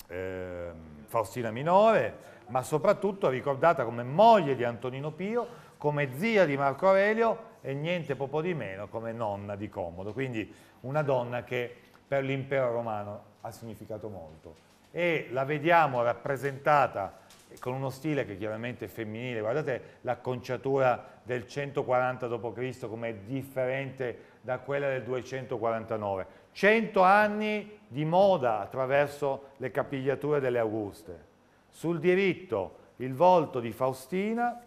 eh, Faustina Minore, ma soprattutto ricordata come moglie di Antonino Pio, come zia di Marco Aurelio e niente poco di meno come nonna di Comodo, quindi una donna che per l'impero romano ha significato molto. E la vediamo rappresentata con uno stile che chiaramente è femminile, guardate l'acconciatura del 140 d.C. come è differente da quella del 249. 100 anni di moda attraverso le capigliature delle Auguste. Sul diritto il volto di Faustina,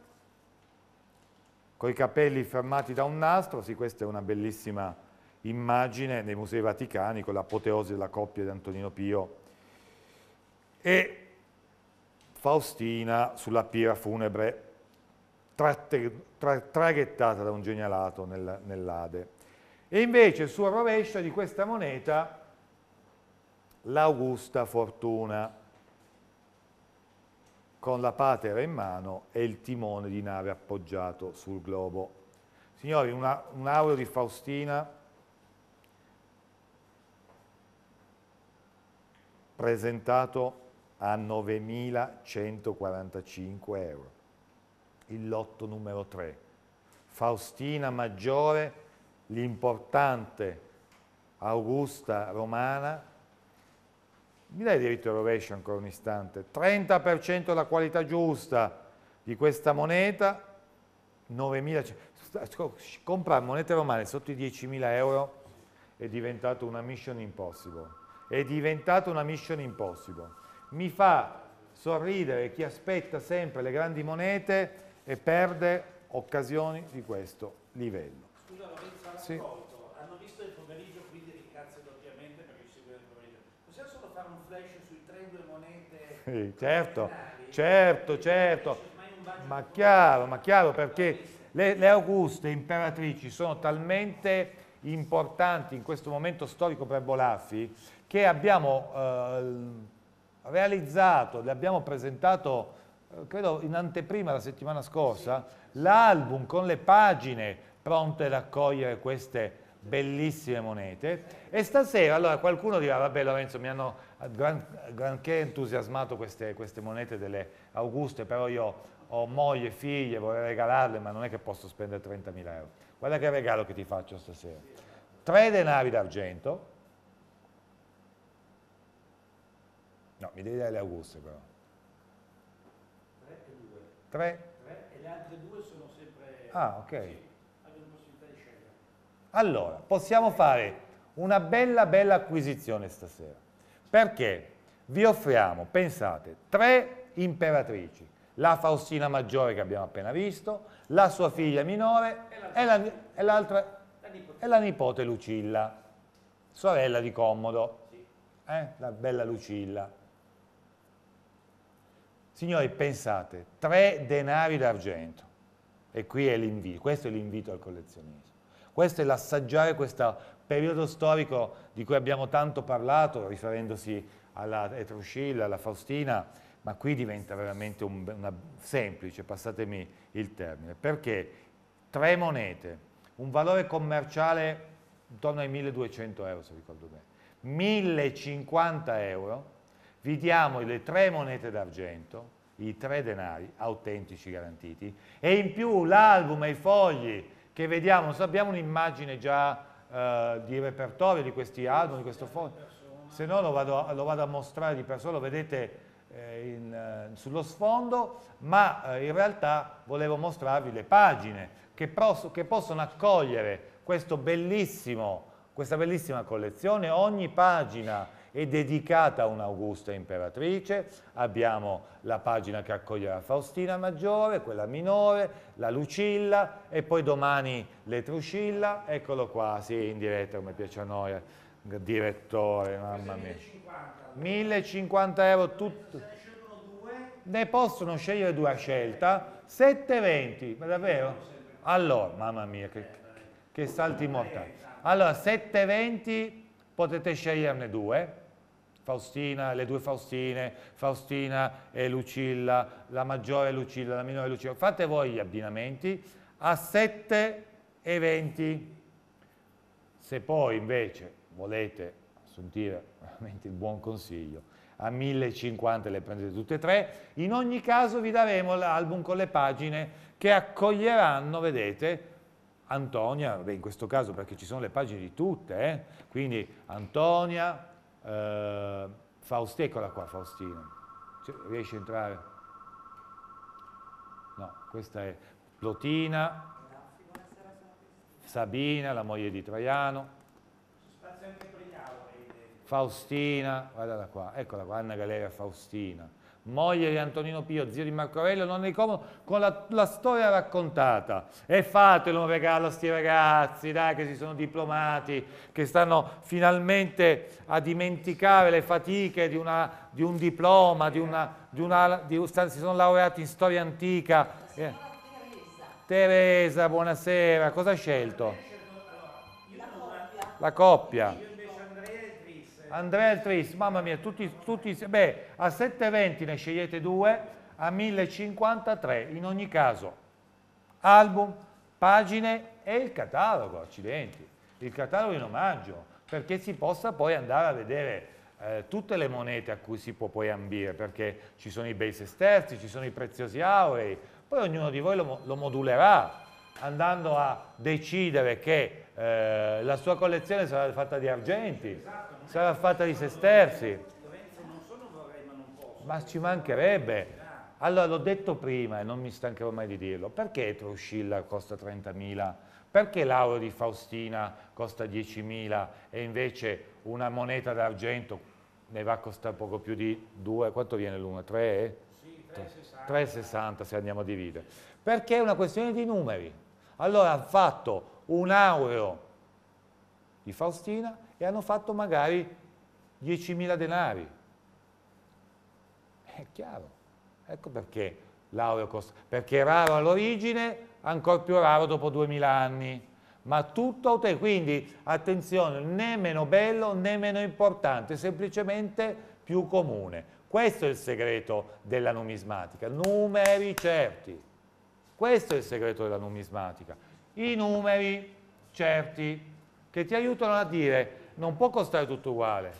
con i capelli fermati da un nastro, sì questa è una bellissima immagine nei musei vaticani con l'apoteosi della coppia di Antonino Pio e Faustina sulla pira funebre traghettata da un genialato nell'Ade. E invece sul rovescio di questa moneta l'augusta fortuna con la patera in mano e il timone di nave appoggiato sul globo. Signori, una, un aureo di Faustina presentato a 9.145 euro, il lotto numero 3. Faustina maggiore l'importante Augusta Romana. Mi dai diritto al rovescio ancora un istante? 30% la qualità giusta di questa moneta, 9.000... Comprare monete romane sotto i 10.000 euro è diventato una mission impossible. È diventata una mission impossible. Mi fa sorridere chi aspetta sempre le grandi monete e perde occasioni di questo livello. Scusa, sì. hanno visto il pomeriggio, quindi ringrazio doppiamente perché ci seguono il pomeriggio. Possiamo solo fare un flash sui tre due monete? Sì, certo, certo, certo. Ma chiaro, ma chiaro, perché le, le Auguste imperatrici sono talmente importanti in questo momento storico per Bolaffi che abbiamo eh, realizzato, le abbiamo presentato, eh, credo in anteprima la settimana scorsa, sì. l'album con le pagine pronte ad accogliere queste bellissime monete e stasera allora qualcuno dirà vabbè Lorenzo mi hanno gran, granché entusiasmato queste, queste, monete delle Auguste però io ho moglie e figlie vorrei regalarle ma non è che posso spendere 30.000 euro guarda che regalo che ti faccio stasera tre denari d'argento no mi devi dare le Auguste però tre e due tre, e le altre due sono sempre ah ok sì. Allora, possiamo fare una bella bella acquisizione stasera, perché vi offriamo, pensate, tre imperatrici, la Faustina maggiore che abbiamo appena visto, la sua figlia minore e l'altra e la nipote Lucilla, sorella di Commodo, sì. eh? la bella Lucilla. Signori, pensate, tre denari d'argento, e qui è l'invito, questo è l'invito al collezionista. Questo è l'assaggiare questo periodo storico di cui abbiamo tanto parlato, riferendosi alla Etruscilla, alla Faustina, ma qui diventa veramente un, una, semplice, passatemi il termine, perché tre monete, un valore commerciale intorno ai 1200 euro se ricordo bene, 1050 euro, vi diamo le tre monete d'argento, i tre denari autentici garantiti, e in più l'album e i fogli che vediamo, abbiamo un'immagine già eh, di repertorio di questi album, di questo foglio, se no lo vado, lo vado, a mostrare di persona, lo vedete eh, in, eh, sullo sfondo, ma eh, in realtà volevo mostrarvi le pagine che, pros, che possono accogliere questo bellissimo, questa bellissima collezione, ogni pagina è dedicata a un'augusta imperatrice, abbiamo la pagina che accoglie la Faustina maggiore, quella minore, la Lucilla e poi domani l'Etruscilla, eccolo qua, sì, in diretta come piace a noi, direttore, mamma mia. 1050 euro tutto. Ne possono scegliere due a scelta, 7,20, ma davvero? Allora, mamma mia, che, eh, che salti eh, mortali. Eh, allora, 7,20 potete sceglierne due, Faustina, le due Faustine, Faustina e Lucilla, la maggiore Lucilla, la minore Lucilla. Fate voi gli abbinamenti a 7 e 20. Se poi invece volete assuntire veramente il buon consiglio, a 1050 le prendete tutte e tre, in ogni caso vi daremo l'album con le pagine che accoglieranno, vedete, Antonia, beh, in questo caso perché ci sono le pagine di tutte, eh? quindi Antonia, eh, Faust, eccola qua Faustino. Cioè, riesci a entrare? No, questa è Plotina, Sabina, la moglie di Traiano. Faustina, guardala qua, eccola qua, Anna Galera Faustina moglie di Antonino Pio, zio di Marco Aurelio, non è comodo, con la, la storia raccontata. E fatelo un regalo a questi ragazzi, dai, che si sono diplomati, che stanno finalmente a dimenticare le fatiche di, una, di un diploma, di una, di una, di, si sono laureati in storia antica. Eh. Teresa, buonasera, cosa hai scelto? La coppia. La coppia. Andrea Altris, mamma mia, tutti, tutti beh, a 7,20 ne scegliete due, a 1.053 in ogni caso. Album, pagine e il catalogo, accidenti. Il catalogo in omaggio, perché si possa poi andare a vedere eh, tutte le monete a cui si può poi ambire, perché ci sono i base sesterzi, ci sono i preziosi aurei, poi ognuno di voi lo, lo modulerà andando a decidere che eh, la sua collezione sarà fatta di argenti sarà fatta di stessi. Ma ci mancherebbe. Allora, l'ho detto prima e non mi stancherò mai di dirlo. Perché Truscilla costa 30.000? Perché l'auro di Faustina costa 10.000 e invece una moneta d'argento ne va a costare poco più di 2? Quanto viene l'una? 3? Sì, 3,60 se andiamo a dividere. Perché è una questione di numeri. Allora, ha fatto un aureo di Faustina e hanno fatto magari 10.000 denari. È chiaro. Ecco perché l'aureo costa, perché è raro all'origine, ancora più raro dopo 2000 anni. Ma tutto te, quindi attenzione, né meno bello né meno importante, semplicemente più comune. Questo è il segreto della numismatica, numeri certi. Questo è il segreto della numismatica, i numeri certi che ti aiutano a dire non può costare tutto uguale,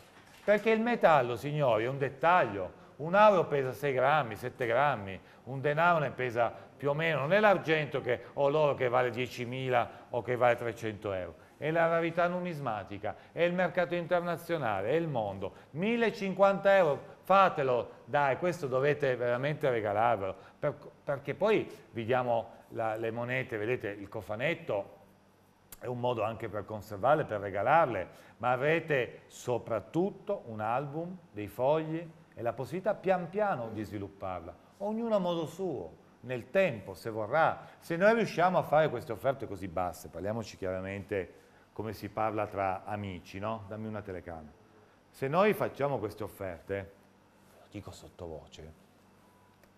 perché il metallo, signori, è un dettaglio. Un euro pesa 6 grammi, 7 grammi, un denaro ne pesa più o meno, non è l'argento o l'oro che vale 10.000 o che vale 300 euro, è la rarità numismatica, è il mercato internazionale, è il mondo. 1.050 euro, fatelo, dai, questo dovete veramente regalarvelo, per, perché poi vi diamo la, le monete, vedete il cofanetto è un modo anche per conservarle, per regalarle, ma avrete soprattutto un album, dei fogli e la possibilità pian piano di svilupparla, ognuno a modo suo, nel tempo, se vorrà. Se noi riusciamo a fare queste offerte così basse, parliamoci chiaramente come si parla tra amici, no? Dammi una telecamera. Se noi facciamo queste offerte, lo dico sottovoce,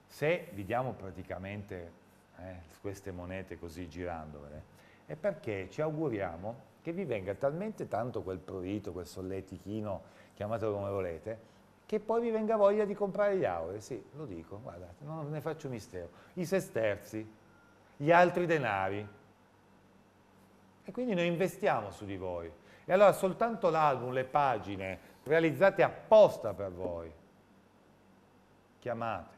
se vi diamo praticamente eh, queste monete così girandovele, è perché ci auguriamo che vi venga talmente tanto quel prurito, quel solletichino, chiamatelo come volete, che poi vi venga voglia di comprare gli aurei. Sì, lo dico, guardate, non ne faccio mistero. I sesterzi, gli altri denari. E quindi noi investiamo su di voi. E allora soltanto l'album, le pagine realizzate apposta per voi, chiamate.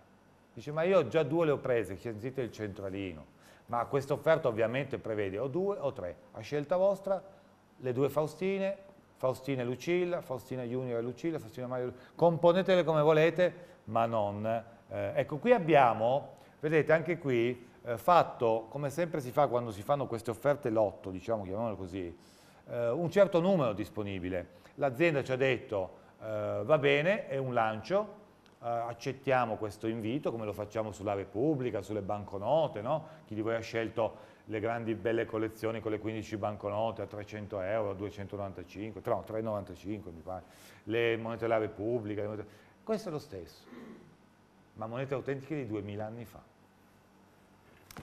Dice, ma io già due le ho prese, sentite il centralino ma questa offerta ovviamente prevede o due o tre, a scelta vostra, le due Faustine, Faustina e Lucilla, Faustina Junior e Lucilla, Faustina Mario, componetele come volete, ma non. Eh, ecco, qui abbiamo, vedete anche qui, eh, fatto, come sempre si fa quando si fanno queste offerte lotto, diciamo, chiamiamolo così, eh, un certo numero disponibile. L'azienda ci ha detto, eh, va bene, è un lancio, eh, accettiamo questo invito, come lo facciamo sulla Repubblica, sulle banconote, no? chi di voi ha scelto le grandi belle collezioni con le 15 banconote a 300 euro, 295, no, 395 mi pare, le monete della Repubblica, monete... questo è lo stesso, ma monete autentiche di 2000 anni fa.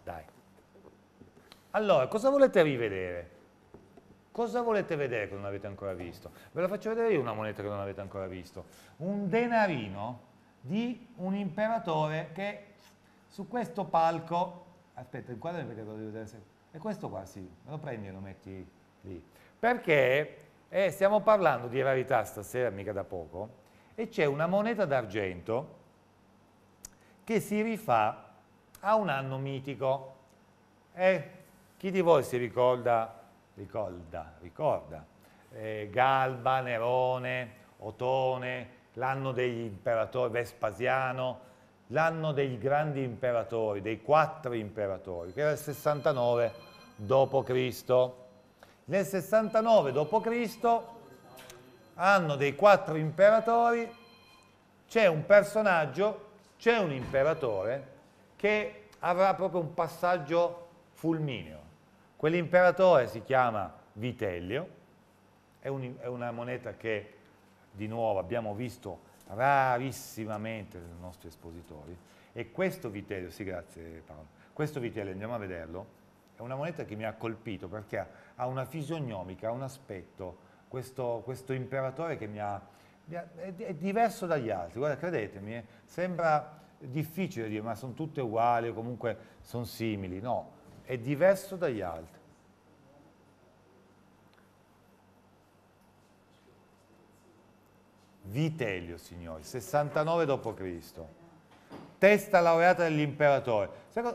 Dai. Allora, cosa volete rivedere? Cosa volete vedere che non avete ancora visto? Ve la faccio vedere io una moneta che non avete ancora visto. Un denarino di un imperatore che su questo palco, aspetta, inquadrami perché lo devo vedere, è questo qua, sì, lo prendi e lo metti lì. Perché eh, stiamo parlando di rarità stasera, mica da poco, e c'è una moneta d'argento che si rifà a un anno mitico. Eh, chi di voi si ricorda, ricorda, ricorda, eh, Galba, Nerone, Otone, l'anno degli imperatori Vespasiano, l'anno dei grandi imperatori, dei quattro imperatori, che era il 69 d.C. Nel 69 d.C., anno dei quattro imperatori, c'è un personaggio, c'è un imperatore che avrà proprio un passaggio fulmineo. Quell'imperatore si chiama Vitellio, è, un, è una moneta che di nuovo abbiamo visto rarissimamente nei nostri espositori e questo vitello, sì grazie Paolo, questo vitello andiamo a vederlo, è una moneta che mi ha colpito perché ha una fisionomica, ha un aspetto, questo, questo imperatore che mi ha, mi ha è, è, diverso dagli altri, guarda credetemi, eh, sembra difficile dire ma sono tutte uguali o comunque sono simili, no, è diverso dagli altri Vitellio, signori, 69 d.C. Testa laureata dell'imperatore.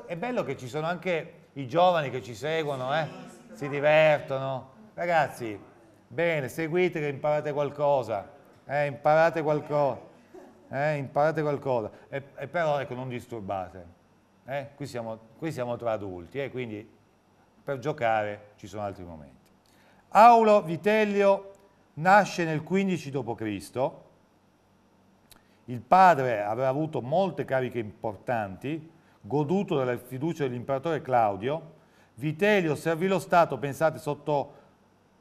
È bello che ci sono anche i giovani che ci seguono, eh? si divertono. Ragazzi, bene, seguite che imparate qualcosa. Eh, imparate qualcosa. Eh, imparate qualcosa. E, e, però ecco, non disturbate. Eh? Qui siamo, qui, siamo, tra adulti, eh? quindi per giocare ci sono altri momenti. Aulo Vitellio nasce nel 15 d.C., il padre aveva avuto molte cariche importanti, goduto della fiducia dell'imperatore Claudio, Vitelio servì lo Stato, pensate, sotto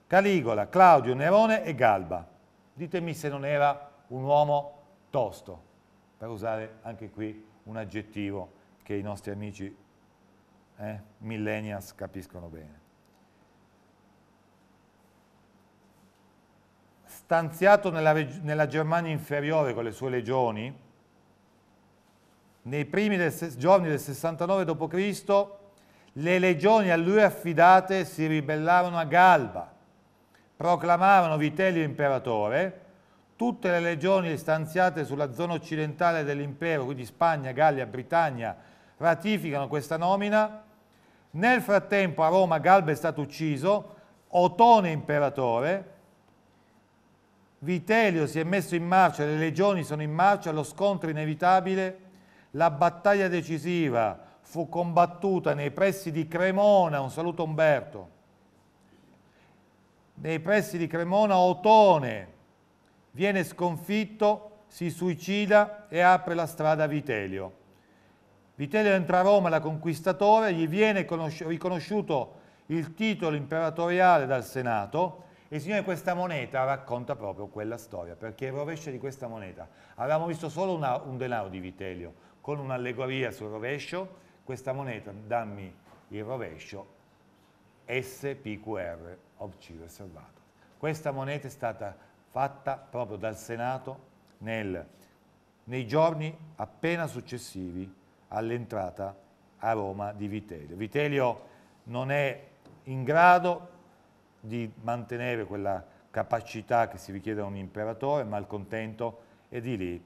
Caligola, Claudio, Nerone e Galba. Ditemi se non era un uomo tosto, per usare anche qui un aggettivo che i nostri amici eh, millennials capiscono bene. stanziato nella, nella Germania inferiore con le sue legioni, nei primi del giorni del 69 d.C., le legioni a lui affidate si ribellarono a Galba, proclamarono Vitellio imperatore, tutte le legioni stanziate sulla zona occidentale dell'impero, quindi Spagna, Gallia, Britannia, ratificano questa nomina. Nel frattempo a Roma Galba è stato ucciso, Otone imperatore, Vitelio si è messo in marcia, le legioni sono in marcia, lo scontro inevitabile, la battaglia decisiva fu combattuta nei pressi di Cremona, un saluto Umberto, nei pressi di Cremona Otone viene sconfitto, si suicida e apre la strada a Vitelio. Vitelio entra a Roma da conquistatore, gli viene riconosciuto il titolo imperatoriale dal Senato, il signore questa moneta racconta proprio quella storia, perché il rovescio di questa moneta. Avevamo visto solo una, un denaro di Vitelio, con un'allegoria sul rovescio, questa moneta, dammi il rovescio, SPQR, obciso e salvato. Questa moneta è stata fatta proprio dal Senato nel, nei giorni appena successivi all'entrata a Roma di Vitelio. Vitelio non è in grado di mantenere quella capacità che si richiede da un imperatore malcontento e di lì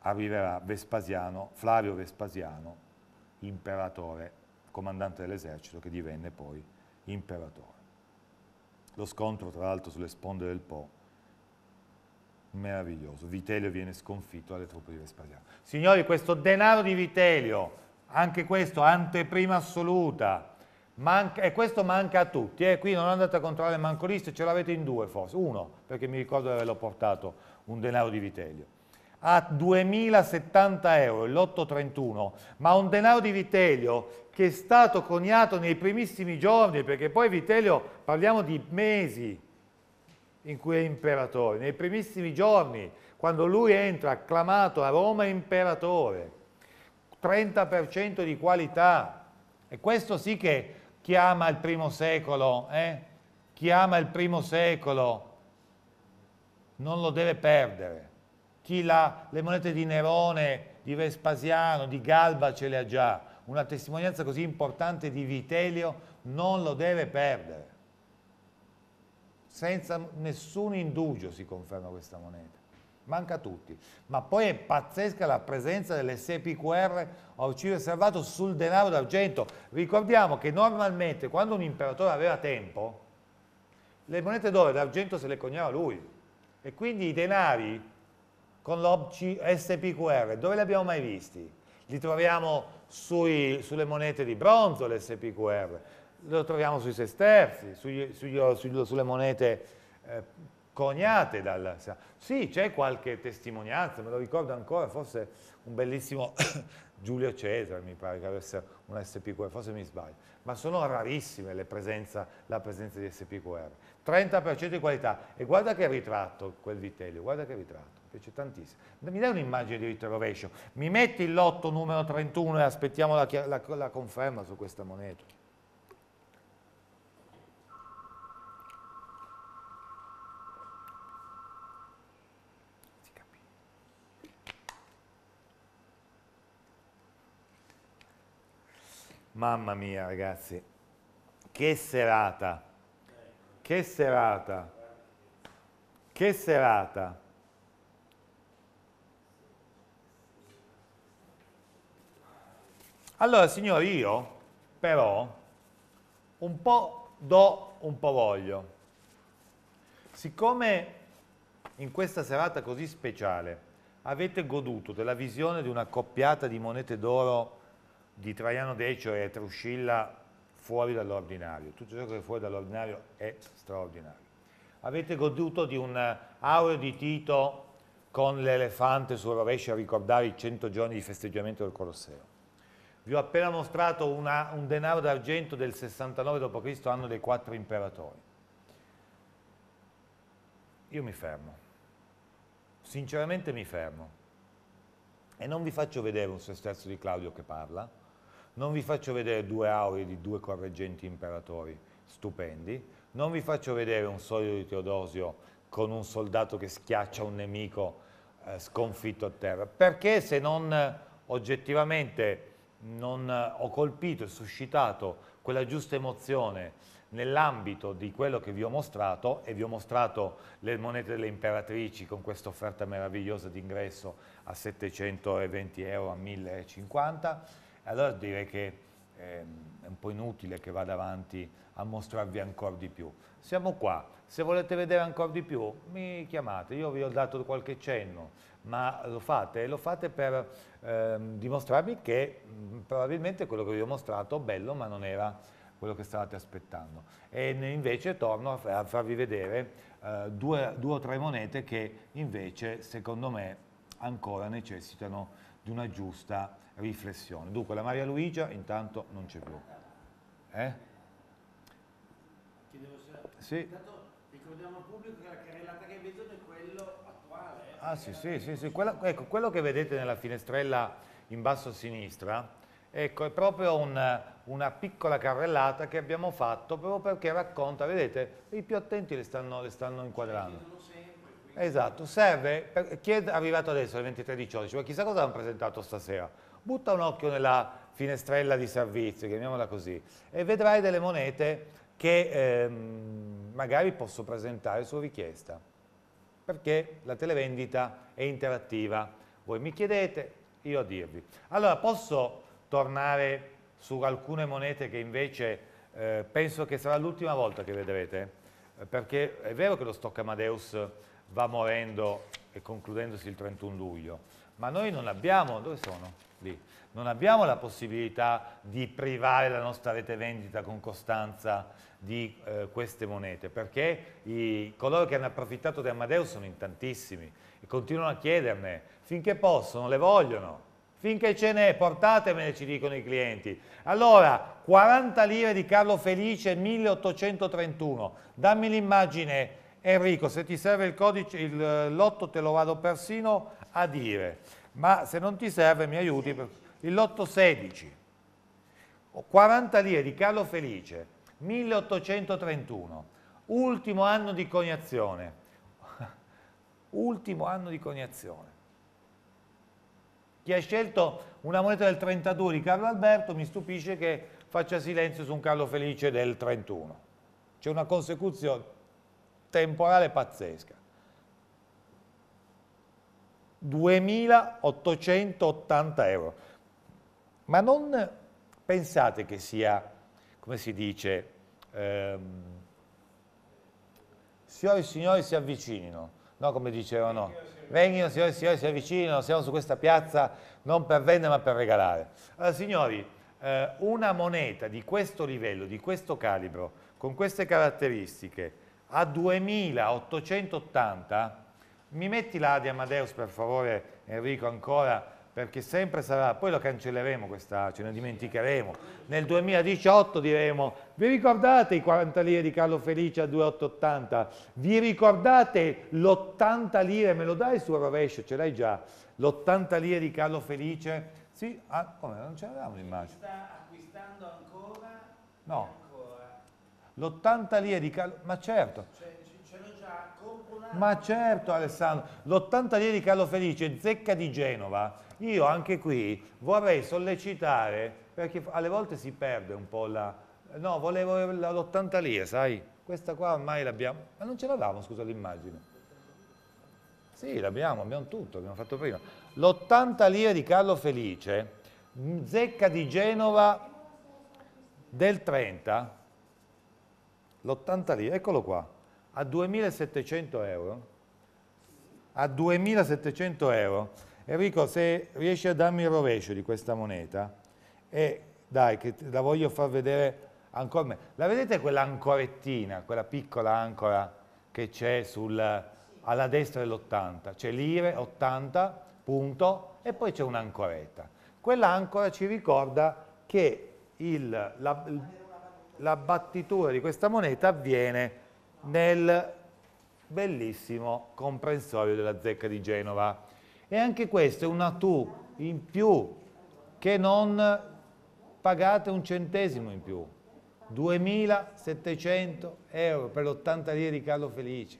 arriverà Vespasiano, Flavio Vespasiano, imperatore, comandante dell'esercito che divenne poi imperatore. Lo scontro tra l'altro sulle sponde del Po meraviglioso, Vitelio viene sconfitto dalle truppe di Vespasiano. Signori, questo denaro di Vitelio, anche questo anteprima assoluta, Manca, e questo manca a tutti, eh? qui non andate a controllare manco liste, ce l'avete in due forse, uno, perché mi ricordo di averlo portato, un denaro di Vitelio, a 2.070 euro, l'831, ma un denaro di Vitelio che è stato coniato nei primissimi giorni, perché poi Vitelio, parliamo di mesi in cui è imperatore, nei primissimi giorni, quando lui entra acclamato a Roma imperatore, 30% di qualità, e questo sì che chiama il primo secolo, eh? chiama il primo secolo, non lo deve perdere. Chi ha le monete di Nerone, di Vespasiano, di Galba ce le ha già, una testimonianza così importante di Vitelio non lo deve perdere. Senza nessun indugio si conferma questa moneta manca a tutti. Ma poi è pazzesca la presenza dell'SPQR SPQR a ucciso servato sul denaro d'argento. Ricordiamo che normalmente quando un imperatore aveva tempo, le monete d'oro e d'argento se le cognava lui. E quindi i denari con l'SPQR, dove li abbiamo mai visti? Li troviamo sui, sulle monete di bronzo, l'SPQR, lo troviamo sui sesterzi, sugli, sugli, sugli, sulle monete eh, coniate dal... Sì, c'è qualche testimonianza, me lo ricordo ancora, forse un bellissimo Giulio Cesare, mi pare che avesse un SPQR, forse mi sbaglio, ma sono rarissime presenza, la presenza di SPQR. 30% di qualità, e guarda che ritratto quel Vitellio, guarda che ritratto, mi piace tantissimo. Mi dai un'immagine di Vittorio Rovescio? mi metti il lotto numero 31 e aspettiamo la, la, la conferma su questa moneta. Mamma mia ragazzi, che serata, che serata, che serata. Allora signori io però un po' do, un po' voglio. Siccome in questa serata così speciale avete goduto della visione di una coppiata di monete d'oro di Traiano Decio e Truscilla fuori dall'ordinario. Tutto ciò che è fuori dall'ordinario è straordinario. Avete goduto di un aureo di Tito con l'elefante sul rovescio a ricordare i 100 giorni di festeggiamento del Colosseo. Vi ho appena mostrato una, un denaro d'argento del 69 d.C., anno dei quattro imperatori. Io mi fermo. Sinceramente mi fermo. E non vi faccio vedere un sesterzo di Claudio che parla, non vi faccio vedere due auri di due correggenti imperatori stupendi, non vi faccio vedere un solido di Teodosio con un soldato che schiaccia un nemico eh, sconfitto a terra, perché se non eh, oggettivamente non eh, ho colpito e suscitato quella giusta emozione nell'ambito di quello che vi ho mostrato e vi ho mostrato le monete delle imperatrici con questa offerta meravigliosa d'ingresso a 720 euro a 1050 allora direi che eh, è un po' inutile che vada avanti a mostrarvi ancora di più. Siamo qua, se volete vedere ancora di più mi chiamate, io vi ho dato qualche cenno, ma lo fate lo fate per eh, dimostrarvi che mh, mm, probabilmente quello che vi ho mostrato è bello ma non era quello che stavate aspettando. E invece torno a farvi vedere eh, due, due o tre monete che invece secondo me ancora necessitano di una giusta riflessione. Dunque la Maria Luigia intanto non c'è più. Eh? Chiedevo se... Sì. Intanto ricordiamo al pubblico che la carrellata che vedono è quello attuale. Eh. Ah sì, sì, sì, sì. Quello, ecco, quello che vedete nella finestrella in basso a sinistra ecco, è proprio un, una piccola carrellata che abbiamo fatto proprio perché racconta, vedete, i più attenti le stanno, le stanno inquadrando. Cioè, esatto, serve, per, chi è arrivato adesso alle 23.18, cioè chissà cosa hanno presentato stasera, butta un occhio nella finestrella di servizio, chiamiamola così, e vedrai delle monete che ehm, magari posso presentare su richiesta, perché la televendita è interattiva. Voi mi chiedete, io a dirvi. Allora, posso tornare su alcune monete che invece eh, penso che sarà l'ultima volta che vedrete, eh, perché è vero che lo stock Amadeus va morendo e concludendosi il 31 luglio, ma noi non abbiamo, dove sono? lì. Non abbiamo la possibilità di privare la nostra rete vendita con costanza di eh, queste monete, perché i, coloro che hanno approfittato di Amadeus sono in tantissimi e continuano a chiederne, finché possono, le vogliono, finché ce n'è, portatemele, ci dicono i clienti. Allora, 40 lire di Carlo Felice 1831, dammi l'immagine Enrico, se ti serve il codice, il eh, lotto te lo vado persino a dire ma se non ti serve mi aiuti, il lotto 16, 40 lire di Carlo Felice, 1831, ultimo anno di coniazione, ultimo anno di coniazione. Chi ha scelto una moneta del 32 di Carlo Alberto mi stupisce che faccia silenzio su un Carlo Felice del 31. C'è una consecuzione temporale pazzesca. 2.880 euro. Ma non pensate che sia, come si dice, ehm, signori e signori si avvicinino, no come dicevano, vengano signori e signori si avvicinino, siamo su questa piazza non per vendere ma per regalare. Allora signori, eh, una moneta di questo livello, di questo calibro, con queste caratteristiche, a 2.880 mi metti la di Amadeus per favore Enrico ancora, perché sempre sarà, poi lo cancelleremo questa, ce ne dimenticheremo. Nel 2018 diremo, vi ricordate i 40 lire di Carlo Felice a 2,880? Vi ricordate l'80 lire, me lo dai sul rovescio, ce l'hai già, l'80 lire di Carlo Felice? Sì, ah, come, non ce l'avevamo l'immagine. Sta acquistando ancora? No. L'80 lire di Carlo, ma certo. Cioè, ma certo Alessandro, l'80 di Carlo Felice, zecca di Genova, io anche qui vorrei sollecitare, perché alle volte si perde un po' la... No, volevo l'80 lire, eh, sai? Questa qua ormai l'abbiamo... Ma non ce l'avevamo, scusa l'immagine. Sì, l'abbiamo, abbiamo tutto, abbiamo fatto prima. L'80 lire di Carlo Felice, zecca di Genova del 30, l'80 lire, eccolo qua a 2.700 euro, a 2.700 euro, Enrico se riesci a darmi il rovescio di questa moneta, e dai che la voglio far vedere ancora la vedete quella ancorettina, quella piccola ancora che c'è alla destra dell'80, c'è l'IRE 80, punto, e poi c'è un'ancoretta. Quella ancora ci ricorda che l'abbattitura la, di questa moneta avviene nel bellissimo comprensorio della zecca di Genova. E anche questo è una tu in più che non pagate un centesimo in più. 2.700 euro per l'80 lire di Carlo Felice.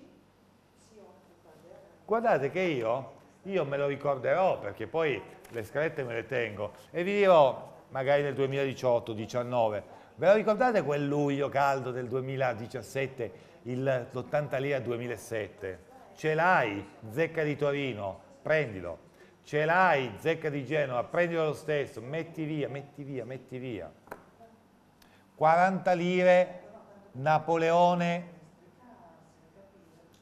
Guardate che io, io me lo ricorderò perché poi le scalette me le tengo e vi dirò magari nel 2018-19, ve lo ricordate quel luglio caldo del 2017 l'80 lire 2007, ce l'hai, zecca di Torino, prendilo, ce l'hai, zecca di Genova, prendilo lo stesso, metti via, metti via, metti via. 40 lire Napoleone,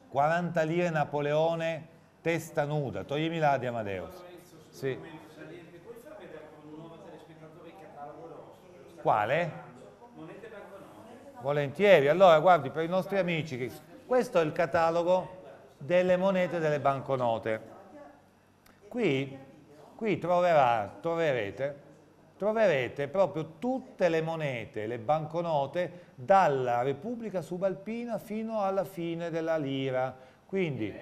40 lire Napoleone, testa nuda, toglimi la di Amadeus. Sì. Quale? Volentieri, allora guardi per i nostri amici, questo è il catalogo delle monete delle banconote. Qui, qui troverà, troverete, troverete proprio tutte le monete, le banconote dalla Repubblica Subalpina fino alla fine della lira. Quindi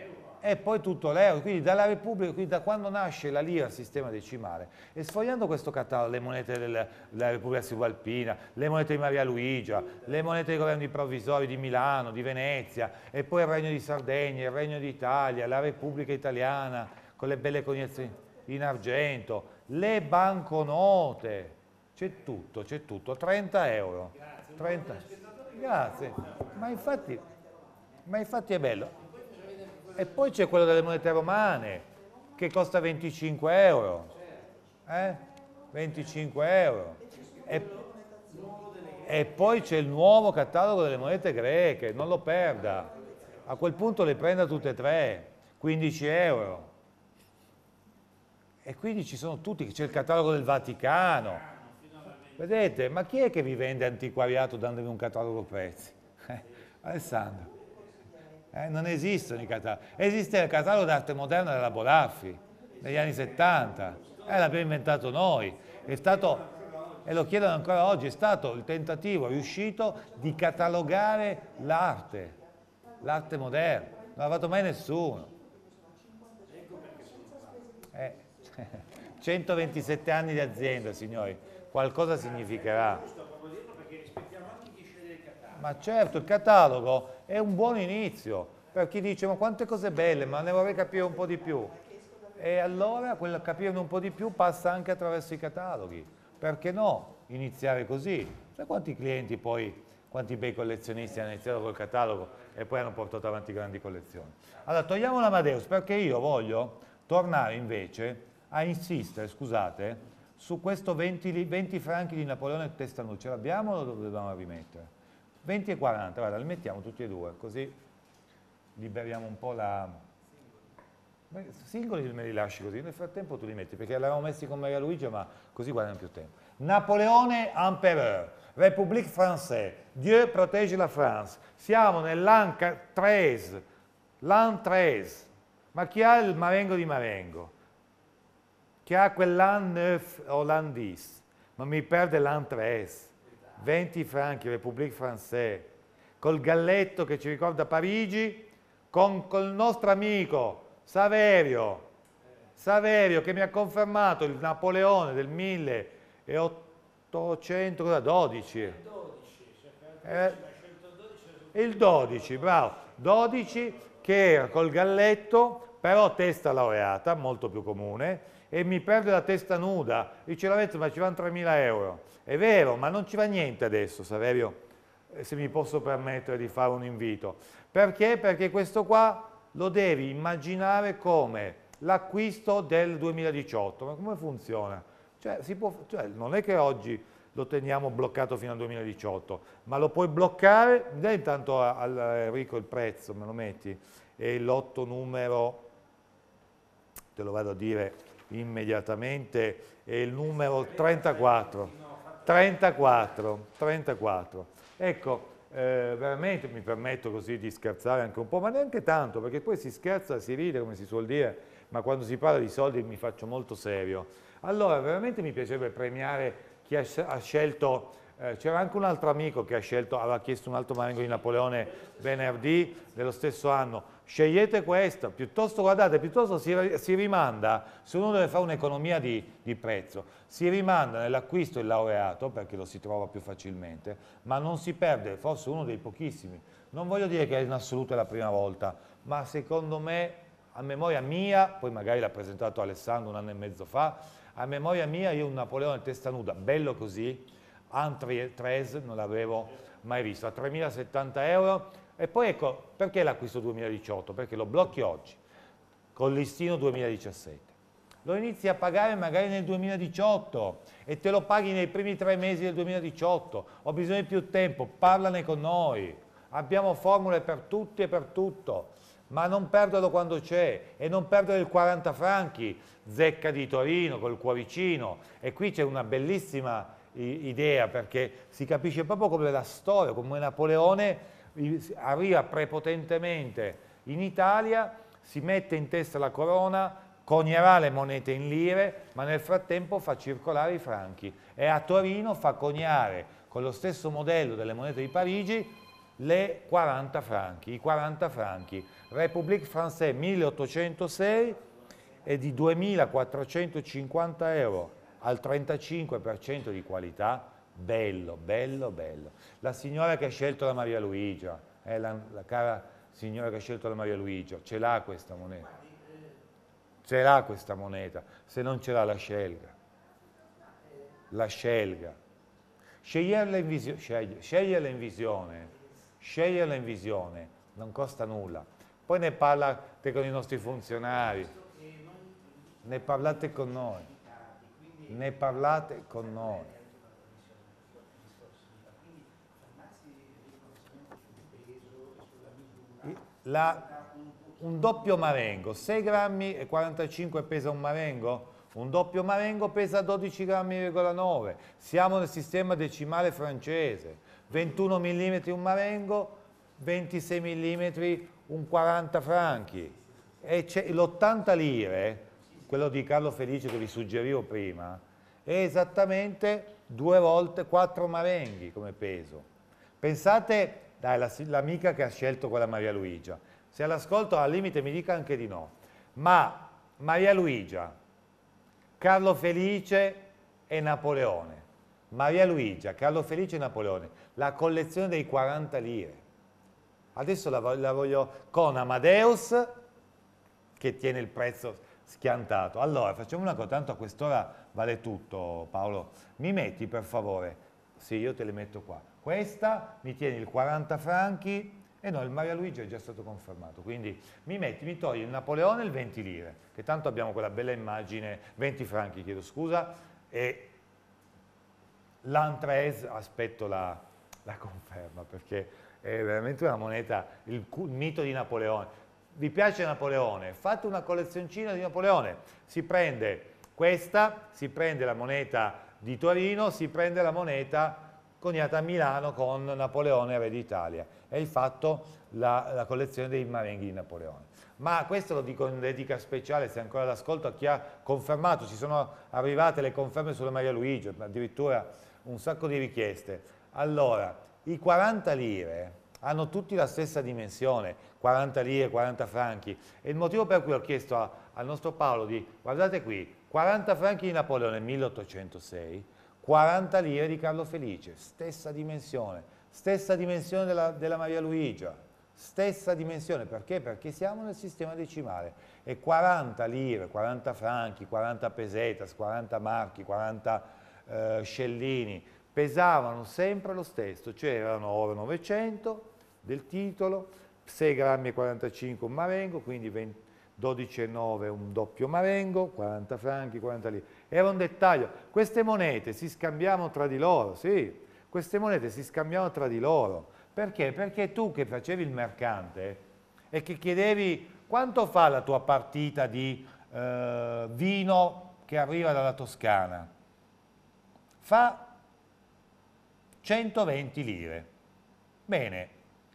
e poi tutto l'euro, quindi dalla Repubblica, quindi da quando nasce la lira, il sistema decimale, e sfogliando questo catalogo, le monete del, della Repubblica Subalpina, le monete di Maria Luigia, le monete dei governi provvisori di Milano, di Venezia, e poi il Regno di Sardegna, il Regno d'Italia, la Repubblica Italiana, con le belle cognizioni in argento, le banconote, c'è tutto, c'è tutto, 30 euro. 30. Grazie, ma infatti, ma infatti è bello. E poi c'è quello delle monete romane, che costa 25 euro. Eh? 25 euro. E, e poi c'è il nuovo catalogo delle monete greche, non lo perda. A quel punto le prenda tutte e tre, 15 euro. E quindi ci sono tutti, c'è il catalogo del Vaticano. Vedete, ma chi è che vi vende antiquariato dandovi un catalogo prezzi? Eh, Alessandro. Eh, non esistono i cataloghi. Esiste il catalogo d'arte moderna della Bolaffi, negli anni 70. Eh, l'abbiamo inventato noi. È stato, e lo chiedono ancora oggi, è stato il tentativo riuscito di catalogare l'arte, l'arte moderna. Non l'ha fatto mai nessuno. Eh, 127 anni di azienda, signori. Qualcosa significherà. Ma certo, il catalogo è un buon inizio per chi dice ma quante cose belle, ma ne vorrei capire un po' di più. E allora quel capirne un po' di più passa anche attraverso i cataloghi. Perché no iniziare così? Sai cioè, quanti clienti poi, quanti bei collezionisti hanno iniziato col catalogo e poi hanno portato avanti grandi collezioni. Allora togliamo l'Amadeus perché io voglio tornare invece a insistere, scusate, su questo 20, 20 franchi di Napoleone testa Testanucci. L'abbiamo o lo dobbiamo rimettere? 20 e 40, guarda, li mettiamo tutti e due, così liberiamo un po' la... Beh, singoli me li lasci così, nel frattempo tu li metti, perché l'avevamo messi con Maria Luigia, ma così guadagnano più tempo. Napoleone Empereur, République Française, Dieu protège la France. Siamo nell'an 3, l'an 3, Ma chi ha il Marengo di Marengo? Chi ha quell'an 9 o olandese? Ma mi perde l'an 3. 20 franchi, République Française, col galletto che ci ricorda Parigi, con, col nostro amico Saverio, Saverio che mi ha confermato il Napoleone del 1812. Cioè, eh, il 12, bravo, 12 che era col galletto, però testa laureata, molto più comune, e mi perdo la testa nuda. Dice Lavezzo, ma ci vanno 3.000 euro. È vero, ma non ci va niente adesso, Saverio, eh, se mi posso permettere di fare un invito. Perché? Perché questo qua lo devi immaginare come l'acquisto del 2018. Ma come funziona? Cioè, può, cioè, non è che oggi lo teniamo bloccato fino al 2018, ma lo puoi bloccare, dai intanto a, eh, Enrico il prezzo, me lo metti, e il lotto numero, te lo vado a dire, immediatamente, è il numero 34. 34, 34. Ecco, eh, veramente mi permetto così di scherzare anche un po', ma neanche tanto, perché poi si scherza, si ride, come si suol dire, ma quando si parla di soldi mi faccio molto serio. Allora, veramente mi piacerebbe premiare chi ha scelto eh, c'era anche un altro amico che ha scelto, aveva chiesto un altro marengo di Napoleone venerdì dello stesso anno. Scegliete questo, piuttosto guardate, piuttosto si, si rimanda, se uno deve fare un'economia di, di prezzo, si rimanda nell'acquisto il laureato perché lo si trova più facilmente, ma non si perde, forse uno dei pochissimi. Non voglio dire che in assoluto è la prima volta, ma secondo me a memoria mia, poi magari l'ha presentato Alessandro un anno e mezzo fa, a memoria mia io un Napoleone testa nuda, bello così, Antri 3 non l'avevo mai visto, a 3.070 euro. E poi ecco, perché l'acquisto 2018? Perché lo blocchi oggi, con listino 2017. Lo inizi a pagare magari nel 2018 e te lo paghi nei primi tre mesi del 2018. Ho bisogno di più tempo, parlane con noi. Abbiamo formule per tutti e per tutto ma non perderlo quando c'è e non perdere il 40 franchi, zecca di Torino col cuoricino e qui c'è una bellissima idea perché si capisce proprio come la storia, come Napoleone arriva prepotentemente in Italia, si mette in testa la corona, cognerà le monete in lire, ma nel frattempo fa circolare i franchi e a Torino fa coniare con lo stesso modello delle monete di Parigi le 40 franchi, i 40 franchi. République Française 1806 è di 2450 euro al 35% di qualità, bello, bello, bello. La signora che ha scelto la Maria Luigia, eh, la, la cara signora che ha scelto la Maria Luigia, ce l'ha questa moneta. Ce l'ha questa moneta, se non ce l'ha la scelga. La scelga. Sceglierla in, visio scegli sceglierla in visione, sceglierla in visione, non costa nulla. Poi ne parlate con i nostri funzionari, ne parlate con noi ne parlate con noi. La, un doppio marengo, 6 grammi e 45 pesa un marengo? Un doppio marengo pesa 12,9 grammi,9. Siamo nel sistema decimale francese. 21 mm un marengo, 26 mm un 40 franchi. E l'80 lire quello di Carlo Felice che vi suggerivo prima, è esattamente due volte quattro marenghi come peso. Pensate, dai, l'amica la, che ha scelto quella Maria Luigia, se all'ascolto al limite mi dica anche di no, ma Maria Luigia, Carlo Felice e Napoleone, Maria Luigia, Carlo Felice e Napoleone, la collezione dei 40 lire. Adesso la, la voglio con Amadeus, che tiene il prezzo, schiantato. Allora, facciamo una cosa, tanto a quest'ora vale tutto Paolo. Mi metti per favore, sì io te le metto qua, questa, mi tieni il 40 franchi, e eh no, il Maria Luigi è già stato confermato, quindi mi metti, mi togli il Napoleone e il 20 lire, che tanto abbiamo quella bella immagine, 20 franchi chiedo scusa, e l'Antres aspetto la, la conferma, perché è veramente una moneta, il, il mito di Napoleone, vi piace Napoleone, fate una collezioncina di Napoleone, si prende questa, si prende la moneta di Torino, si prende la moneta coniata a Milano con Napoleone Re d'Italia e hai fatto la, la, collezione dei marenghi di Napoleone. Ma questo lo dico in dedica speciale, se ancora l'ascolto, a chi ha confermato, ci sono arrivate le conferme sulla Maria Luigi, addirittura un sacco di richieste. Allora, i 40 lire hanno tutti la stessa dimensione, 40 lire, 40 franchi. E il motivo per cui ho chiesto a, al nostro Paolo di, guardate qui, 40 franchi di Napoleone 1806, 40 lire di Carlo Felice, stessa dimensione, stessa dimensione della, della Maria Luigia, stessa dimensione, perché? Perché siamo nel sistema decimale e 40 lire, 40 franchi, 40 pesetas, 40 marchi, 40 eh, scellini, pesavano sempre lo stesso, cioè erano oro 900 del titolo, 6 grammi e 45 un marengo, quindi 12,9 un doppio marengo, 40 franchi, 40 lire. Era un dettaglio, queste monete si scambiavano tra di loro, sì, queste monete si scambiavano tra di loro. Perché? Perché tu che facevi il mercante e che chiedevi quanto fa la tua partita di eh, vino che arriva dalla Toscana? Fa 120 lire. Bene,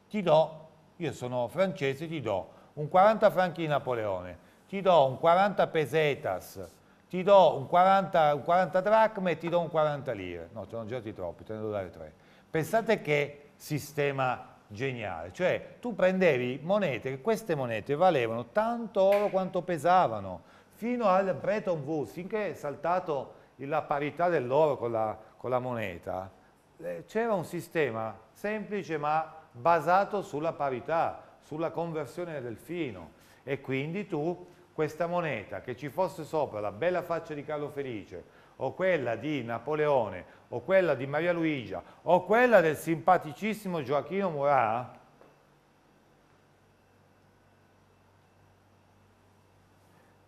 ti do io sono francese, ti do un 40 franchi di Napoleone, ti do un 40 pesetas, ti do un 40, un 40 dracme e ti do un 40 lire. No, ce sono ho girati troppi, te ne devo dare tre. Pensate che sistema geniale, cioè tu prendevi monete, queste monete valevano tanto oro quanto pesavano, fino al Bretton Woods, finché è saltato la parità dell'oro con, con la moneta, eh, c'era un sistema semplice ma basato sulla parità, sulla conversione del fino e quindi tu questa moneta che ci fosse sopra la bella faccia di Carlo Felice o quella di Napoleone o quella di Maria Luigia o quella del simpaticissimo Gioacchino Murat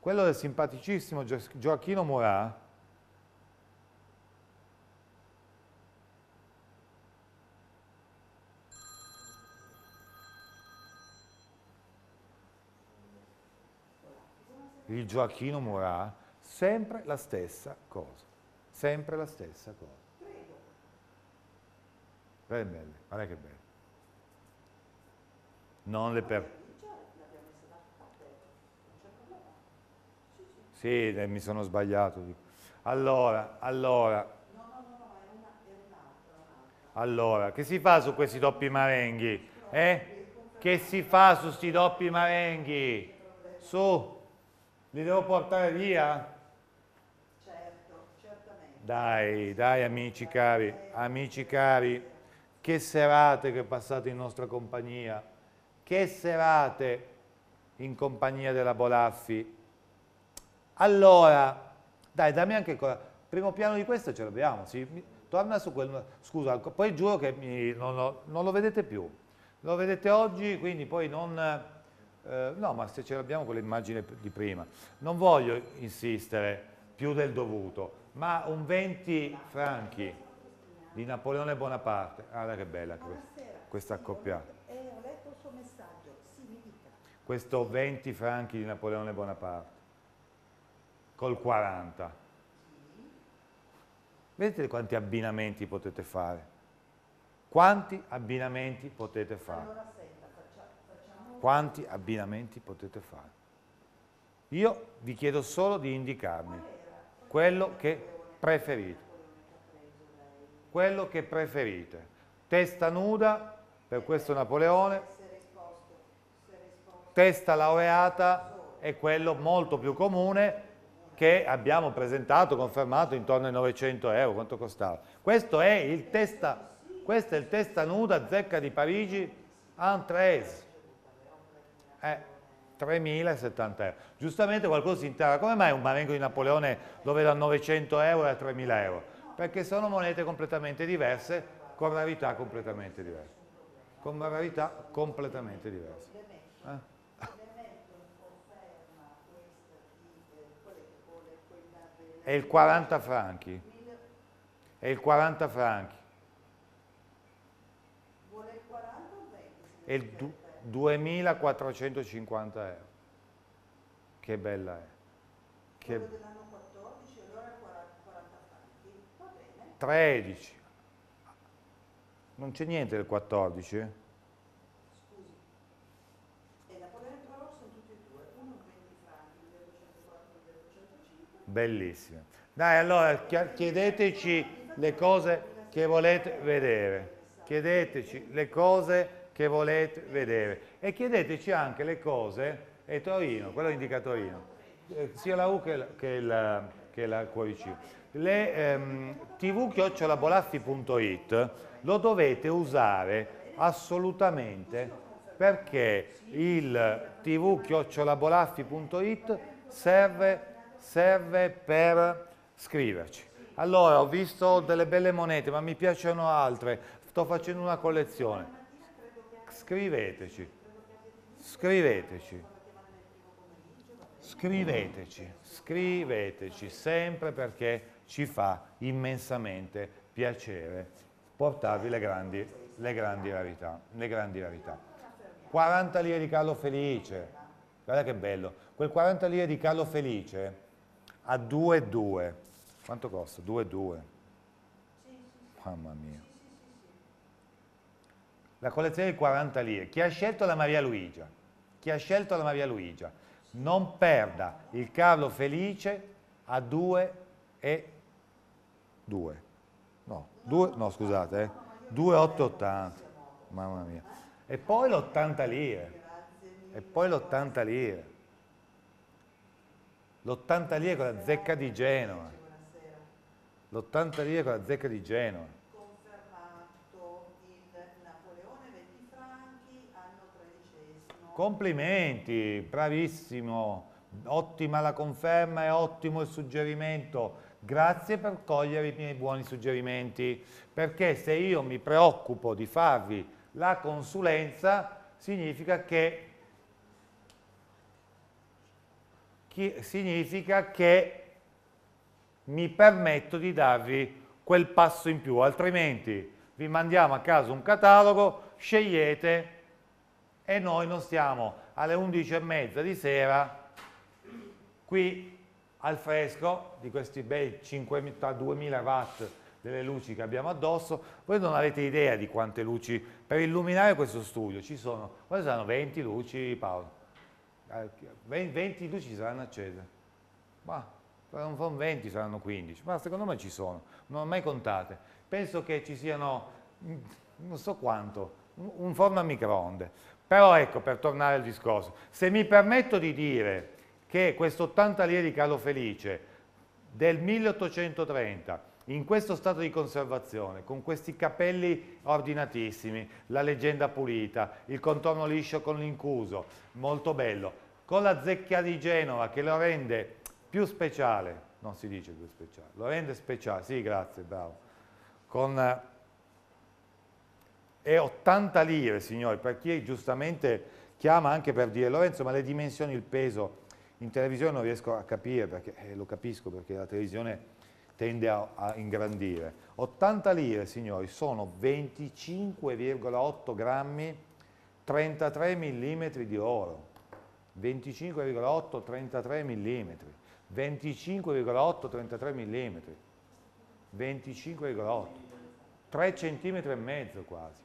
quello del simpaticissimo Gioacchino Murat il Gioacchino Murat, sempre la stessa cosa, sempre la stessa cosa. Guarda che belle, guarda che belle. Non le per... Sì, mi sono sbagliato. Allora, allora... Allora, che si fa su questi doppi marenghi? Eh? Che si fa su questi doppi marenghi? Su! Li devo portare via? Certo, certamente. Dai, dai amici cari, amici cari, che serate che passate in nostra compagnia, che serate in compagnia della Bolaffi. Allora, dai, dammi anche ancora, primo piano di questo ce l'abbiamo, sì? torna su quel, scusa, poi giuro che mi, non, lo, non lo vedete più, lo vedete oggi, quindi poi non eh, no, ma se ce l'abbiamo con l'immagine di prima. Non voglio insistere più del dovuto, ma un 20 franchi di Napoleone Bonaparte. Guarda che bella questa, questa accoppiata. Eh, Questo 20 franchi di Napoleone Bonaparte col 40. Vedete quanti abbinamenti potete fare? Quanti abbinamenti potete fare? quanti abbinamenti potete fare. Io vi chiedo solo di indicarmi quello che preferite. Quello che preferite. Testa nuda, per questo Napoleone, testa laureata è quello molto più comune che abbiamo presentato, confermato intorno ai 900 euro, quanto costava. Questo è il testa, questo è il testa nuda zecca di Parigi, Antrese. Eh, 3.070 euro. Giustamente qualcuno si interroga, come mai un marengo di Napoleone lo vedo a 900 euro e a 3.000 euro? Perché sono monete completamente diverse, con rarità completamente diverse. Con rarità completamente diverse. Eh? È il 40 franchi. È il 40 franchi. Vuole il 40 o 20? 2.450 euro. Che bella è. Che... Quello dell'anno 14, allora 40 franchi. Va bene. 13. Non c'è niente del 14? Scusi. E la povera sono tutti e due, uno 20 franchi, 1204 1205. Dai, allora chiedeteci le cose che volete vedere. Chiedeteci le cose che volete vedere e chiedeteci anche le cose, e Torino, quello indica Torino, eh, sia la U che, la, che, la, che la cuoricino. Le ehm, tv-bolaffi.it lo dovete usare assolutamente perché il tv-bolaffi.it serve, serve per scriverci. Allora, ho visto delle belle monete, ma mi piacciono altre, sto facendo una collezione scriveteci, scriveteci, scriveteci, scriveteci sempre perché ci fa immensamente piacere portarvi le grandi, le grandi rarità, le grandi rarità. 40 lire di Carlo Felice, guarda che bello, quel 40 lire di Carlo Felice a 2,2, quanto costa? 2,2, mamma mia la collezione di 40 lire. Chi ha scelto la Maria Luigia? Chi ha scelto la Maria Luigia? Non perda il Carlo Felice a 2 e 2. No, 2, no scusate, eh. 2,880. Mamma mia. E poi l'80 lire. E poi l'80 lire. L'80 lire con la zecca di Genova. L'80 lire con la zecca di Genova. Complimenti, bravissimo, ottima la conferma e ottimo il suggerimento. Grazie per cogliere i miei buoni suggerimenti, perché se io mi preoccupo di farvi la consulenza, significa che, chi, significa che mi permetto di darvi quel passo in più, altrimenti vi mandiamo a casa un catalogo, scegliete e noi non stiamo alle 11 e mezza di sera qui al fresco di questi bei 52.000 watt delle luci che abbiamo addosso, voi non avete idea di quante luci per illuminare questo studio ci sono, quali saranno 20 luci Paolo? 20 eh, luci saranno accese, ma non sono 20, saranno 15, ma secondo me ci sono, non ho mai contate, penso che ci siano non so quanto, un forno a microonde. Però ecco, per tornare al discorso, se mi permetto di dire che questo 80 lire di Carlo Felice del 1830 in questo stato di conservazione, con questi capelli ordinatissimi, la leggenda pulita, il contorno liscio con l'incuso, molto bello, con la zecchia di Genova che lo rende più speciale, non si dice più speciale, lo rende speciale, sì grazie, bravo, con e 80 lire, signori, per chi giustamente chiama anche per dire Lorenzo, ma le dimensioni, il peso, in televisione non riesco a capire, perché eh, lo capisco, perché la televisione tende a, a ingrandire. 80 lire, signori, sono 25,8 grammi, 33 mm di oro. 25,8, 33 mm. 25,8, 33 mm. 25,8. 3 cm e mezzo quasi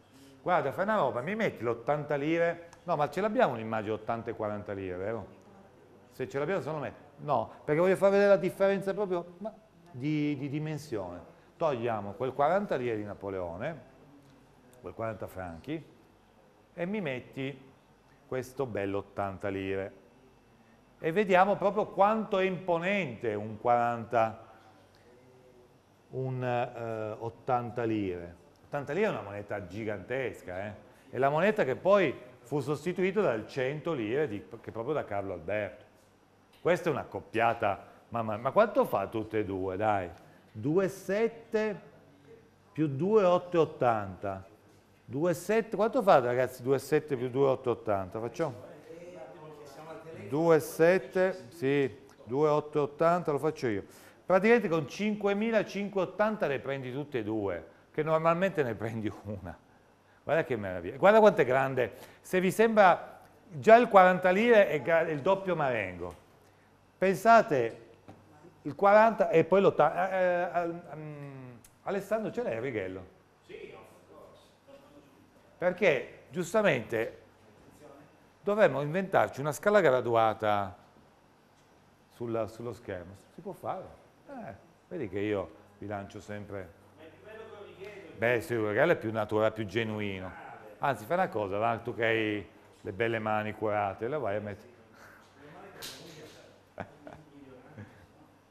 guarda fai una roba, mi metti l'80 lire, no ma ce l'abbiamo un'immagine 80 e 40 lire, vero? Se ce l'abbiamo se non lo metti, no, perché voglio far vedere la differenza proprio di, di dimensione. Togliamo quel 40 lire di Napoleone, quel 40 franchi, e mi metti questo bello 80 lire. E vediamo proprio quanto è imponente un 40, un eh, 80 lire. 80 lire è una moneta gigantesca, eh? è la moneta che poi fu sostituita dal 100 lire di, che proprio da Carlo Alberto. Questa è una coppiata, mamma, ma quanto fa tutte e due, dai? 2,7 più 2,880. 2,7, quanto fa ragazzi 2,7 più 2,880? Facciamo? 2,7, sì, 2,880 lo faccio io. Praticamente con 5.580 le prendi tutte e due che normalmente ne prendi una. Guarda che meraviglia, guarda quanto è grande. Se vi sembra, già il 40 lire è il doppio marengo. Pensate, il 40 e poi l'80. Eh, eh, um, Alessandro ce l'hai il righello? Sì, of course. Perché, giustamente, dovremmo inventarci una scala graduata sulla, sullo schermo. Si può fare. Eh, vedi che io vi lancio sempre... Beh, Studio Gargarella è più naturale, più genuino. Anzi, fai una cosa, va, tu che hai le belle mani curate, le vai a mettere.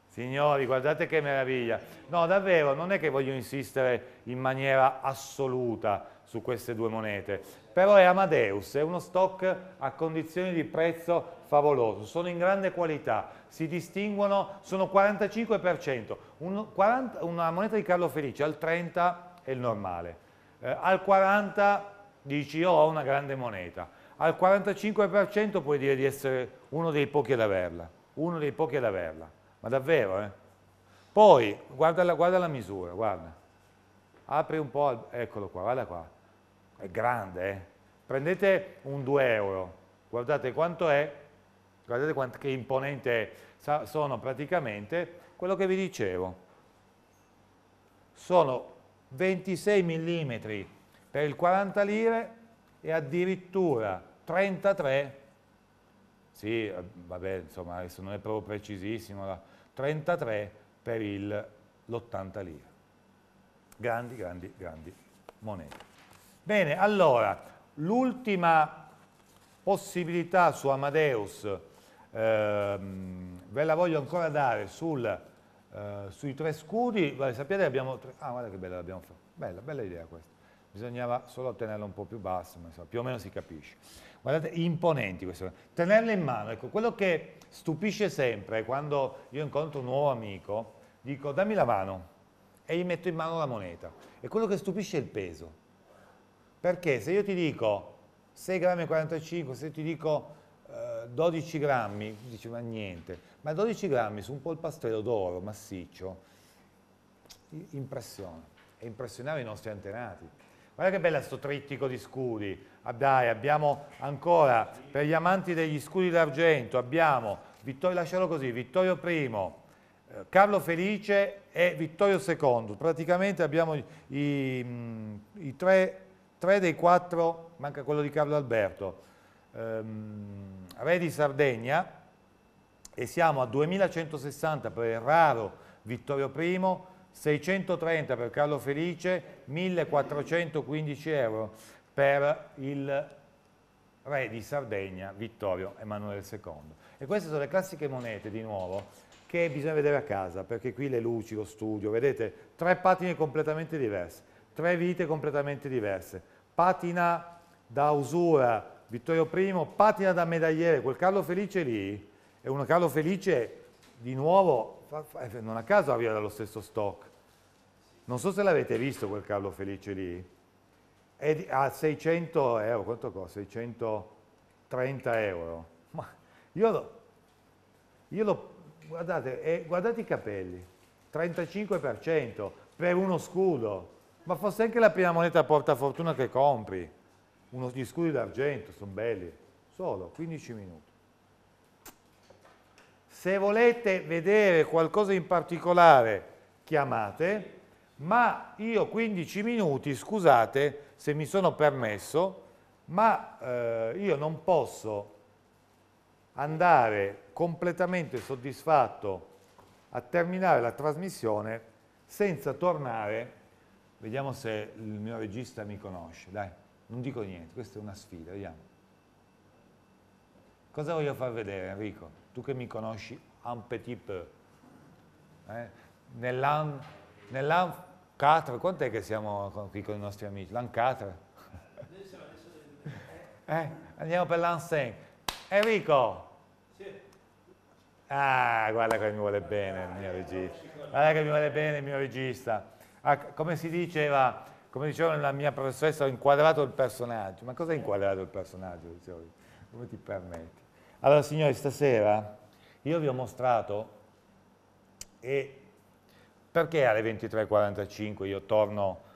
Signori, guardate che meraviglia. No, davvero, non è che voglio insistere in maniera assoluta su queste due monete, però è Amadeus, è uno stock a condizioni di prezzo favoloso, sono in grande qualità, si distinguono, sono 45%, un, 40, una moneta di Carlo Felice al 30% e il normale. Eh, al 40 dici io oh, ho una grande moneta, al 45% puoi dire di essere uno dei pochi ad averla, uno dei pochi ad averla, ma davvero eh? Poi, guarda la, guarda la misura, guarda, apri un po', eccolo qua, guarda qua, è grande eh? Prendete un 2 euro, guardate quanto è, guardate quanto, che imponente è. sono praticamente quello che vi dicevo, sono 26 mm per il 40 lire e addirittura 33, sì, vabbè, insomma, adesso non è proprio precisissimo, 33 per l'80 lire. Grandi, grandi, grandi monete. Bene, allora, l'ultima possibilità su Amadeus eh, ve la voglio ancora dare sul eh, sui tre scudi, vale, sapete abbiamo tre, ah guarda che bella l'abbiamo fatta, bella, bella idea questa, bisognava solo tenerla un po' più bassa, ma insomma, più o meno si capisce. Guardate, imponenti queste cose, tenerle in mano, ecco, quello che stupisce sempre quando io incontro un nuovo amico, dico dammi la mano e gli metto in mano la moneta, e quello che stupisce è il peso, perché se io ti dico 6,45 grammi e 45, ti dico 12 grammi, dice ma niente, ma 12 grammi su un polpastrello d'oro massiccio, impressiona, e impressionava i nostri antenati. Guarda che bella sto trittico di scudi, ah, dai abbiamo ancora, per gli amanti degli scudi d'argento, abbiamo, Vittorio, lascialo così, Vittorio I, eh, Carlo Felice e Vittorio II, praticamente abbiamo i, mm, i tre, tre dei quattro, manca quello di Carlo Alberto, ehm, Re di Sardegna e siamo a 2160 per il raro Vittorio I, 630 per Carlo Felice, 1415 euro per il re di Sardegna Vittorio Emanuele II. E queste sono le classiche monete, di nuovo, che bisogna vedere a casa, perché qui le luci, lo studio, vedete, tre patine completamente diverse, tre vite completamente diverse. Patina da usura Vittorio I, patina da medagliere, quel Carlo Felice lì è un Carlo Felice di nuovo, eh, non a caso arriva dallo stesso stock. Non so se l'avete visto quel Carlo Felice lì, è a 600 euro, quanto costa? 630 euro. Ma io lo, io lo guardate, eh, guardate i capelli, 35% per uno scudo, ma fosse anche la prima moneta porta fortuna che compri uno, gli scudi d'argento, sono belli, solo 15 minuti. Se volete vedere qualcosa in particolare, chiamate, ma io 15 minuti, scusate se mi sono permesso, ma eh, io non posso andare completamente soddisfatto a terminare la trasmissione senza tornare, vediamo se il mio regista mi conosce, dai. Non dico niente, questa è una sfida, vediamo. Cosa voglio far vedere Enrico? Tu che mi conosci un petit peu. Eh? Nell'an, nell'an 4, quant'è che siamo qui con i nostri amici? L'an 4? Eh? Andiamo per l'an 5. Enrico! Ah, guarda che mi vuole bene il mio regista. Guarda che mi vuole bene il mio regista. Ah, come si diceva come diceva la mia professoressa, ho inquadrato il personaggio. Ma cosa hai inquadrato il personaggio? Dicevo, come ti permetti? Allora, signori, stasera io vi ho mostrato e perché alle 23.45 io torno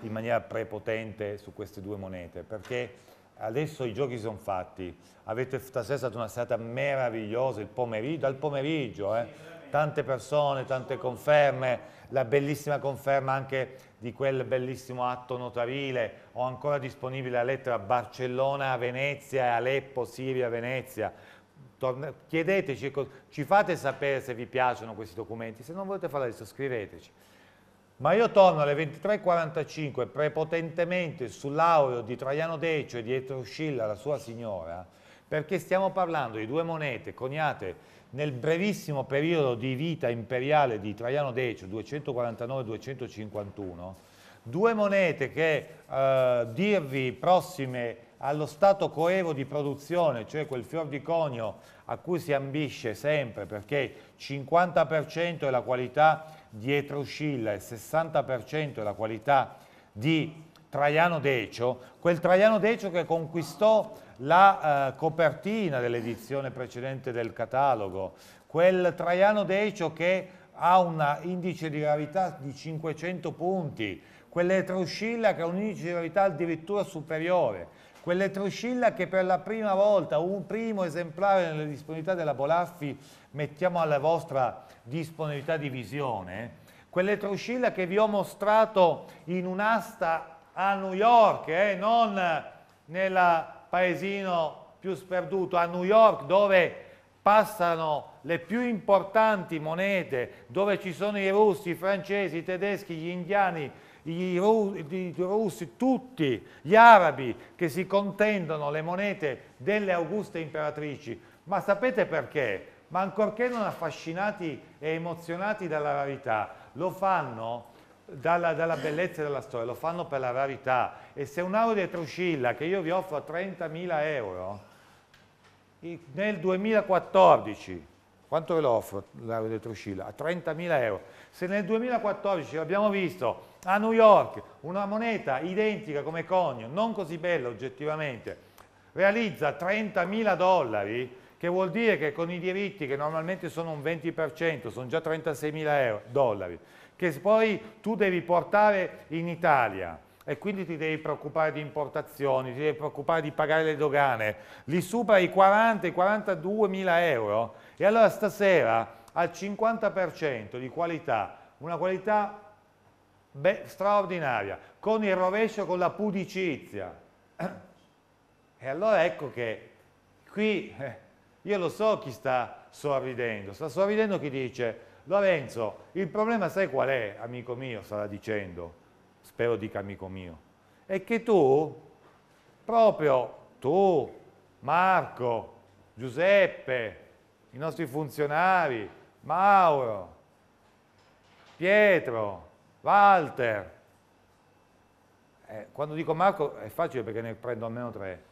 in maniera prepotente su queste due monete? Perché adesso i giochi sono fatti, avete stasera è stata una serata meravigliosa, il pomeriggio, dal pomeriggio, eh? tante persone, tante conferme, la bellissima conferma anche di quel bellissimo atto notarile, ho ancora disponibile la lettera Barcellona, a Venezia, Aleppo, Siria, Venezia. Torne... Chiedeteci, ci fate sapere se vi piacciono questi documenti, se non volete farlo adesso scriveteci. Ma io torno alle 23.45 prepotentemente sull'aureo di Traiano Decio e di Etruscilla, la sua signora, perché stiamo parlando di due monete coniate nel brevissimo periodo di vita imperiale di Traiano Decio, 249-251, due monete che eh, dirvi prossime allo stato coevo di produzione, cioè quel fior di conio a cui si ambisce sempre, perché 50% è la qualità di Etruscilla e 60% è la qualità di Traiano Decio, quel Traiano Decio che conquistò la eh, copertina dell'edizione precedente del catalogo, quel Traiano Decio che ha un indice di gravità di 500 punti, quell'etroscilla che ha un indice di gravità addirittura superiore, quell'etroscilla che per la prima volta, un primo esemplare nelle disponibilità della Bolaffi, mettiamo alla vostra disponibilità di visione, quell'etroscilla che vi ho mostrato in un'asta a New York, eh, non nella paesino più sperduto, a New York dove passano le più importanti monete, dove ci sono i russi, i francesi, i tedeschi, gli indiani, i, russi, tutti gli arabi che si contendono le monete delle auguste imperatrici. Ma sapete perché? Ma ancorché non affascinati e emozionati dalla rarità, lo fanno dalla, dalla, bellezza della storia, lo fanno per la rarità. E se un'Audi retroscilla che io vi offro a 30.000 euro, nel 2014, quanto ve lo offro l'Audi retroscilla? A 30.000 euro. Se nel 2014 abbiamo visto a New York, una moneta identica come conio, non così bella oggettivamente, realizza 30.000 dollari, che vuol dire che con i diritti che normalmente sono un 20%, sono già 36.000 dollari, che poi tu devi portare in Italia e quindi ti devi preoccupare di importazioni, ti devi preoccupare di pagare le dogane, li supera i 40, i 42 mila euro e allora stasera al 50% di qualità, una qualità straordinaria, con il rovescio, con la pudicizia. E allora ecco che qui, eh, io lo so chi sta sorridendo, sta sorridendo chi dice Lorenzo, il problema sai qual è, amico mio, stava dicendo, spero dica amico mio, è che tu, proprio tu, Marco, Giuseppe, i nostri funzionari, Mauro, Pietro, Walter, eh, quando dico Marco è facile perché ne prendo almeno tre,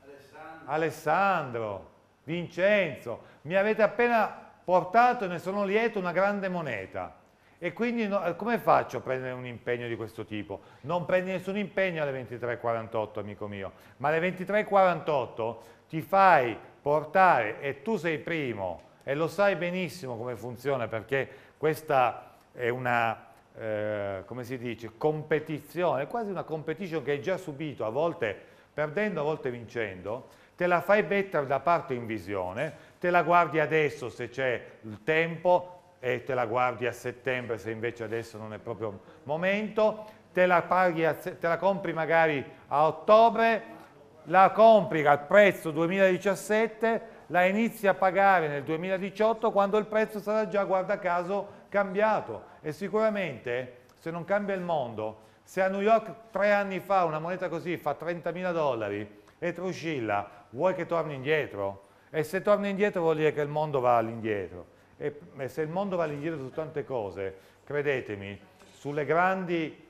Alessandro, Alessandro Vincenzo, mi avete appena portato, ne sono lieto, una grande moneta. E quindi no, come faccio a prendere un impegno di questo tipo? Non prendi nessun impegno alle 23.48, amico mio, ma alle 23.48 ti fai portare e tu sei primo e lo sai benissimo come funziona perché questa è una, eh, come si dice, competizione, quasi una competition che hai già subito, a volte perdendo, a volte vincendo, te la fai mettere da parte in visione, te la guardi adesso se c'è il tempo e te la guardi a settembre se invece adesso non è proprio il momento, te la, a, te la compri magari a ottobre, la compri al prezzo 2017, la inizi a pagare nel 2018 quando il prezzo sarà già, guarda caso, cambiato e sicuramente se non cambia il mondo, se a New York tre anni fa una moneta così fa 30.000 dollari e truscilla, vuoi che torni indietro? E se torna indietro vuol dire che il mondo va all'indietro. E, e se il mondo va all'indietro su tante cose, credetemi, sulle grandi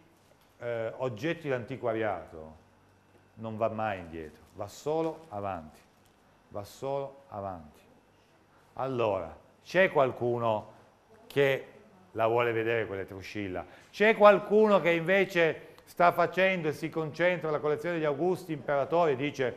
eh, oggetti d'antiquariato non va mai indietro, va solo avanti, va solo avanti. Allora, c'è qualcuno che la vuole vedere quella truscilla, c'è qualcuno che invece sta facendo e si concentra la collezione di Augusti Imperatori e dice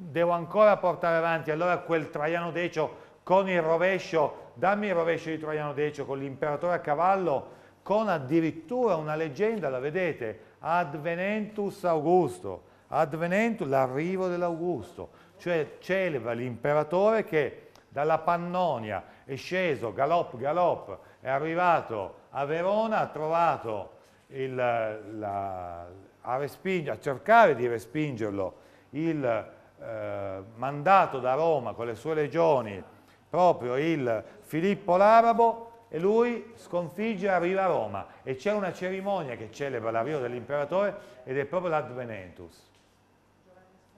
devo ancora portare avanti allora quel Traiano Decio con il rovescio, dammi il rovescio di Traiano Decio con l'imperatore a cavallo, con addirittura una leggenda, la vedete, Advenentus Augusto, Advenentus, l'arrivo dell'Augusto, cioè celebra l'imperatore che dalla Pannonia è sceso, galop, galop, è arrivato a Verona, ha trovato il, la, a, a cercare di respingerlo il eh, mandato da Roma con le sue legioni proprio il Filippo l'Arabo e lui sconfigge e arriva a Roma e c'è una cerimonia che celebra l'arrivo dell'imperatore ed è proprio l'Advenentus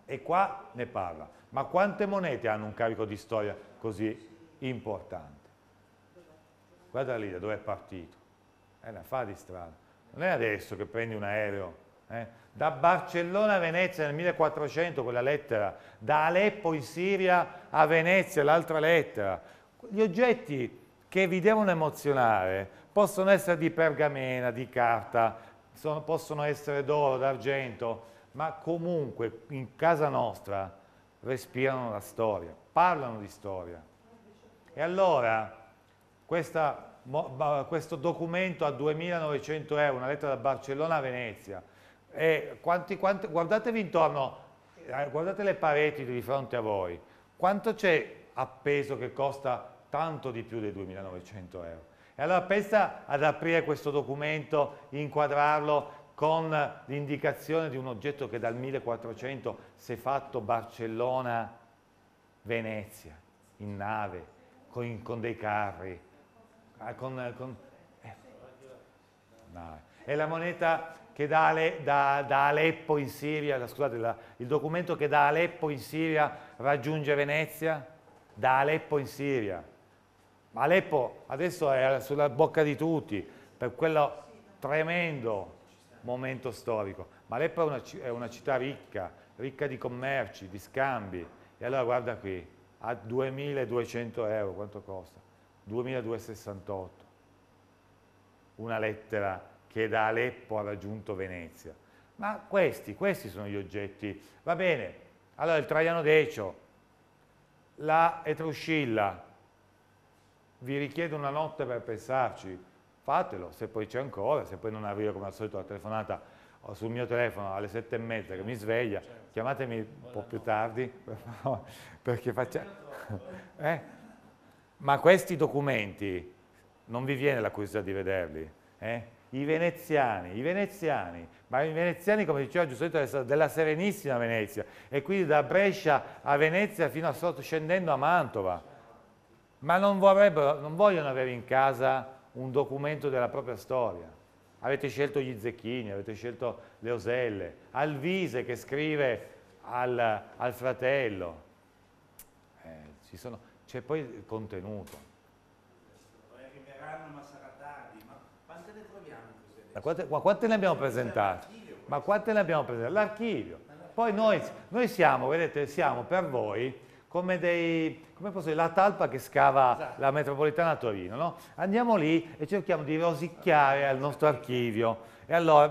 e qua ne parla ma quante monete hanno un carico di storia così importante guarda lì da dove è partito è una fa di strada non è adesso che prendi un aereo eh? Da Barcellona a Venezia nel 1400 quella lettera, da Aleppo in Siria a Venezia l'altra lettera. Gli oggetti che vi devono emozionare possono essere di pergamena, di carta, sono, possono essere d'oro, d'argento, ma comunque in casa nostra respirano la storia, parlano di storia. E allora questa, questo documento a 2.900 euro, una lettera da Barcellona a Venezia, e quanti, quanti, guardatevi intorno, eh, guardate le pareti di fronte a voi, quanto c'è appeso che costa tanto di più dei 2.900 euro? E allora pensa ad aprire questo documento, inquadrarlo con l'indicazione di un oggetto che dal 1400 si è fatto Barcellona-Venezia, in nave, con, con dei carri, ah, con, con, eh. no. è la moneta che da, da, da Aleppo in Siria, scusate, la, il documento che da Aleppo in Siria raggiunge Venezia, da Aleppo in Siria. Ma Aleppo adesso è sulla bocca di tutti, per quello tremendo momento storico. Ma Aleppo è una, è una città ricca, ricca di commerci, di scambi. E allora guarda qui, a 2200 euro, quanto costa? 2268. Una lettera che da Aleppo ha raggiunto Venezia. Ma questi, questi sono gli oggetti. Va bene, allora il Traiano Decio, la Etruscilla, vi richiedo una notte per pensarci, fatelo, se poi c'è ancora, se poi non arriva come al solito la telefonata sul mio telefono alle sette e mezza che mi sveglia, certo. chiamatemi un po' più tardi, perché faccia... Eh? Ma questi documenti non vi viene la curiosità di vederli? Eh? i veneziani, i veneziani, ma i veneziani come diceva Giuseppe della Serenissima Venezia e quindi da Brescia a Venezia fino a sotto scendendo a Mantova, ma non, vorrebbero, non vogliono avere in casa un documento della propria storia. Avete scelto gli Zecchini, avete scelto le Oselle, Alvise che scrive al, al fratello. Eh, c'è poi il contenuto. Arriveranno, ma saranno quante, ma quante ne abbiamo presentate? Ma quante ne abbiamo presentate? L'archivio. Poi noi, noi, siamo, vedete, siamo per voi come, dei, come dire, la talpa che scava esatto. la metropolitana a Torino, no? Andiamo lì e cerchiamo di rosicchiare al nostro archivio. E allora,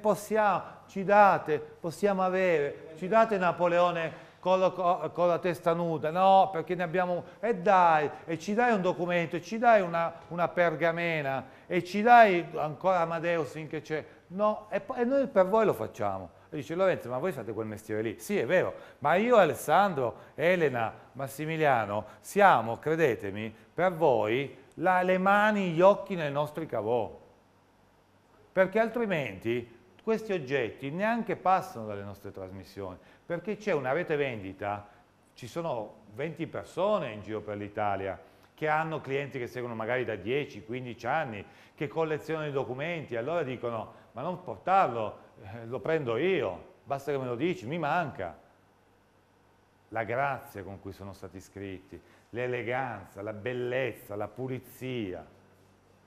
possiamo, ci date, possiamo avere, ci date Napoleone con, lo, con la testa nuda, no, perché ne abbiamo... E dai, e ci dai un documento, e ci dai una, una pergamena, e ci dai ancora Amadeus finché c'è... No, e, e noi per voi lo facciamo. E dice Lorenzo, ma voi fate quel mestiere lì? Sì, è vero, ma io, Alessandro, Elena, Massimiliano, siamo, credetemi, per voi la, le mani, gli occhi nei nostri cavò. Perché altrimenti questi oggetti neanche passano dalle nostre trasmissioni, perché c'è una rete vendita, ci sono 20 persone in giro per l'Italia, che hanno clienti che seguono magari da 10-15 anni, che collezionano i documenti, allora dicono ma non portarlo, eh, lo prendo io, basta che me lo dici, mi manca. La grazia con cui sono stati scritti, l'eleganza, la bellezza, la pulizia.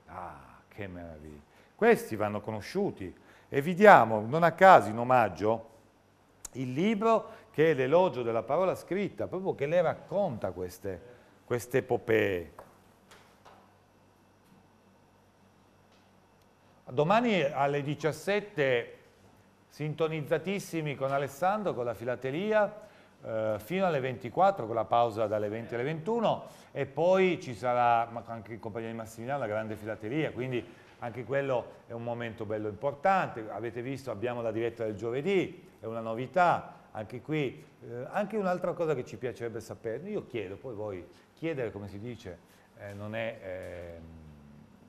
Ah, che meraviglia. Questi vanno conosciuti, e vi diamo, non a caso, in omaggio, il libro che è l'elogio della parola scritta, proprio che le racconta queste, queste epopee. Domani alle 17, sintonizzatissimi con Alessandro, con la filateria, eh, fino alle 24, con la pausa dalle 20 alle 21, e poi ci sarà anche in compagnia di Massimiliano la grande filateria, quindi anche quello è un momento bello importante, avete visto abbiamo la diretta del giovedì, è una novità, anche qui, eh, anche un'altra cosa che ci piacerebbe sapere, io chiedo, poi voi, chiedere come si dice eh, non, è, eh,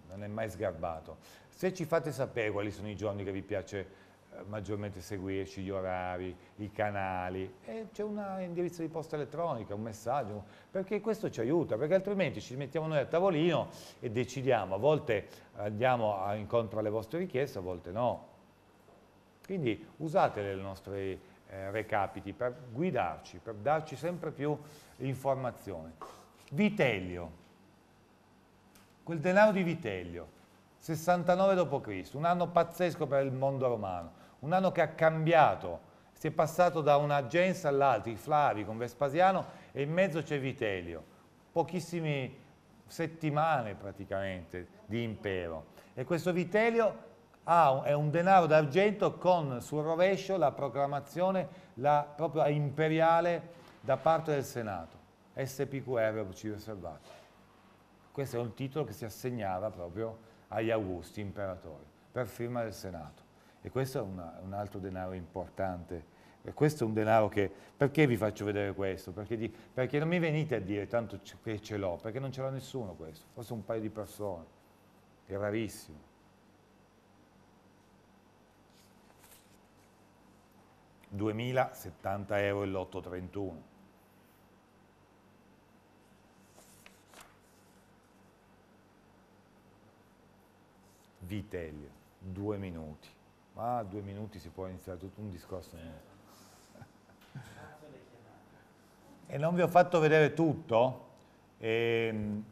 non è mai sgarbato, se ci fate sapere quali sono i giorni che vi piace eh, maggiormente seguirci, gli orari, i canali, c'è un indirizzo di posta elettronica, un messaggio, perché questo ci aiuta, perché altrimenti ci mettiamo noi a tavolino e decidiamo, a volte andiamo a incontro alle vostre richieste, a volte no. Quindi usate i nostri eh, recapiti per guidarci, per darci sempre più informazioni. Vitellio, quel denaro di Vitellio, 69 d.C., un anno pazzesco per il mondo romano un anno che ha cambiato, si è passato da una gens all'altra, i Flavi con Vespasiano e in mezzo c'è Vitelio, pochissime settimane praticamente di impero. E questo Vitelio ha, è un denaro d'argento con sul rovescio la proclamazione la, proprio imperiale da parte del Senato, SPQR ci riservato. Questo è un titolo che si assegnava proprio agli Augusti, imperatori, per firma del Senato. E questo è una, un altro denaro importante. E questo è un denaro che... Perché vi faccio vedere questo? Perché, di, perché non mi venite a dire tanto che ce l'ho, perché non ce l'ha nessuno questo, forse un paio di persone. È rarissimo. ...2.070 euro e l'831. 31. Vitelio, due minuti. Ma a due minuti si può iniziare tutto un discorso. E non vi ho fatto vedere tutto, e ehm,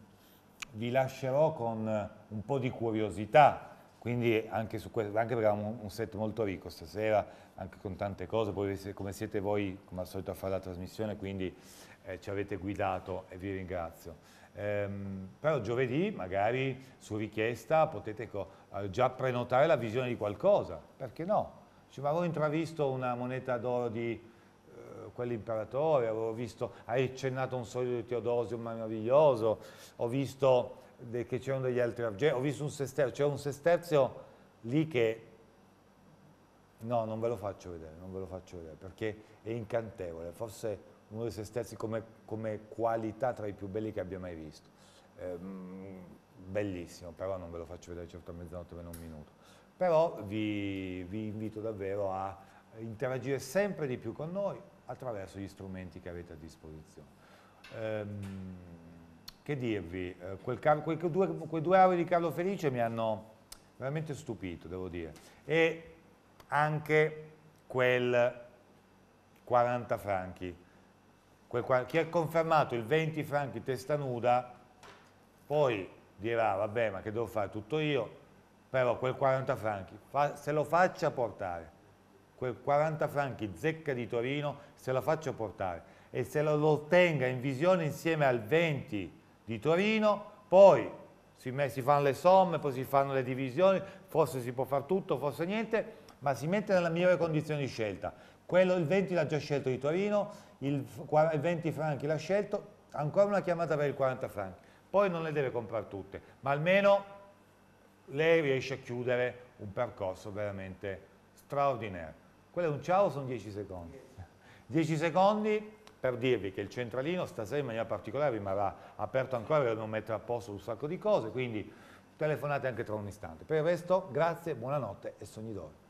vi lascerò con un po' di curiosità, quindi anche, su questo, anche perché abbiamo un set molto ricco stasera, anche con tante cose, poi come siete voi come al solito a fare la trasmissione, quindi eh, ci avete guidato e vi ringrazio. Ehm, però giovedì magari su richiesta potete... Co- eh, già prenotare la visione di qualcosa, perché no? Dice, avevo intravisto una moneta d'oro di eh, quell'imperatore, avevo visto, hai accennato un soldo di Teodosio meraviglioso, ho visto che c'erano degli altri argenti, ho visto un sesterzo, c'era un sesterzo lì che no, non ve lo faccio vedere, non ve lo faccio vedere, perché è incantevole, forse uno dei sesterzi come, come qualità tra i più belli che abbia mai visto. Ehm, bellissimo, però non ve lo faccio vedere certo a mezzanotte meno un minuto. Però vi, vi invito davvero a interagire sempre di più con noi attraverso gli strumenti che avete a disposizione. Ehm, che dirvi, eh, quel, quei, due, quei due auri di Carlo Felice mi hanno veramente stupito, devo dire. E anche quel 40 franchi, quel, chi ha confermato il 20 franchi testa nuda, poi dirà vabbè ma che devo fare tutto io, però quel 40 franchi fa, se lo faccia portare, quel 40 franchi zecca di Torino se lo faccia portare e se lo, lo tenga in visione insieme al 20 di Torino, poi si, si fanno le somme, poi si fanno le divisioni, forse si può fare tutto, forse niente, ma si mette nella migliore condizione di scelta. Quello, il 20 l'ha già scelto di Torino, il, il 20 franchi l'ha scelto, ancora una chiamata per il 40 franchi poi non le deve comprare tutte, ma almeno lei riesce a chiudere un percorso veramente straordinario. Quello è un ciao, sono 10 secondi. 10 secondi per dirvi che il centralino stasera in maniera particolare rimarrà aperto ancora perché dobbiamo mettere a posto un sacco di cose, quindi telefonate anche tra un istante. Per il resto, grazie, buonanotte e sogni d'oro.